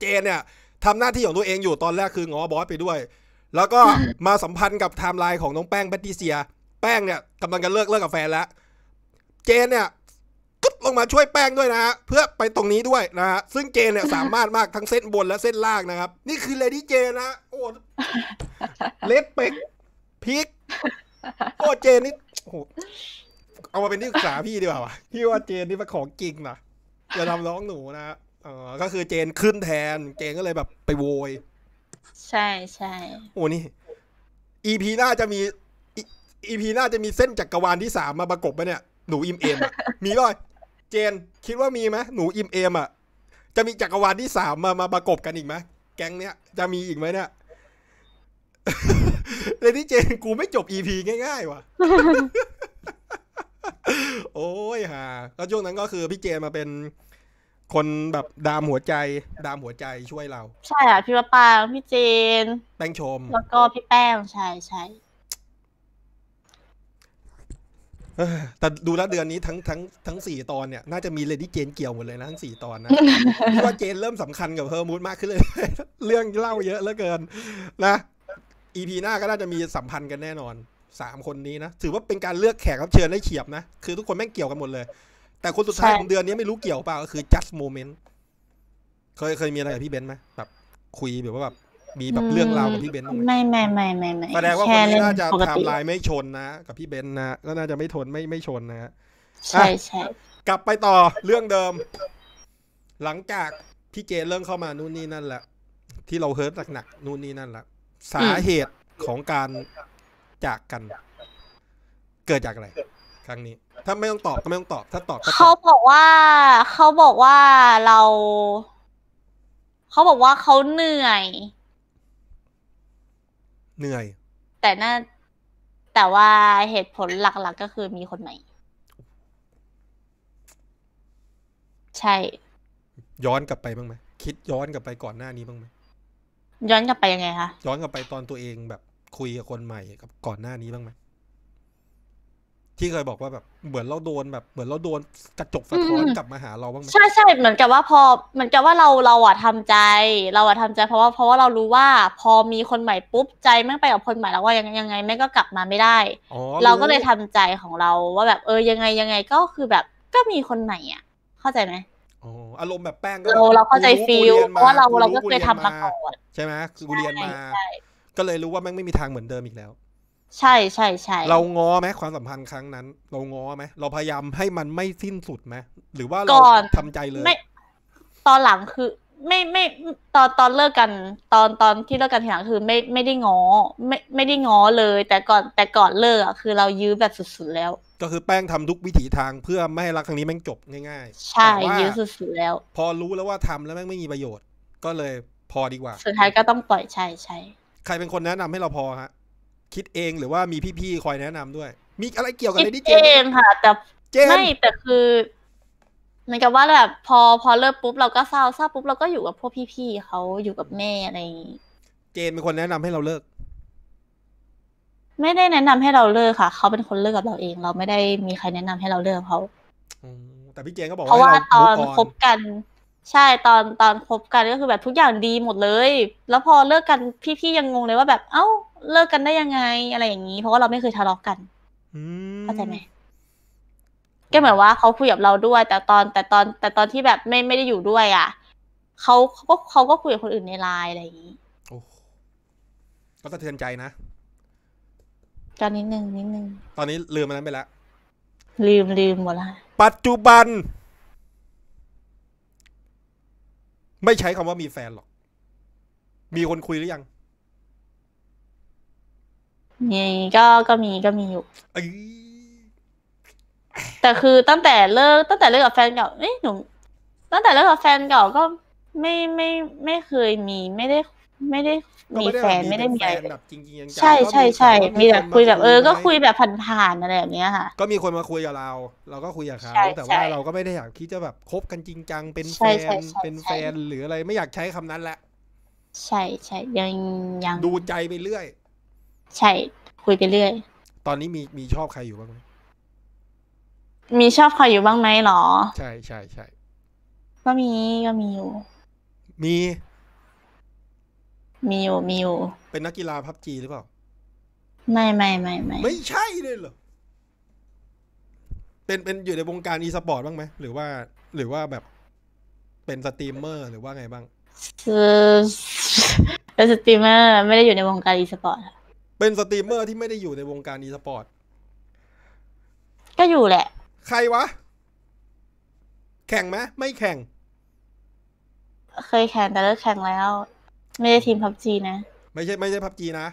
เจนเนี่ยทำหน้าที่ของตัวเองอยู่ตอนแรกคืองอบอสไปด้วย แล้วก็มาสัมพันธ์กับไทม์ไลน์ของน้องแป้งแบตติเซียแป้งเนี่ยกำลังจะเลิกเลิกกับแฟนแล้ว เจนเนี่ยก๊ลงมาช่วยแป้งด้วยนะฮะเพื่อไปตรงนี้ด้วยนะฮะซึ่งเจนเนี่ยสามารถมากทั้งเส้นบนและเส้นล่างนะครับ นี่คือเลดี้เจนนะโอ้เลดเป็กพิกโอเจนนี่โหเอามาเป็นที่ปรึกษาพี่ดีกว่าวะพี่ว่าเจนนี่เป็นของจริงนะอย่าทำร้องหนูนะเออก็คือเจนขึ้นแทนเจนก็เลยแบบไปโวย ใช่ใช่โอ้นี่อีพีหน้าจะมีอีพีหน้าจะมีเส้นจักกรวาลที่สามมาประกบไหมเนี่ย หนูอิมเอมมีป่ะเจนคิดว่ามีไหมหนูอิมเอมอ่ะจะมีจักรวาลที่สามมามาประกบกันอีกไหมแก๊งเนี้ยจะมีอีกไหมเนี่ยเลยที่เจน กูไม่จบ EP ง่ายๆว่ะ โอ้ยฮะก็ช่วงนั้นก็คือพี่เจนมาเป็นคนแบบดามหัวใจ ดามหัวใจช่วยเรา ใช่อ่ะ พี่ปะปาพี่เจนแป้งชม แล้วก็พี่แป้ง ใช่ใช่แต่ดูแลเดือนนี้ทั้งทั้งทั้งสี่ตอนเนี่ย น่าจะมีเลดี้เจนเกี่ยวหมดเลยนะทั้งสี่ตอนนะว่าเจนเริ่มสำคัญกับเฮอร์มูดมากขึ้นเลย เรื่องเล่าเยอะเหลือเกินนะอีพีหน้าก็น่าจะมีสัมพันธ์กันแน่นอนสามคนนี้นะถือว่าเป็นการเลือกแขกรับเชิญได้เฉียบนะ คือทุกคนแม่งเกี่ยวกันหมดเลย แต่คนสุดท้ายของเดือนนี้ไม่รู้เกี่ยวเปล่า ก็คือ just moment เคยเคยมีอะไรกับพี่เบนซ์ไหมแบบคุยแบบว่าแบบมีแบบเรื่องราวกับพี่เบนซ์ไหม่ไม่ไม่ไม่ไม่แสดงว่าคนนี้น่าจะทมไลน์ไม่ชนนะกับพี่เบนซ์นะ ก็น่าจะไม่ทนไม่ไม่ชนนะใช่ใช่กลับไปต่อเรื่องเดิม หลังจากพี่เจเริ่มเข้ามานู่นนี่นั่นแหละ ที่เราเฮิร์ตหนักๆนู่นนี่นั่นแหละสาเหตุของการจากกัน เกิดจากอะไร ครั้งนี้ ถ้าไม่ต้องตอบก็ไม่ต้องตอบถ้าตอบเขาบอกว่า เขาบอกว่าเรา เขาบอกว่าเขาเหนื่อยเหนื่อย แต่น่าแต่ว่าเหตุผลหลักๆก็คือมีคนใหม่ใช่ ย้อนกลับไปบ้างไหมคิดย้อนกลับไปก่อนหน้านี้บ้างไหมย้อนกลับไปยังไงคะ ย้อนกลับไปตอนตัวเองแบบคุยกับคนใหม่กับ ก่อนหน้านี้บ้างไหมที่เคยบอกว่าแบบเหมือนเราโดนแบบเหมือนเราโดนกระจกสะท้อนกลับมาหาเราบ้างไหมใช่ใช่เหมือนกับว่าพอเหมือนกับว่าเราเราอะทำใจ เราอะทำใจ เพราะว่าเพราะว่าเรารู้ว่า พอมีคนใหม่ปุ๊บใจแม่งไปกับคนใหม่แล้วว่ายังยังไงแม่งก็กลับมาไม่ได้เราก็เลยทำใจของเรา ว่าแบบเออยังไงยังไงก็คือแบบก็มีคนใหม่อะเข้าใจไหมอารมณ์แบบแป้งก็เราเข้าใจฟิลเพราะว่าเราเราก็เคยทำมาก่อนใช่ไหมกูเรียนมา ก็เลยรู้ว่าแม่งไม่มีทางเหมือนเดิมอีกแล้ว ใช่ใช่ใช่เราง้อไหมความสัมพันธ์ครั้งนั้นเราง้อไหมเราพยายามให้มันไม่สิ้นสุดไหมหรือว่าเราทำใจเลยไม่ตอนหลังคือ ไม่ไม่ตอนตอนเลิกกัน ตอนตอนที่เลิกกันทีหลังคือไม่ไม่ได้ง้อไม่ไม่ได้ง้อเลย แต่ก่อนแต่ก่อนเลิกอ่ะคือเรายื้อแบบสุดๆแล้วก็คือแป้งทำทุกวิถีทางเพื่อไม่ให้รักครั้งนี้แม่งจบง่ายๆ ใช่ื้อสุดๆแล้ว พอรู้แล้วว่าทำแล้วแม่งไม่มีประโยชน์ ก็เลยพอดีกว่าสุดท้ายก็ต้องปล่อยใช่ใช่ใครเป็นคนแนะนำให้เราพอฮะ คิดเองหรือว่ามีพี่ ๆ คอยแนะนำด้วย มีอะไรเกี่ยวกับเลดี้เจนเองค่ะแต่ไม่แต่คือเหมือนกับว่าแบบพอพอเลิกปุ๊บเราก็เศร้าเศร้าปุ๊บเราก็อยู่กับพวกพี่ๆเขาอยู่กับแม่อะไรนเจนเป็นคนแนะนำให้เราเลิกไม่ได้แนะนำให้เราเลิกค่ะ เขาเป็นคนเลิกกับเราเอง เราไม่ได้มีใครแนะนำให้เราเลิกเขาแต่พี่เจงก็บอกว่าเพราะว่าตอนคบกัน ใช่ตอนตอนคบกันก็คือแบบทุกอย่างดีหมดเลย แล้วพอเลิกกันพี่ๆยังงงเลยว่าแบบ เอ้าเลิกกันได้ยังไงอะไรอย่างนี้ เพราะว่าเราไม่เคยทะเลาะกันเข้าใจไหม ก็เหมือนว่าเขาคุยกับเราด้วย แต่ตอนแต่ตอนแต่ตอนที่แบบไม่ไม่ได้อยู่ด้วย อ่ะเขาเขาก็เขาก็คุยกับคนอื่นในไลน์อะไรอย่างนี้ก็สะเทือนใจนะจอนิดนึงนิดนึง ตอนนี้ลืมมันนั้นไปแล้วลืมลืมหมดละปัจจุบัน ไม่ใช้คำว่ามีแฟนหรอก มีคนคุยหรือยังมีก็ก็มีก็มีอยู่แต่คือตั้งแต่เลิกตั้งแต่เลิกกับแฟนเก่าเอ้ยหนูตั้งแต่เลิกกับแฟนเก่าก็ ไม่ไม่ไม่เคยมีไม่ได้ไม่ได้ มีแฟนไม่ได้มีอะไรแบบจริงใช่ใช่ใช่มีแบบคุยแบบเออก็คุยแบบผ่านๆอะไรแบบนี้ค่ะ ก็มีคนมาคุยกับเราเราก็คุยกับเขาแต่ว่าเราก็ไม่ได้อยากคิดจะแบบคบกันจริงจังเป็นแฟนเป็นแฟนหรืออะไรไม่อยากใช้คำนั้นแหละ ใช่ใช่ยังยังดูใจไปเรื่อย ใช่ คุยไปเรื่อย ตอนนี้มีมีชอบใครอยู่บ้างไหมมีชอบใครอยู่บ้างไหมหรอ ใช่ใช่ใช่ก็มีก็มีอยู่ มีมีอยู่มีอยู่เป็นนักกีฬาพับจีหรือเปล่าไม่ไม่ไม่ไม่ไม่ใช่เลยเหรอเป็นเป็นอยู่ในวงการอีสปอร์ตบ้างไหมหรือว่าหรือว่าแบบ เป็นสตรีมเมอร์หรือว่าไงบ้างคือเป็นสตรีมเมอร์ไม่ได้อยู่ในวงการอีสปอร์ตเป็นสตรีมเมอร์ที่ไม่ได้อยู่ในวงการอีสปอร์ตก็อยู่แหละ ใครวะ แข่งไหมไม่แข่ง เคยแข่งแต่เลิกแข่งแล้วไม่ใช่ทีมพับจีนะไม่ใช่ไม่ใช่พับจีนะ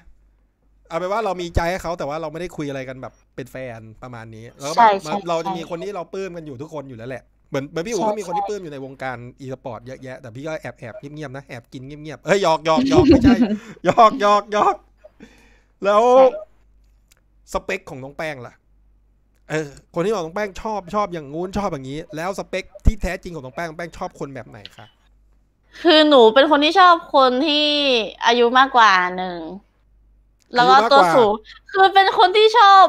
เอาไปว่าเรามีใจให้เขาแต่ว่าเราไม่ได้คุยอะไรกันแบบเป็นแฟนประมาณนี้ แล้วแบบเราจะมีคนที่เราปลื้มกันอยู่ทุกคนอยู่แล้วแหละเหมือนเหมือนพี่อู๋ก็มีคนที่ปลื้มอยู่ในวงการอีสปอร์ตเยอะแยะแต่พี่ก็แอบแอบเงียบๆนะแอบกินเงียบๆเฮ้ยหยอกหยอกหยอกไม่ใช่หยอกหยอกหยอกแล้วสเปคของน้องแป้งล่ะ เออคนที่บอกน้องแป้งชอบชอบอย่างงู้นชอบอย่างนี้ แล้วสเปค ที่แท้จริงของน้องแป้งน้องแป้งชอบคนแบบไหนคะคือหนูเป็นคนที่ชอบคนที่อายุมากกว่าหนึ่งแล้วก็ตัวสูง คือเป็นคนที่ชอบ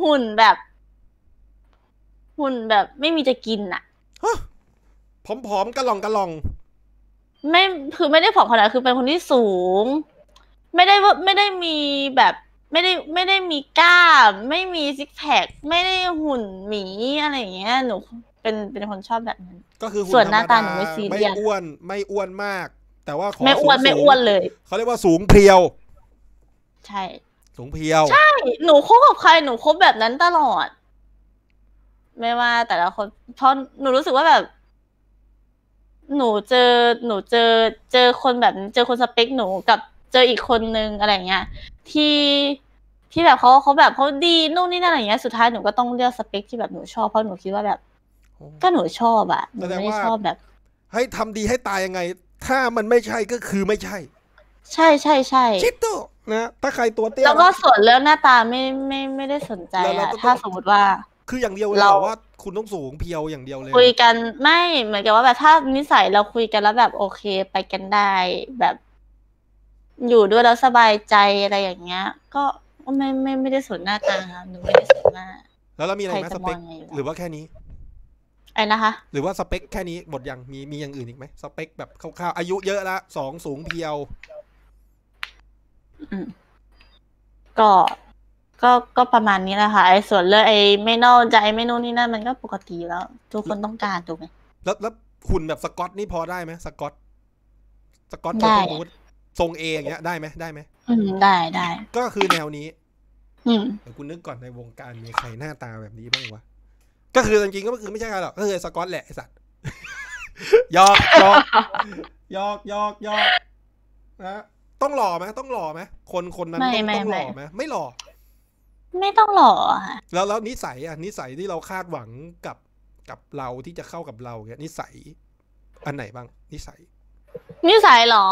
หุ่นแบบ หุ่นแบบ ไม่มีจะกินอะผอมๆกระลองกระลอง ไม่คือไม่ได้ผอมขนาดคือเป็นคนที่สูง ไม่ได้ ไม่ได้มีแบบ ไม่ได้ไม่ได้มีกล้าม ไม่มีซิกแพคไม่ได้หุ่นหมีอะไรอย่างเงี้ย หนูเป็นเป็นคนชอบแบบนั้น ก็คือส่วนหน้าตาหนูไม่ซีเรียสไม่อ้วนไม่อ้วนมาก แต่ว่าไม่อ้วนไม่อ้วนเลยเขาเรียกว่าสูงเพียว ใช่ สูงเพียวใช่หนูคบกับใครหนูคบแบบนั้นตลอด ไม่ว่าแต่ละคนเพราะหนูรู้สึกว่าแบบ หนูเจอหนูเจอ เจอคนแบบ เจอคนสเปคหนูกับเจออีกคนนึงอะไรเงี้ยที่ที่แบบเขาเขาแบบเขาดีนู่นนี่นั่นอะไรเงี้ยสุดท้ายหนูก็ต้องเลือกสเปคที่แบบหนูชอบเพราะหนูคิดว่าแบบก็หนูชอบอ่ะหนูไม่ชอบแบบ ให้ทำดีให้ตายยังไง ถ้ามันไม่ใช่ก็คือไม่ใช่ ใช่ใช่ ใช่ชิโตนะถ้าใครตัวเตี้ยแล้วก็ส่วนเรื่องหน้าตาไม่ไม่ไม่ได้สนใจอะถ้าสมมติว่า คืออย่างเดียวเราว่าคุณต้องสูงเพียวอย่างเดียวเลยคุยกันไม่เหมือนกับว่าแบบถ้านิสัยเราคุยกันแล้วแบบโอเคไปกันได้ แบบ อยู่ด้วยแล้วสบายใจอะไรอย่างเงี้ยก็ไม่ไม่ไม่ได้สนหน้าตาหนูไม่ได้สนหน้าแล้วเรามีอะไรไหมสเปคหรือว่าแค่นี้อไรนะคะหรือว่าสเปคแค่นี้หมดยังมีมีอย่างอื่นอีกไหมสเปคแบบคร่าวๆอายุเยอะละสองสูงเพียวก็ ก็ก็ประมาณนี้แหละค่ะไอ้ส่วนเรื่องไอ้ไม่นอใจไม่นู่นนี่นั่นมันก็ปกติแล้วทุกคนต้องการถูกไหมแล้วแล้วหุ่นแบบสกอตนี่พอได้ไหมสกอตสกอตโคตมบูดทรงเออย่างเงี้ยได้ไหมได้ไหมได้ได้ก็คือแนวนี้ อืมเดี๋ยวนึกก่อนในวงการมีใครหน้าตาแบบนี้บ้างวะก็คือจริงๆก็คือไม่ใช่ใครหรอกก็คือสกอตแหละไอสัตว์ยอกยอกยอกยอกยอกนะต้องหล่อไหมต้องหล่อไหมคนคนนั้นต้องหล่อไหมไม่หล่อไม่ต้องหล่อค่ะแล้วแล้วนิสัยอ่ะนิสัยที่เราคาดหวังกับกับเราที่จะเข้ากับเราเนี่ยนิสัย อันไหนบ้างนิสัยนิสัยหรอ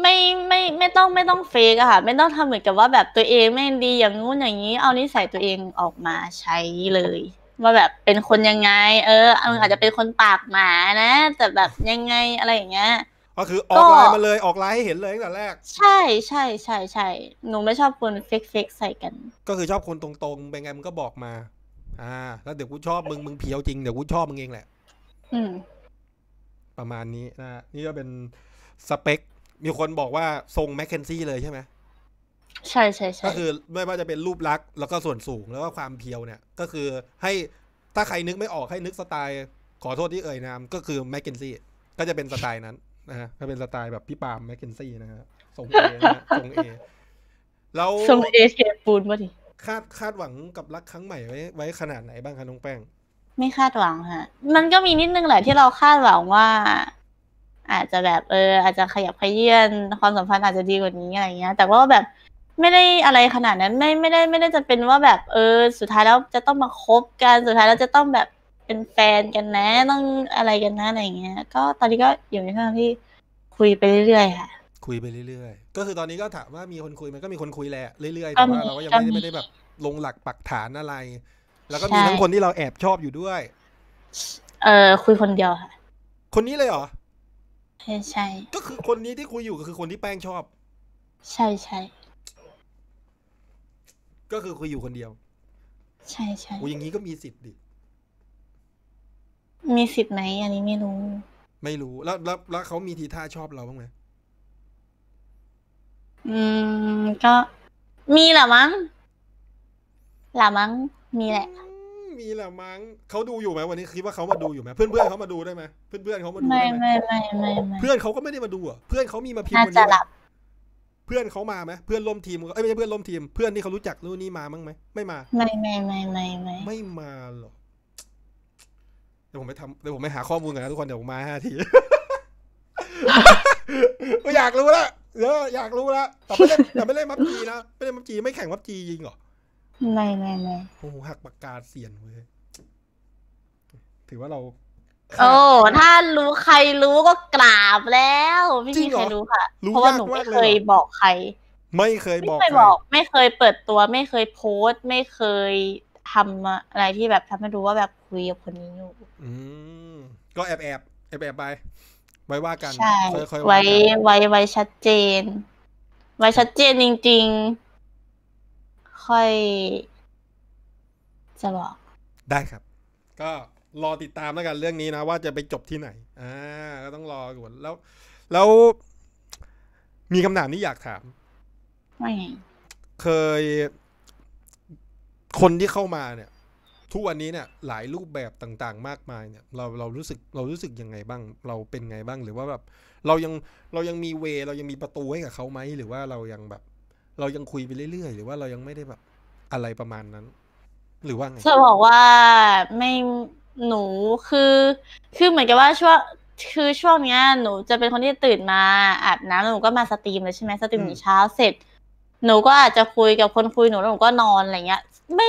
ไม่ไม่ไม่ต้องไม่ต้องเฟกอะค่ะ ไม่ต้องทำเหมือนกับว่าแบบตัวเองไม่ดีอย่างงู้นอย่างนี้ เอานิสัยตัวเองออกมาใช้เลยว่าแบบเป็นคนยังไง เออมอาจจะเป็นคนปากหมานะ แต่แบบยังไงอะไรอย่างเงี้ย ก็คือ ออกไลน์มาเลยออกไลน์ให้เห็นเลยตั้งแต่แรก ใช่ใช่ใช่ใช่หนูไม่ชอบคนเฟกๆใส่กัน ก็คือชอบคนตรงๆเป็นไงมึงก็บอกมาอ่าแล้วเดี๋ยวกูชอบมึงมึงเพียวจริงเดี๋ยวกูชอบมึงเองแหละ อืม ประมาณนี้นะนี่ก็เป็นสเปคมีคนบอกว่าทรงแมคเคนซี่เลยใช่ไหมใช่ใช่ใช่ก็คือไม่ว่าจะเป็นรูปลักษณ์แล้วก็ส่วนสูงแล้วก็ความเพียวเนี่ย ก็คือให้ถ้าใครนึกไม่ออกให้นึกสไตล์ ขอโทษที่เอ่ยนามก็คือแมคเคนซี่ก็จะเป็นสไตล์นั้นนะฮะก็เป็นสไตล์แบบพี่ปามแมคเคนซี่นะฮะทรงเอนะทรงเอแล้วทรงเอเกปูนป่ะดิคาดคาดหวังกับรักครั้งใหม่ไว้ ไว้ขนาดไหนบ้างคะน้องแป้งไม่คาดหวังฮะ มันก็มีนิดนึงแหละที่เราคาดหวังว่า อาจจะแบบ เอออาจจะขยับขยื่นความสัมพันธ์อาจจะดีกว่านี้อะไรเงี้ย แต่ว่าแบบไม่ได้อะไรขนาดนั้นไม่ไม่ได้ไม่ได้จะเป็นว่าแบบ เออ สุดท้ายแล้วจะต้องมาคบกันสุดท้ายแล้วจะต้องแบบเป็นแฟนกันนะต้องอะไรกันนะอะไรอย่างเงี้ยก็ตอนนี้ก็อยู่ในช่วงที่คุยไปเรื่อยๆค่ะ คุยไปเรื่อยๆก็คือตอนนี้ก็ถามว่ามีคนคุยมันก็มีคนคุยแหละ เรื่อยๆ แต่ว่าเราก็ยังไม่ได้ไม่ได้แบบ ลงหลักปักฐานอะไร แล้วก็มีทั้งคนที่เราแอบชอบอยู่ด้วย เออคุยคนเดียวค่ะ คนนี้เลยเหรอ ใช่ใช่ก็คือคนนี้ที่คุยอยู่ก็คือคนที่แป้งชอบ ใช่ใช่ก็คือคุยอยู่คนเดียว ใช่ใช่โอ้อย่างนี้ก็มีสิทธิ์ดิ มีสิทธิ์ไหมอันนี้ไม่รู้ ไม่รู้แล้วแล้วแล้วเขามีทีท่าชอบเราบ้างไหม อืมก็มีแหละมั้งหละมั้งมีแหละ มีแหละมั้งเขาดูอยู่ไหมวันนี้คิดว่าเขามาดูอยู่ไหมเพื่อนเพื่อนเขามาดูได้ไหมเพื่อนเพื่อนเขามาดูไม่ไม่ไม่ไม่เพื่อนเขาก็ไม่ได้มาดูอ่ะเพื่อนเขามีมาพิมพ์น่าจะหลับพื่อนเขามาไหมเพื่อนร่วมทีมเอ้ยไม่ใช่เพื่อนร่วมทีมเพื่อนที่เขารู้จักนู่นนี่มามั้งไหมไม่มา ไม่ไม่ไม่ไม่ไม่ไม่มาหรอกเดี๋ยวผมไปทำเดี๋ยวผมไปหาข้อมูลกันนะทุกคนเดี๋ยวผมมาห้าทีก็อยากรู้ละเยอะอยากรู้ละแต่ไม่เล่นแต่ไม่เล่นมัฟจีนะไม่เล่นมัฟจีไม่แข่งมัฟจียิงหรอไม่ไม่ไม่โอ้โหหักปากกาเสียนเลยถือว่าเราโอ้ถ้ารู้ใครรู้ก็กราบแล้วไม่มีใครรู้ค่ะเพราะว่าหนูไม่เคยบอกใครไม่เคยบอกไม่เคยบอก ไม่เคยเปิดตัว ไม่เคยโพสต์ ไม่เคยทำอะไรที่แบบทำให้รู้ว่าแบบคุยกับคนนี้อยู่ก็แอบแอบแอบแอบไป ไว้ว่ากันใช่ไว้ไว้ไว้ชัดเจน ไว้ชัดเจนจริงๆค่อยจะบอก ได้ครับ ก็รอติดตามแล้วกันเรื่องนี้นะ ว่าจะไปจบที่ไหน อ่าก็ต้องรอก่อนแล้ว แล้ว มีคำถามที่อยากถาม ไม่เคย คนที่เข้ามาเนี่ย ทุกวันนี้เนี่ย หลายรูปแบบต่าง ๆ มากมายเนี่ย เราเรารู้สึกเรารู้สึกยังไงบ้าง เราเป็นไงบ้าง หรือว่าแบบ เรายังเรายังมีเวเรายังมีประตูให้กับเขาไหมหรือว่าเรายังแบบ เรายังคุยไปเรื่อยๆหรือว่าเรายังไม่ได้แบบอะไรประมาณนั้น หรือว่าไงจะบอกว่าไม่หนูคือคือเหมือนกับว่าช่วงคือช่วงเนี้ยหนูจะเป็นคนที่ตื่นมาอาบน้ำแล้วหนูก็มาสตรีมเลยใช่ไหมสตรีมเช้าเสร็จ หนูก็อาจจะคุยกับคนคุยหนูแล้วหนูก็นอนอะไรเงี้ยไม่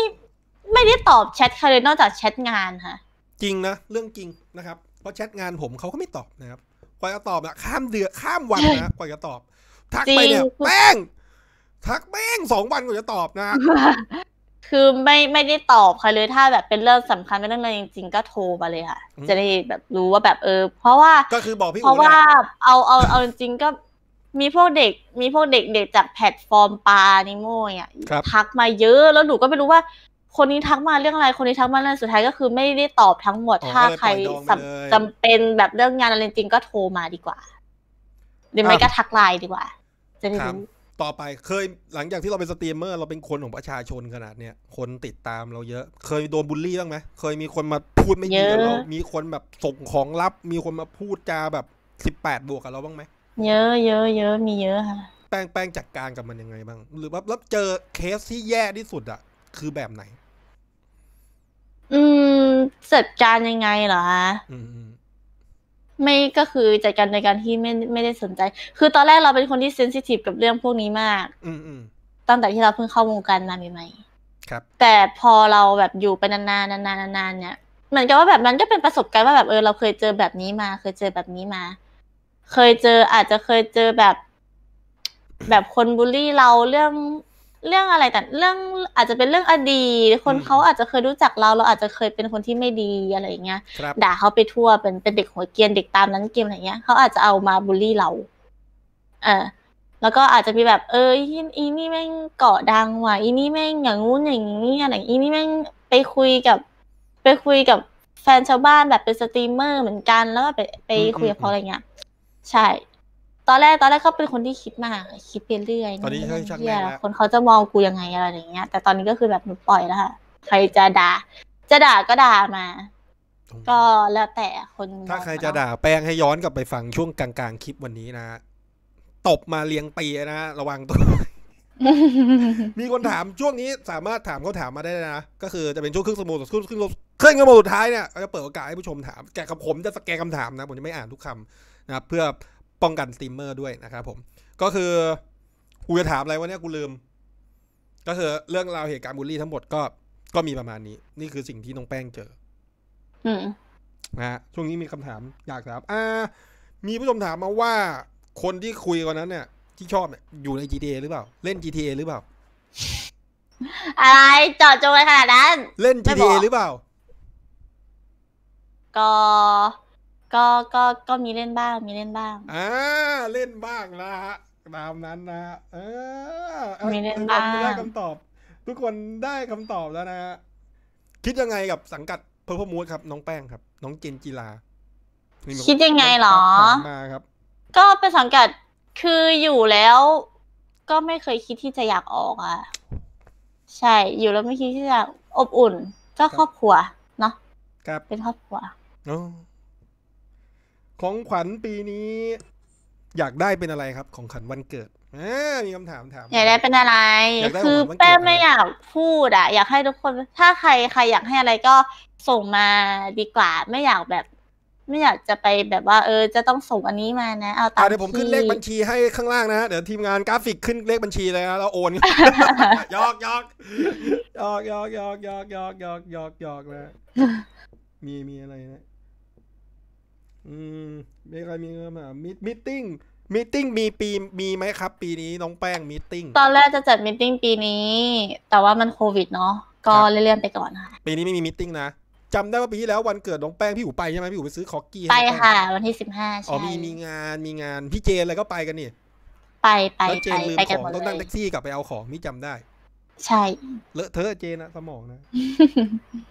ไม่ได้ตอบแชทใครเลยนอกจากแชทงานค่ะจริงนะเรื่องจริงนะครับ เพราะแชทงานผมเขาก็ไม่ตอบนะครับกว่าจะตอบอะข้ามเดือนข้ามวันนะกว่าจะตอบ ทักไปเนี่ยแป้งทักแป้งสองวันกว่าจะตอบนะคือไม่ไม่ได้ตอบใครเลยถ้าแบบเป็นเรื่องสำคัญเป็นเรื่องอะไรจริงๆก็โทรมาเลยค่ะจะได้แบบรู้ว่าแบบเออ เพราะว่าก็คือบอกพี่เพราะว่า เอาเอาเอาจริงก็ มีพวกเด็ก มีพวกเด็กเด็กจากแพลตฟอร์มปานิโมเนี่ยทักมาเยอะแล้วหนูก็ไม่รู้ว่า คนนี้ทักมาเรื่องอะไรคนนี้ทักมาเรื่องสุดท้ายก็คือ ไม่ได้ตอบทั้งหมดถ้าใครจำเป็นแบบเรื่องงานอะไรจริงก็โทรมาดีกว่าหรือไม่ก็ทักไลน์ดีกว่าจะได้รู้ต่อไปเคยหลังจากที่เราเป็นสตรีมเมอร์ เราเป็นคนของประชาชนขนาด เนี้ยคนติดตามเราเยอะ เคยโดนบูลลี่บ้างไหมเคยมีคนมาพูดไม่ดีกับเรา มีคนแบบส่งของลับมีคนมาพูดจาแบบสิบแปดบวกกับเราบ้างไหมเยอะเยอะเยอะมีเยอะค่ะ แป้งแป้งจัดการกับมันยังไงบ้างหรือว่ารับเจอเคสที่แย่ที่สุดอะคือแบบไหน อืมจัดการยังไงเหรอคะอืมไม่ก็คือจัดการในการที่ไม่ไม่ได้สนใจ คือตอนแรกเราเป็นคนที่เซนซิทีฟกับเรื่องพวกนี้มาก อืตั้งแต่ที่เราเพิ่งเข้าวงการมาใหม่ๆครับ แต่พอเราแบบอยู่ไปนานๆนานๆนานๆเนี่ยเหมือนกับว่าแบบมันก็เป็นประสบการณ์ว่าแบบเออ เราเคยเจอแบบนี้มา เคยเจอแบบนี้มา เคยเจออาจจะเคยเจอแบบ แบบคนบูลลี่เราเรื่องเรื่องอะไรแต่เรื่องอาจจะเป็นเรื่องอดีตคนเขาอาจจะเคยรู้จักเราเราอาจจะเคยเป็นคนที่ไม่ดีอะไรอย่างเงี้ย ด่าเขาไปทั่วเป็นเป็นเด็กหัวเกียนเด็กตามนั้นเกมอะไรเงี้ยเขาอาจจะเอามาบูลลี่เราเออแล้วก็อาจจะมีแบบ เอออีนี่แม่งเกาะดังว่ะอีนี่แม่งอย่างงู้นอย่างนี้อะไรอีนี่แม่งไปคุยกับ ไปคุยกับแฟนชาวบ้านแบบเป็นสตรีมเมอร์เหมือนกันแล้วก็ไปไปคุยกับเขาอะไรเงี้ย ใช่ตอนแรกตอนแรกเขาเป็นคนที่คิดมากคิดไปเรื่อยตอนนี้ช่ช่างแแล้วคนเขาจะมองกูยังไงอะไรอย่างเงี้ยแต่ตอนนี้ก็คือแบบหนูปล่อยแล้วค่ะใครจะด่า จะด่าก็ด่ามา ก็แล้วแต่คนถ้าใครจะด่าแป้งให้ย้อนกลับไปฟังช่วงกลางๆคลิปวันนี้นะตบมาเลี้ยงปีนะระวังตัวมีคนถามช่วงนี้สามารถถามเขาถามมาได้นะก็คือจะเป็นช่วงครึ่งสมุดครึ่งครึ่งครึ่งสมสุดท้ายเนี่ยจะเปิดโอกาสให้ผู้ชมถามแกกับผมจะสแกนคำถามนะผมจะไม่อ่านทุกคำนะเพื่อป้องกันสตรีมเมอร์ด้วยนะครับผม ก็คือ กูจะถามอะไรวะเนี่ยกูลืม ก็คือเรื่องราวเหตุการณ์บูลลี่ทั้งหมดก็ ก็มีประมาณนี้ นี่คือสิ่งที่น้องแป้งเจอนะฮะช่วงนี้มีคำถาม อยากถาม อ่า มีผู้ชมถามมาว่า คนที่คุยกันนั้นเนี่ย ที่ชอบเนี่ยอยู่ใน GTA หรือเปล่า เล่น GTA หรือเปล่า อะไร จอดจงเลไขนาดนั้น เล่น GTA หรือเปล่า ก็ก็ ก็ ก็มีเล่นบ้าง มีเล่นบ้าง อ่า เล่นบ้างนะฮะ ตามนั้นนะฮะเออมีเล่นบ้างได้คำตอบทุกคนได้คำตอบแล้วนะฮะ คิดยังไงกับสังกัดเพอ่มพมูดครับ น้องแป้งครับน้องเจนจีลา คิดยังไงหรอมาครับ ก็เป็นสังกัด คืออยู่แล้ว ก็ไม่เคยคิดที่จะอยากออกอ่ะ ใช่ อยู่แล้วไม่คิดที่จะ อบอุ่นก็ครอบครัวเนาะเป็นครอบครัวของขวัญปีนี้ อยากได้เป็นอะไรครับ ของขวัญวันเกิดมีคำถามถามอยากได้เป็นอะไรไคือแป้ไม่อยากพูดอะอยากให้ทุกคน ถ้าใครใครอยากให้อะไรก็ส่งมาดีกว่า ไม่อยากแบบ ไม่อยากจะไปแบบว่าเออ จะต้องส่งอันนี้มานะเอาตาอมเดี๋ยวผมขึ้นเลขบัญชีให้ข้างล่างนะฮะเดี๋ยวทีมงานกราฟิกขึ้นเลขบัญชีเลยนะเราโอนยอกยอกยอกยอกยอกยอกยอกยอกยอกยอกนะมีมีอะไรนะอมมีครมีเงินมมมิติ้งมิติ้งมีปีมีไหมครับปีนี้น้องแป้งมิติ้งตอนแรกจะจัดมิติ้งปีนี้ แต่ว่ามันโควิดเนาะก็เลื่อนไปก่อนค่ะปีนี้ไม่มีมิติ้งนะจำได้ว่าปีที่แล้ววันเกิดน้องแป้งพี่อู๋ไปใช่ไหมพี่อู๋ไปซื้อคอกกี้ไปค่ะ วันที่สิบห้าใช่อ๋อมีมีงานมีงานพี่เจนอะไรก็ไปกันนี่ ไปไปไปกันหมดเลยต้องนั่งแท็กซี่กลับไปเอาของมีจำได้ใช่เลอะเทอะเจนะสมองนะ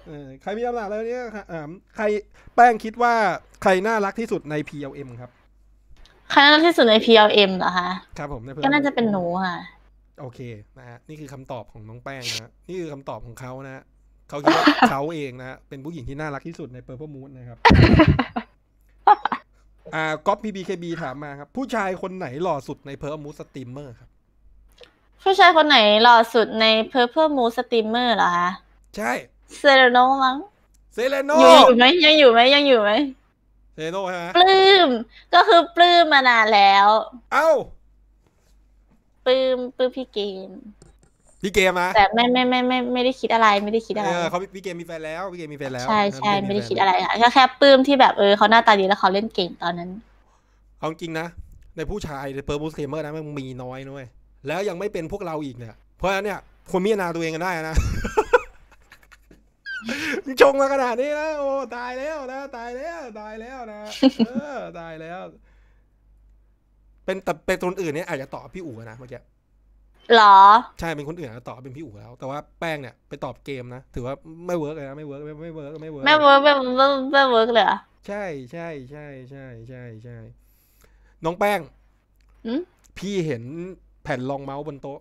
เออใครมีอำนาจอะไรเนี้ยคใครแป้งคิดว่าใครน่ารักที่สุดใน PLM ครับใครน่ารักที่สุดใน PLM เหรอคะครับผมก็น่าจะเป็นหนูค่ะโอเคนะฮะนี่คือคำตอบของน้องแป้งนะนี่คือคำตอบของเขานะเขาคิดว่าเขาเองนะ เป็นผู้หญิงที่น่ารักที่สุดใน Purple Moon นะครับอ่าก๊อฟพีบีเคบีถามมาครับ ผู้ชายคนไหนหล่อสุดในเพิร์มูสตรีมเมอร์ครับผู้ชายคนไหนหล่อสุดใน Purple Moon Steamer เหรอคะใช่เซเลโนมั้งเซเลโนอยู่อยู่ไหมยังอยู่ไหมยังอยู่ไหมเซเลโนใช่ไหมปลื้มก็คือปลื้มมานานแล้ว เอ้าปลื้มปลื้มพี่เกมพี่เกมอะแต่ไม่ไม่ไม่ไม่ไม่ได้คิดอะไรไม่ได้คิดอะไรเขาพี่เกมมีแฟนแล้วพี่เกมมีแฟนแล้วใช่ใช่ไม่ได้คิดอะไรค่ะแค่แค่ปลื้มที่แบบเออเขาหน้าตาดีแล้วเขาเล่นเก่งตอนนั้นเอาจริงนะในผู้ชายในเปิร์มูสเกมเมอร์นะมันมีน้อยนุ้ยแล้วยังไม่เป็นพวกเราอีกเนี่ยเพราะฉะนั้นเนี่ยควรมีนาตัวเองกันได้นะชงมาขนาดนี้นะ โอ้ ตายแล้วนะ ตายแล้ว ตายแล้วนะ เออ ตายแล้ว เป็นแต่เป็นคนอื่นเนี่ยอาจจะตอบพี่อู๋นะเมื่อกี้หรอ ใช่ เป็นคนอื่นอะตอบเป็นพี่อู๋แล้ว แต่ว่าแป้งเนี่ยไปตอบเกมนะ ถือว่าไม่เวิร์กเลยนะ ไม่เวิร์กไม่เวิร์กไม่เวิร์กไม่เวิร์กไม่ไม่เวิร์กเลยอ่ะใช่ใช่ใช่ใช่ใช่ใช่น้องแป้ง พี่เห็นแผ่นรองเมาส์บนโต๊ะ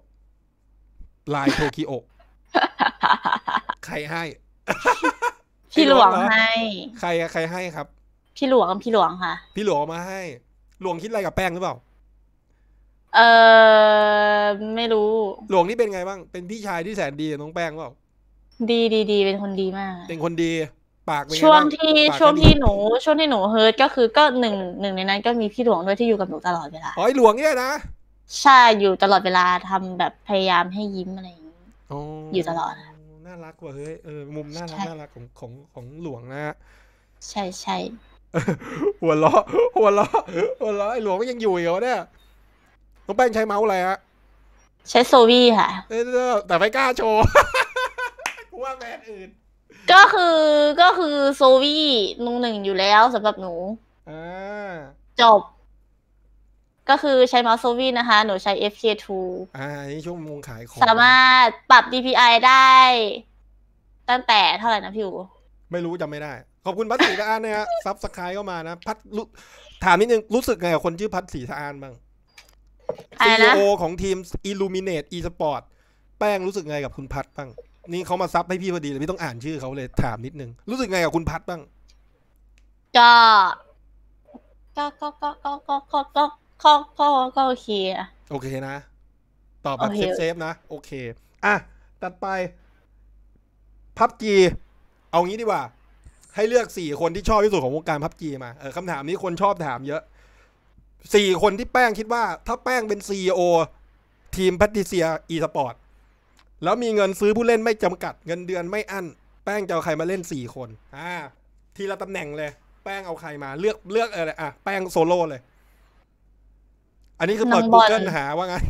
ลายโทคิโอใครให้ พี่หลวงให้ ใครอะใครให้ครับ พี่หลวงพี่หลวงค่ะ พี่หลวงมาให้ หลวงคิดอะไรกับแป้งหรือเปล่าเออไม่รู้ หลวงนี่เป็นไงบ้าง เป็นพี่ชายที่แสนดีน้องแป้งเปล่าดีดีดี เป็นคนดีมาก เป็นคนดี ปากช่วงที่ช่วงที่หนูช่วงที่หนูเฮิร์ตก็คือก็หนึ่งหนึ่งในนั้น ก็มีพี่หลวงด้วยที่อยู่กับหนูตลอดเวลาอ๋อหลวงเนี่ยนะใช่อยู่ตลอดเวลาทำแบบพยายามให้ยิ้มอะไรอย่างนี้อยู่ตลอดน่ารักว่ะเฮ้ยเออมุมน่ารักน่ารักของของของหลวงนะฮะใช่ใช่หัวล้อหัวล้อหัวล้อไอหลวงก็ยังอยู่อยู่เนี่ยน้องแป้งใช้เมาส์อะไรฮะใช้โซวี่ค่ะแต่ไม่กล้าโชว์กว่าแบรนด์อื่นก็คือก็คือโซวี่นุ่งหนึ่งอยู่แล้วสำหรับหนูจบก็คือใช้เมาส์โซวีนะคะ หนูใช้ FK2 อ่า นี่ช่วงมุงขายของ สามารถปรับ DPI ได้ ตั้งแต่เท่าไหร่นะพี่อูไม่รู้จำไม่ได้ ขอบคุณพัดสีสะอานนะฮะซับสไคร์เข้ามานะ พัด ถามนิดนึงรู้สึกไงกับคนชื่อพัดสีสะอานบ้างซีอของทีม Illuminate Esport แป้งรู้สึกไงกับคุณพัดบ้าง นี่เขามาซับให้พี่พอดีเลยพี่ต้องอ่านชื่อเขาเลยถามนิดนึง รู้สึกไงกับคุณพัดบ้างก็ก็ก็ก็ก็ก็ก็ก็ก็ก็โอเคอะโอเคนะตอบแบบเซฟๆนะ โอเค อ่ะตัดไปพับจีเอางี้ดีกว่า ให้เลือกสี่คนที่ชอบที่สุดของวงการพับจีมาเออคำถามนี้คนชอบถามเยอะสี่คนที่แป้งคิดว่า ถ้าแป้งเป็นซีอทีมพัติเซียอีสปอร์ตแล้วมีเงินซื้อผู้เล่นไม่จำกัด เงินเดือนไม่อั้น แป้งจะเอาใครมาเล่นสี่คน อ่าทีละตำแหน่งเลย แป้งเอาใครมา เลือกเลือกอะไรอ่ะ แป้งโซโล่เลยอันนี้คือเปิดกูเกิลหาว่างั้น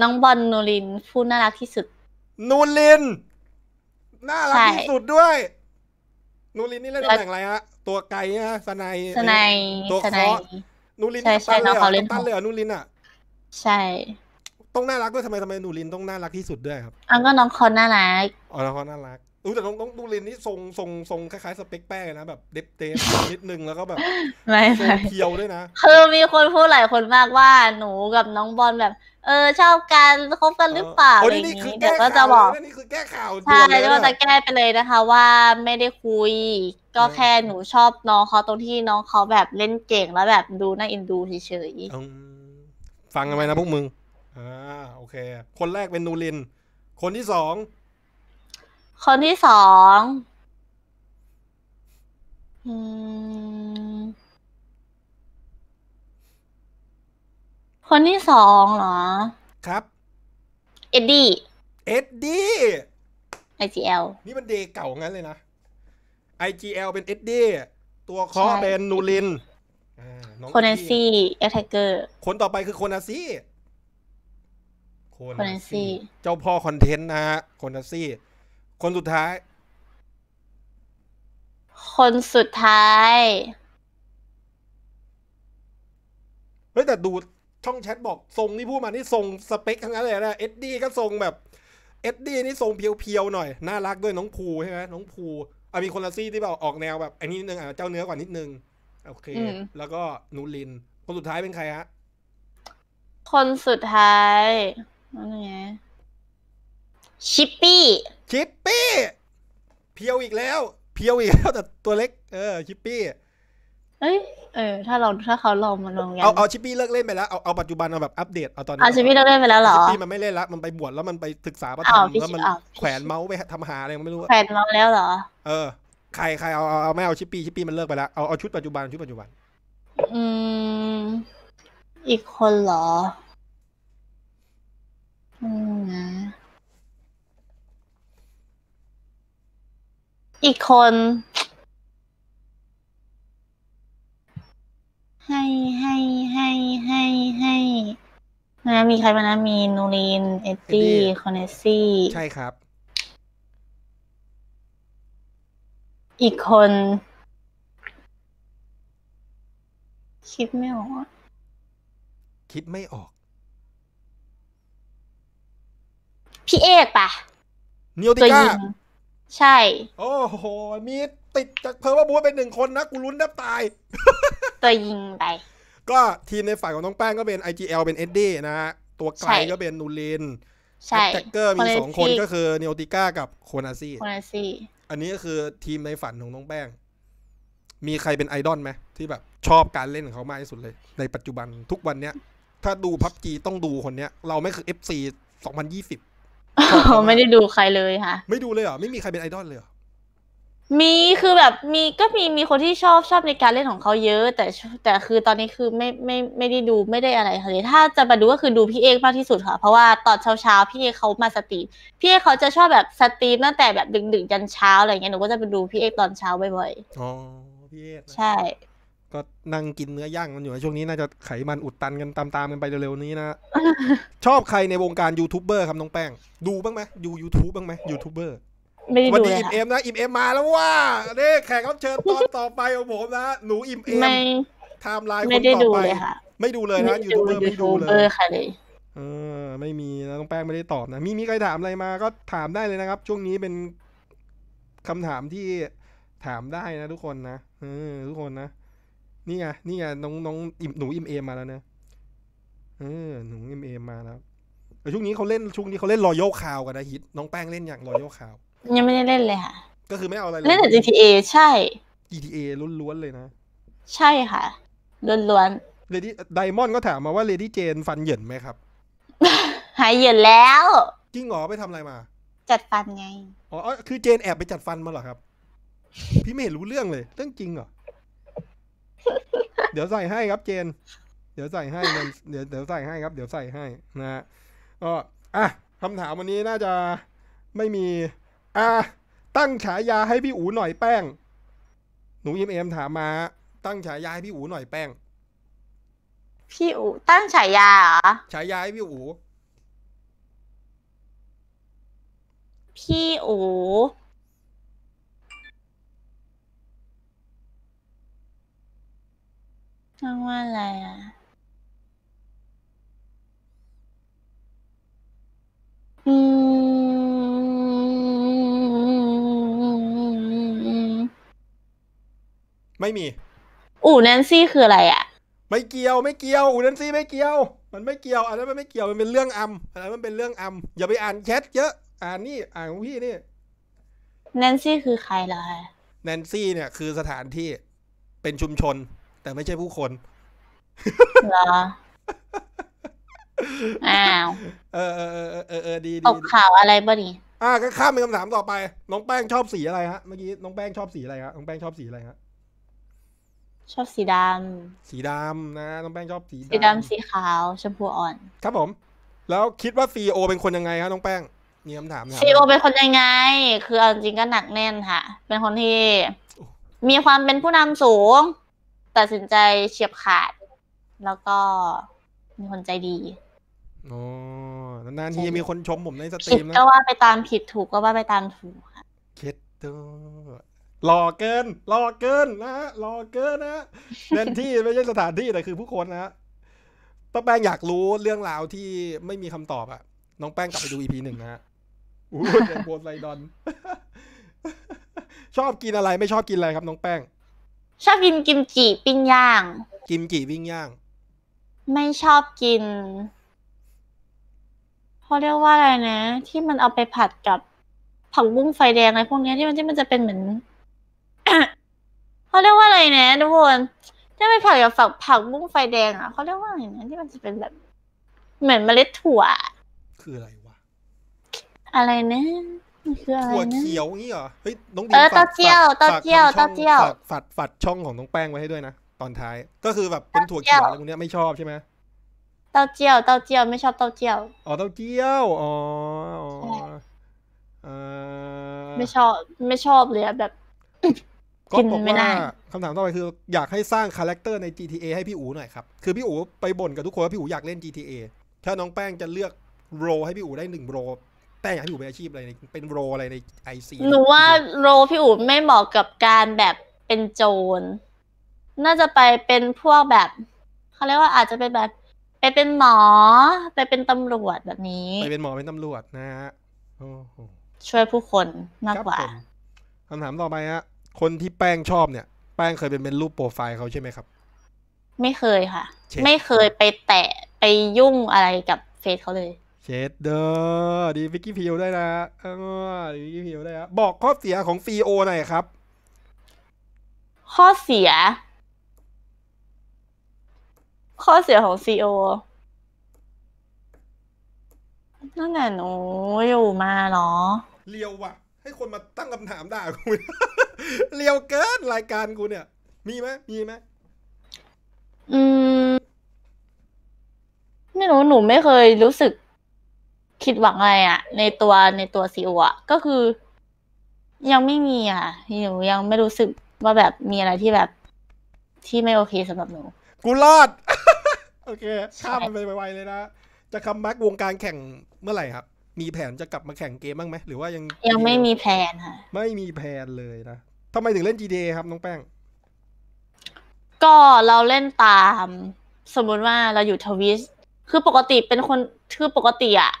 น้องบอลนูรินผู้น่ารักที่สุด นูรินน่ารักที่สุดด้วยนูรินนี่เล่นตำแหน่งอะไรฮะ ตัวไก่ฮะสนายสนายตัวเคอนูรินใช่ใช่น้องเขาเล่นตั้งเลยอ่ะนูรินอ่ะใช่ ต้องน่ารักด้วยทำไมทำไมนูรินต้องน่ารักที่สุดด้วยครับอันก็น้องคอนน่ารัก อ๋อ น้องคอนน่ารักรู้แต่น้องน้องดูลินนี่ทรงทรงทรงคล้ายๆ สเปกแป้งนะแบบ เด็บเด้นิดนึงแล้วก็แบบไม่เพียวด้วยนะคือมีคนพูดหลายคนมากว่าหนูกับน้องบอลแบบ เออชอบกันคบกันหรือเปล่าอะไรอย่างนี้เดี๋ยวก็จะบอกนี่คือแก้ข่าวใช่แล้วก็จะแก้ไปเลยนะคะ ว่าไม่ได้คุยก็แค่หนูชอบน้องเขาตรงที่น้องเขาแบบเล่นเก่งแล้วแบบดูน่าอินดูเฉยๆฟังกันไหมนะพวกมึงอ่าโอเค คนแรกเป็นนูริน คนที่สองคนที่สอง คนที่สองเหรอ ครับ เอ็ดดี้ เอ็ดดี้เอลนี่มันเดเก่างั้นเลยนะ IGL เป็นเอ็ดดี้ ตัวคอเป็น นูรินโคนาซี่แอทเทเกอร์ คนต่อไปคือโคนาซี่โคนาซี่เจ้าพ่อคอนเทนต์นะฮะโคนาซี่คนสุดท้าย คนสุดท้าย เฮ้ยแต่ดู ช่องแชทบอกทรงนี่พูดมานี่ทรงสเปคทั้งนั้นเลยนะเอ็ดดี้ก็ทรงแบบ เอ็ดดี้นี่ทรงเพียวๆหน่อย น่ารักด้วยน้องภูใช่ไหมน้องภูอ่ะมีคนละซี่ที่แบบออกแนว แบบอันนี้นิดนึงอ่ะเจ้าเนื้อกว่านิดนึงโอเคแล้วก็นูลิน คนสุดท้ายเป็นใครฮะคนสุดท้ายอะไรเงี้ยชิปปี้ชิปปี้เพียวอีกแล้วเพียวอีกแล้วแต่ตัวเล็กเออ ชิปปี้เอ้ยเออ ถ้าเราถ้าเขาลองมาลองัเอาเอาชิปปี้เลิกเล่นไปแล้ว เอาเอาปัจจุบันเอาแบบอัปเดตเอาตอนนี้ชิปปี้เลิกเล่นไปแล้วเหรอชิปปี้มันไม่เล่นละมันไปบวชแล้วมันไปศึกษาพระธรรมแล้วมันแขวนเมาส์ไปทำหาอะไรไม่รู้แขวนเมาส์แล้วเหรอ เออใครใครเอาเอาเอาไม่เอาชิปปี้ชิปปี้มันเลิกไปแล้วเอาเอาชุดปัจจุบันชุดปัจจุบันอืมอีกคนเหรออืมนะอีกคน ให้ให้ให้ให้ให้นะมีใครบ้างนะมี นูรีนเอตดดี้ คอนเนสซี่ ใช่ครับ อีกคน คิดไม่ออก คิดไม่ออก พี่เอกปะนิโอติก้าใช่ โอ้โห มีติดจากเพิร์ว่าบูเป็นหนึ่งคนนะ กูลุ้นแทบตาย ตัวยิงไป ก็ทีมในฝ่ายของน้องแป้งก็เป็น IGL เป็นเอ็ดดี้นะฮะ ตัวไกลก็เป็นนูลินแท็คเกอร์มีสองคนก็คือเนโอติก้ากับโคนาซี โคนาซี อันนี้ก็คือทีมในฝันของน้องแป้ง มีใครเป็นไอดอลไหม ที่แบบชอบการเล่นของเขามากที่สุดเลย ในปัจจุบันทุกวันเนี้ยถ้าดูพับจีต้องดูคนเนี้ยเราไม่คือเอฟซีสองพันยี่สิบไม่ได้ดูใครเลยค่ะไม่ดูเลยเหรอไม่มีใครเป็นไอดอลเลยเหรอมีคือแบบมีก็มีมีคนที่ชอบชอบในการเล่นของเขาเยอะ แต่แต่คือตอนนี้คือไม่ไม่ไม่ได้ดูไม่ได้อะไรเลยถ้าจะมาดูก็คือดูพี่เอกมากที่สุดค่ะเพราะว่าตอนเช้าเช้าพี่เอกเขามาสตรีมพี่เอกเขาจะชอบแบบสตรีมตั้งแต่แบบดึกดึกยันเช้าอะไรเงี้ยหนูก็จะไปดูพี่เอกตอนเช้าบ่อยๆอ๋อพี่เอกใช่ก็นั่งกินเนื้อย่างมันอยู่ช่วงนี้น่าจะไขมันอุดตันกันตามๆกันไปเร็วๆนี้นะชอบใครในวงการยูทูบเบอร์ครับน้องแป้งดูบ้างไหมดูยูทูบบ้างไหมยูทูบเบอร์วันนี้อิมเอ็มนะอิมเอ็มมาแล้วว่าเนี่แขกรับเชิญตอนต่อไปของผมนะหนูอิมเอ็มไทม์ไลน์คนต่อไปไม่ดูเลยนะยูทูบเบอร์ไม่ดูเลยเออ ไม่มีนะต้องแป้งไม่ได้ตอบนะมีมีใครถามอะไรมาก็ถามได้เลยนะครับ ช่วงนี้เป็น คำถามที่ถามได้นะทุกคนนะเออทุกคนนะนี่ไงนี่ไงน้องน้องหนูอิมเอมาแล้วนะเออหนูอิมเอมาแล้วแต่ช่วงนี้เขาเล่นช่วงนี้เขาเล่นรอยัลคาวกันนะฮิต น้องแป้งเล่นอย่างรอยัลคาวยังไม่ได้เล่นเลยค่ะ ก็คือไม่เอาอะไรเลเล่นแต่ GTA ใช่ GTA ล้วนๆเลยนะ ใช่ค่ะล้วนๆเลดี้ไดมอนด์ก็ถามมาว่าเลดี้เจนฟันเหยินไหมครับหายเหยินแล้วจริงหรอไปทำอะไรมา จัดฟันไง อ๋อคือเจนแอบไปจัดฟันมาเหรอครับ พี่ไม่เห็นรู้เรื่องเลยเรื่องจริงเหรอเดี๋ยวใส่ให้ครับเจน เดี๋ยวใส่ให้ เดี๋ยว เดี๋ยวใส่ให้ครับ เดี๋ยวใส่ให้นะฮะก็อ่ะคำถามวันนี้น่าจะไม่มี อ่ะ ตั้งฉายาให้พี่อู๋หน่อยแป้ง หนูยิมเอมถามมา ตั้งฉายาให้พี่อู๋หน่อยแป้ง พี่อู๋ตั้งฉายาเหรอ ฉายาให้พี่อู๋พี่อู๋ช่างว่าอะไรอ่ะอืมไม่มี อู่แนนซี่คืออะไรอ่ะ ไม่เกี่ยวไม่เกี่ยวอูนันซี่ไม่เกี่ยว มันไม่เกี่ยวอันนั้นมันไม่เกี่ยวมันเป็นเรื่องอัมอันนั้นมันเป็นเรื่องอัมอย่าไปอ่านแชทเยอะอ่านนี่อ่านของพี่นี่แนนซี่คือใครเหรอคะแนนซี่ เนี่ยคือสถานที่เป็นชุมชนแต่ไม่ใช่ผู้คนเหรออ้าว เออเออเออเออเออดีดีข่าวอะไรบ้านี่อ่าก็ข้ามไปคำถามต่อไป น้องแป้งชอบสีอะไรฮะ เมื่อกี้น้องแป้งชอบสีอะไรฮะน้องแป้งชอบสีอะไรฮะชอบสีดำสีดำนะ น้องแป้งชอบสีสีดำสีขาว ชมพูอ่อน ครับผม แล้วคิดว่าซีโอ เป็นคนยังไงครับ น้องแป้งมีคำถามซีโอเป็นคนยังไง คือเอาจริงก็หนักแน่นค่ะ เป็นคนที่มีความเป็นผู้นำสูงตัดสินใจเฉียบขาดแล้วก็มีคนใจดีโอ้นานทีมีคนชมผมในสตรีมนะก็ว่าไปตามผิดถูกก็ว่าไปตามถูกค่ะคิดตัหลอเกินหลอเกินนะหลอเกินนะเล่นที่ไม่ใช่สถานที่แต่คือผู้คนนะป้าแป้งอยากรู้เรื่องราวที่ไม่มีคำตอบอะน้องแป้งกลับไปดูอีพีหนึ่งนะฮะอู้เดนโพไลดอนชอบกินอะไรไม่ชอบกินอะไรครับ น้องแป้งชอบกินกิมจิปิ้งย่าง กิมจิปิ้งย่าง ไม่ชอบกินเขาเรียกว่าอะไรนะ ที่มันเอาไปผัดกับผักบุ้งไฟแดงอะไรพวกนี้ที่มันที่มันจะเป็นเหมือนเขาเรียกว่าอะไรนะทุกคนที่ไปผัดกับฝักผักบุ้งไฟแดงอ่ะเขาเรียกว่าอะไรนะที่มันจะเป็นแบบเหมือนเมล็ดถั่ว คืออะไรวะอะไรนะถั่วเขียวงี้เหรอ เฮ้ย น้องดีเฝากเต้าเจี้ยวฝาเต้าเจี้ยวฝาช่องเจียวฝาดฝาดช่องของน้องแป้งไว้ให้ด้วยนะ ตอนท้าย ก็คือแบบเป็นถั่วเขียวาอะไรพวกเนี้ยไม่ชอบใช่ไหมเต้าเจี้ยวเต้าเจี้ยว ไม่ชอบเต้าเจี้ยว อ๋อเต้าเจี้ยวอ๋ออ๋ออ่ไม่ชอบ ไม่ชอบเลยแบบก็ินบอกไม่ว่าได้ คำถามต่อไปคืออยากให้สร้างคาแรคเตอร์ใน GTA ให้พี่อู๋หน่อยครับ คือพี่อู๋ไปบ่นกับทุกคนว่าพี่อู๋อยากเล่น GTA ถ้าน้องแป้งจะเลือกโรให้พี่อู๋ได้หนึ่งโรต้อยากห้พี่อู๋เป็นอาชีพอะไร เป็นโรอะไรในไอซีหนูว่าโรพี่อู๋ไม่เหมาะกับการแบบเป็นโจรน่าจะไปเป็นพวกแบบเขาเรียกว่าอาจจะเป็นแบบ ไปเป็นหมอไปเป็นตำรวจแบบนี้ไปเป็นหมอเป็นตำรวจนะฮะช่วยผู้คนมากกว่าคำถามต่อไปฮะคนที่แป้งชอบเนี่ย แป้งเคยเป็นเป็นรูปโปรไฟล์เขาใช่ไหมครับ ไม่เคยค่ะ ไม่เคยไปแตะไปยุ่งอะไรกับเฟซเขาเลยเชดเดอร์ดีวิกกี้พิวได้นะอ๋อดีวิกกี้พิวได้นะบอกข้อเสียของฟีโอหน่อยครับ ข้อเสีย ข้อเสียของซีโอนั่นแหละหนูอยู่มาเนาะเลียวว่ะ ให้คนมาตั้งคำถามด่ากูเลียวเกินรายการกูเนี่ย มีไหมมีไหมอืม ไม่รู้หนูไม่เคยรู้สึกคิดหวังอะไรอะในตัวในตัวซีอวะก็คือ ยังไม่มีอ่ะหนูยังไม่รู้สึกว่าแบบมีอะไรที่แบบที่ไม่โอเคสำหรับหนูกูรอดโอเคข้ามมันไปไวๆ เลยนะจะคัมแบ็กวงการแข่งเมื่อไหร่ครับ มีแผนจะกลับมาแข่งเกมบ้างไหมหรือว่ายังยังไม่มีแผนค่ะไม่มีแผนเลยนะทำไมถึงเล่น GTA ครับน้องแป้งก็เราเล่นตาม สมมติว่าเราอยู่ทวิสคือปกติเป็นคนคือปกติอะ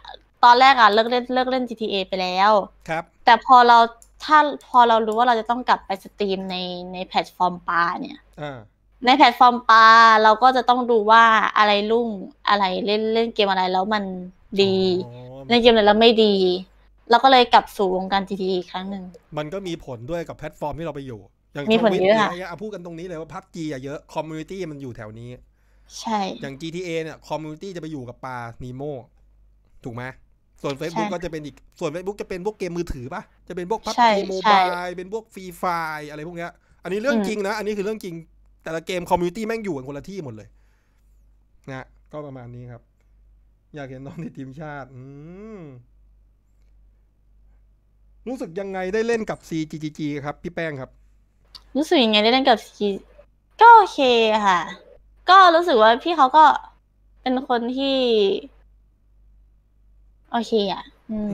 ตอนแรกอ่ะเลิกเล่นเลิกเล่น GTA ไปแล้ว ครับ แต่พอเราถ้าพอเรารู้ว่าเราจะต้องกลับไปสตรีมในในแพลตฟอร์มปาเนี่ยในแพลตฟอร์มปาเราก็จะต้องดูว่าอะไรรุ่งอะไรเล่นเล่นเกมอะไรแล้วมันดีเล่นเกมอะไรแล้วไม่ดีเราก็เลยกลับสู่วงการ GTA อีกครั้งหนึ่ง มันก็มีผลด้วยกับแพลตฟอร์มที่เราไปอยู่ อย่างมีผลเยอะค่ะพูดกันตรงนี้เลยว่าพับจีอะเยอะคอมมูนิตี้มันอยู่แถวนี้ ใช่ อย่าง GTA เนี่ยคอมมูนิตี้จะไปอยู่กับปลานีโมถูกไหมส่วน Facebook ก็จะเป็นอีกส่วน Facebook จะเป็นพวกเกมมือถือปะจะเป็นพวกพับจีโมบายเป็นพวกฟรีไฟอะไรพวกเนี้ยอันนี้เรื่องจริงนะอันนี้คือเรื่องจริงแต่ละเกมคอมมูนิตี้แม่งอยู่กันคนละที่หมดเลยนะก็ประมาณนี้ครับ อยากเห็นน้องในทีมชาติอืรู้สึกยังไงได้เล่นกับ CGG ครับ พี่แป้งครับ รู้สึกยังไงได้เล่นกับ c ก็โอเคค่ะก็รู้สึกว่าพี่เขาก็เป็นคนที่โอเคอ่ะ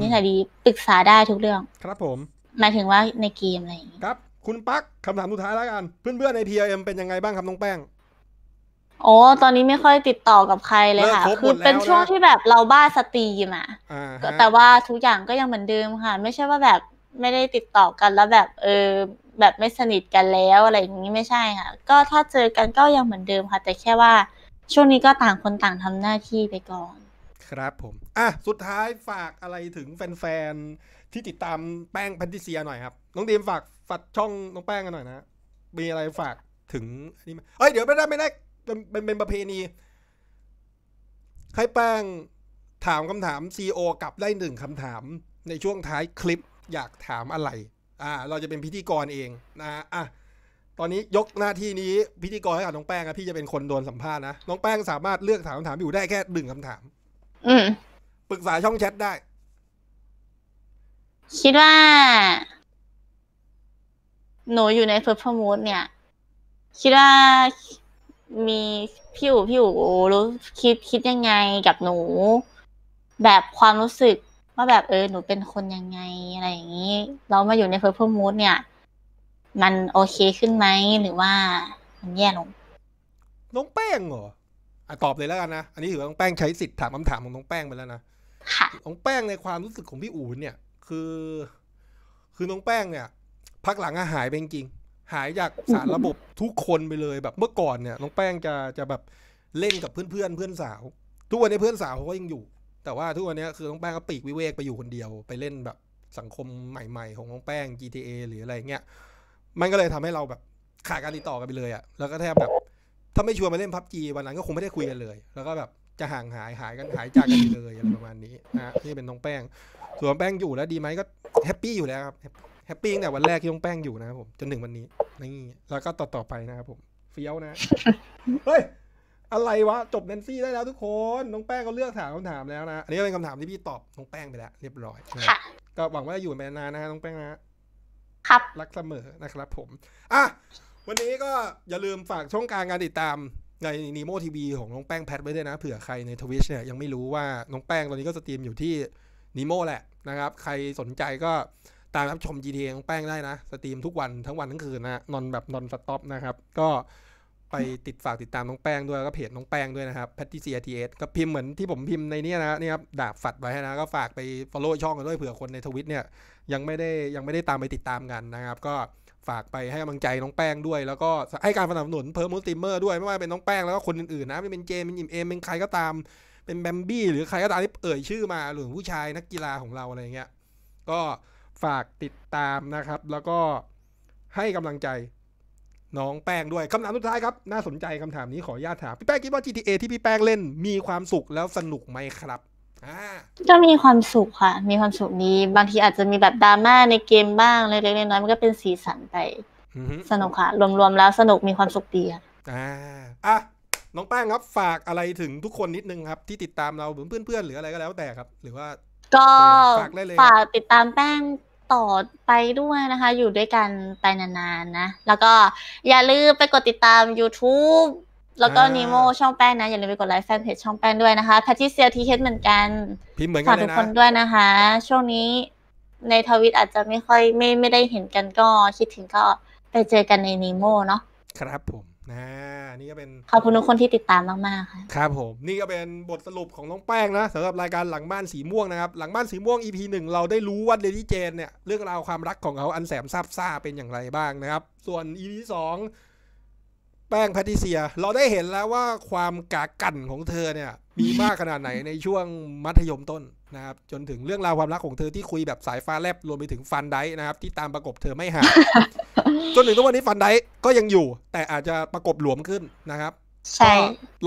นีแหละดีปรึกษาได้ทุกเรื่อง ครับผมหมายถึงว่าในเกมอะไรอย่างงี้ ครับ คุณปั๊กคำถามสุดท้ายแล้วกัน เพื่อนๆในอ r m เป็นยังไงบ้างครับน้องแป้ง โอ้ตอนนี้ไม่ค่อยติดต่อกับใครเลยค่ะ คือเป็นช่วงที่แบบเราบ้าสตรีมอ่ะแต่ว่าทุกอย่างก็ยังเหมือนเดิมค่ะ ไม่ใช่ว่าแบบไม่ได้ติดต่อกันแล้วแบบ เออ แบบไม่สนิทกันแล้วอะไรอย่างนี้ไม่ใช่ค่ะ ก็ถ้าเจอกันก็ยังเหมือนเดิมค่ะ แต่แค่ว่า ช่วงนี้ก็ต่างคนต่างทำหน้าที่ไปก่อนครับผม อ่ะ สุดท้ายฝากอะไรถึงแฟนๆที่ติดตามแป้งแพนติเซียหน่อยครับ น้องดีมฝากฝัดช่องน้องแป้งกันหน่อยนะ มีอะไรฝากถึงนี่เอ้ย เดี๋ยวไม่ได้ไม่ได้ เป็นเป็นประเพณีให้แป้งถามคำถามซีโอกลับได้หนึ่งคำถามในช่วงท้ายคลิป อยากถามอะไร อ่า เราจะเป็นพิธีกรเองนะ อ่ะ ตอนนี้ยกหน้าที่นี้พิธีกรให้กับน้องแป้งนะพี่จะเป็นคนโดนสัมภาษณ์นะ น้องแป้งสามารถเลือกถามคำถามอยู่ได้แค่หนึ่งคำถามอืม ปรึกษาช่องแชทได้ คิดว่า หนูอยู่ในเฟิร์สพมูดเนี่ย คิดว่า มีพี่อู๋พี่อู๋รู้คิดคิดยังไงกับหนู แบบความรู้สึก ว่าแบบเออหนูเป็นคนยังไงอะไรอย่างนี้ เรามาอยู่ในเฟิร์สพมูดเนี่ย มันโอเคขึ้นไหม หรือว่า มันแย่ลงน้องแป้งเหรอตอบเลยแล้วกันนะ อันนี้ถือว่าน้องแป้งใช้สิทธิ์ถามคำถามของน้องแป้งไปแล้วนะ ค่ะน้องแป้งในความรู้สึกของพี่อู๋เนี่ย คือ คือน้องแป้งเนี่ย พักหลังหายไปจริง หายจากสารระบบทุกคนไปเลยแบบ เมื่อก่อนเนี่ยน้องแป้งจะจะแบบเล่นกับเพื่อนเพื่อนเพื่อนสาว ทุกวันนี้เพื่อนสาวเขาก็ยังอยู่ แต่ว่าทุกวันนี้คือน้องแป้งก็ปีกวิเวกไปอยู่คนเดียว ไปเล่นแบบสังคมใหม่ๆ ของน้องแป้ง GTA หรืออะไรเงี้ย มันก็เลยทำให้เราแบบขาดการติดต่อกันไปเลยอะแล้วก็แทบแบบถ้าไม่ชวนมาเล่นพับจีวันนั้นก็คงไม่ได้คุยกันเลย แล้วก็แบบจะห่างหายหายกันหายจากกันเลยอะไรประมาณนี้นะนี่เป็นน้องแป้งส่วนแป้งอยู่แล้วดีไหมก็แฮปปี้อยู่แล้วครับแฮปปี้ตั้งแต่วันแรกที่น้องแป้งอยู่นะครับผม จนถึงวันนี้นี่แล้วก็ต่อต่อไปนะครับผมเฟี้ยวนะ เฮ้ย อะไรวะ จบแนนซี่ได้แล้วทุกคนน้องแป้งก็เลือกถามคำถามแล้วนะอันนี้เป็นคำถามที่พี่ตอบน้องแป้งไปแล้วเรียบร้อยก็หวังว่าจะอยู่ไปนานนะฮะน้องแป้งนะครับรักเสมอนะครับ ผมอ่ะวันนี้ก็อย่าลืมฝากช่องกาางการติดตามในนีโมทีวีของน้องแป้งแพทไว้ด้วยนะ เผื่อใครในทวิชเนี่ยยังไม่รู้ว่า น้องแป้งตอนนี้ก็สตรีมอยู่ที่นีโมแหละนะครับ ใครสนใจก็ตามรับชม GTA น้องแป้งได้นะสตรีมทุกวันทั้งวันทั้งคืนนะนอนแบบนอนสต็อปนะครับ ก็ไปติดฝากติดตามน้องแป้งด้วยก็เพจน้องแป้งด้วยนะครับแ p ียที c t s ก็พิมพ์เหมือนที่ผมพิมพ์ในนี้นะนี่ครับดาบฝัดไว้นะก็ฝากไป follow ช่องกันด้วยเผื่อคนในทวิตเนี่ยยังไม่ได้ยังไม่ได้ตามไปติดตามกันนะครับก็ฝากไปให้กำลังใจน้องแป้งด้วย แล้วก็ให้การสนับสนุนเพิร์มมูสติเมอร์ด้วยไม่ว่าเป็นน้องแป้ง แล้วก็คนอื่นๆ นะไม่เป็นเจมเป็นอิมเอมเป็นใครก็ตาม เป็นแบมบี้หรือใครก็ตามที่เอ่ยชื่อมา หรือผู้ชายนักกีฬาของเราอะไรเงี้ยก็ฝากติดตามนะครับ แล้วก็ให้กำลังใจน้องแป้งด้วยคำถามสุดท้ายครับน่าสนใจคำถามนี้ขออนุญาตถามพี่แป้งคิดว่า GTA ที่พี่แป้งเล่นมีความสุขแล้วสนุกไหมครับก็มีความสุขค่ะ มีความสุขนี้ บางทีอาจจะมีแบบดราม่าในเกมบ้างเล็กๆน้อยๆมันก็เป็นสีสันไปสนุกค่ะ รวมๆแล้วสนุกมีความสุขดีอ่ะอ่าอ่ะน้องแป้งครับ ฝากอะไรถึงทุกคนนิดนึงครับ ที่ติดตามเราเพื่อนๆ หรืออะไรก็แล้วแต่ครับ หรือว่าก็ฝากฝากติดตามแป้งต่อไปด้วยนะคะ อยู่ด้วยกันไปนานๆนะ แล้วก็อย่าลืมไปกดติดตาม YouTube แล้วก็นีโมช่องแป้งนะ อย่าลืมไปกดไลค์แฟนเพจช่องแป้งด้วยนะคะแพทริเซียทีเฮดเหมือนกันพิมพ์เหมือนกันนะทุกคนด้วยนะคะช่วงนี้ในทวิตอาจจะไม่ค่อยไม่ไม่ได้เห็นกันก็คิดถึงก็ไปเจอกันในนีโมเนาะครับผมนะนี่ก็เป็นขอบคุณทุกคนที่ติดตามมากๆค่ะครับผม นี่ก็เป็นบทสรุปของน้องแป้งนะสำหรับรายการหลังบ้านสีม่วงนะครับ หลังบ้านสีม่วง EP หนึ่งเราได้รู้ว่าเดีิเจนเนี่ยเรื่องราวความรักของเขาอันแสบซาบซ่าเป็นอย่างไรบ้างนะครับส่วน EP สองแป้งแพทิเซียเราได้เห็นแล้วว่าความกากันของเธอเนี่ยมีมากขนาดไหนในช่วงมัธยมต้นนะครับ จนถึงเรื่องราวความรักของเธอที่คุยแบบสายฟ้าแลบรวมไปถึงฟันไดนะครับ ที่ตามประกบเธอไม่ห่างจนถึงตัววันนี้ฟันไดก็ยังอยู่ แต่อาจจะประกบหลวมขึ้นนะครับ ใช่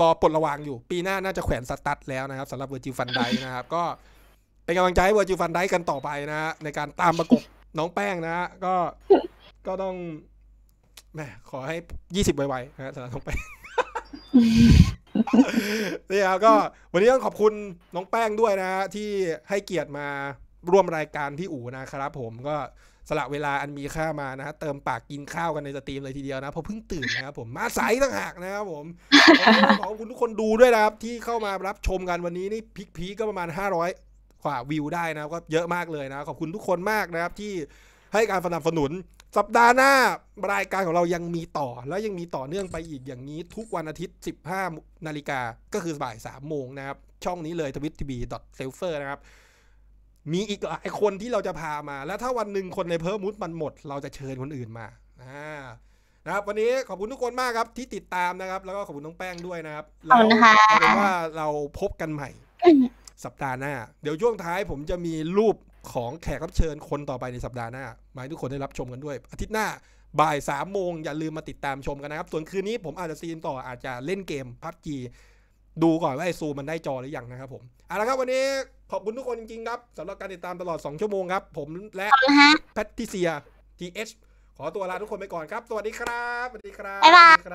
รอปลดระวางอยู่ปีหน้าน่าจะแขวนสตัดแล้วนะครับสำหรับเวอร์จิฟันไดนะครับ ก็เป็นกำลังใจให้เวอร์จิฟันไดกันต่อไปนะฮะในการตามประกบน้องแป้งนะฮะก็ก็ต้องแหขอให้ยี่สิบไวๆนะสหรน้องแป้งนี่ครับก็วันนี้ต้องขอบคุณน้องแป้งด้วยนะที่ให้เกียรติมาร่วมรายการพี่อู่นะครับผมก็สละเวลาอันมีค่ามานะฮะเติมปากกินข้าวกันในสตรีมเลยทีเดียวนะเพราะเพิ่งตื่นนะครับผมมาสายต่างหากนะครับผม ขอบคุณทุกคนดูด้วยนะครับที่เข้ามารับชมกันวันนี้นี่พิกพีก็ประมาณ 500กว่าวิวได้นะก็เยอะมากเลยนะ ขอบคุณทุกคนมากนะครับที่ให้การสนับสนุนสัปดาห์หน้ารายการของเรายังมีต่อ แล้วยังมีต่อเนื่องไปอีกอย่างนี้ ทุกวันอาทิตย์ 15นาฬิกาก็คือบ่าย3โมงนะครับ ช่องนี้เลยทวิตทีบีดอทเซลเฟอร์นะครับ มีอีกหลายคนที่เราจะพามา และถ้าวันหนึ่งคนในเพิ่มมุดมันหมด เราจะเชิญคนอื่นมานะครับ วันนี้ขอบคุณทุกคนมากครับที่ติดตามนะครับ แล้วก็ขอบคุณน้องแป้งด้วยนะครับเราเป็ว่าเราพบกันใหม่สัปดาห์หน้า เดี๋ยวช่วงท้ายผมจะมีรูปของแขกรับเชิญคนต่อไปในสัปดาห์หน้ามาย้ทุกคนได้รับชมกันด้วย อาทิตย์หน้าบ่ายสามโมงอย่าลืมมาติดตามชมกันนะครับ ส่วนคืนนี้ผมอาจจะซีนต่ออาจจะเล่นเกมพับจีดูก่อนว่าไอซูมันได้จอหรือยังนะครับผมเอาละครับวันนี้ขอบคุณทุกคนจริงๆ ครับสำหรับการติดตามตลอด 2 ชั่วโมงครับ ผมและแพทติเซียทีเอชขอตัวลาทุกคนไปก่อนครับสวัสดีครับสวัสดีครับบ๊ายบาย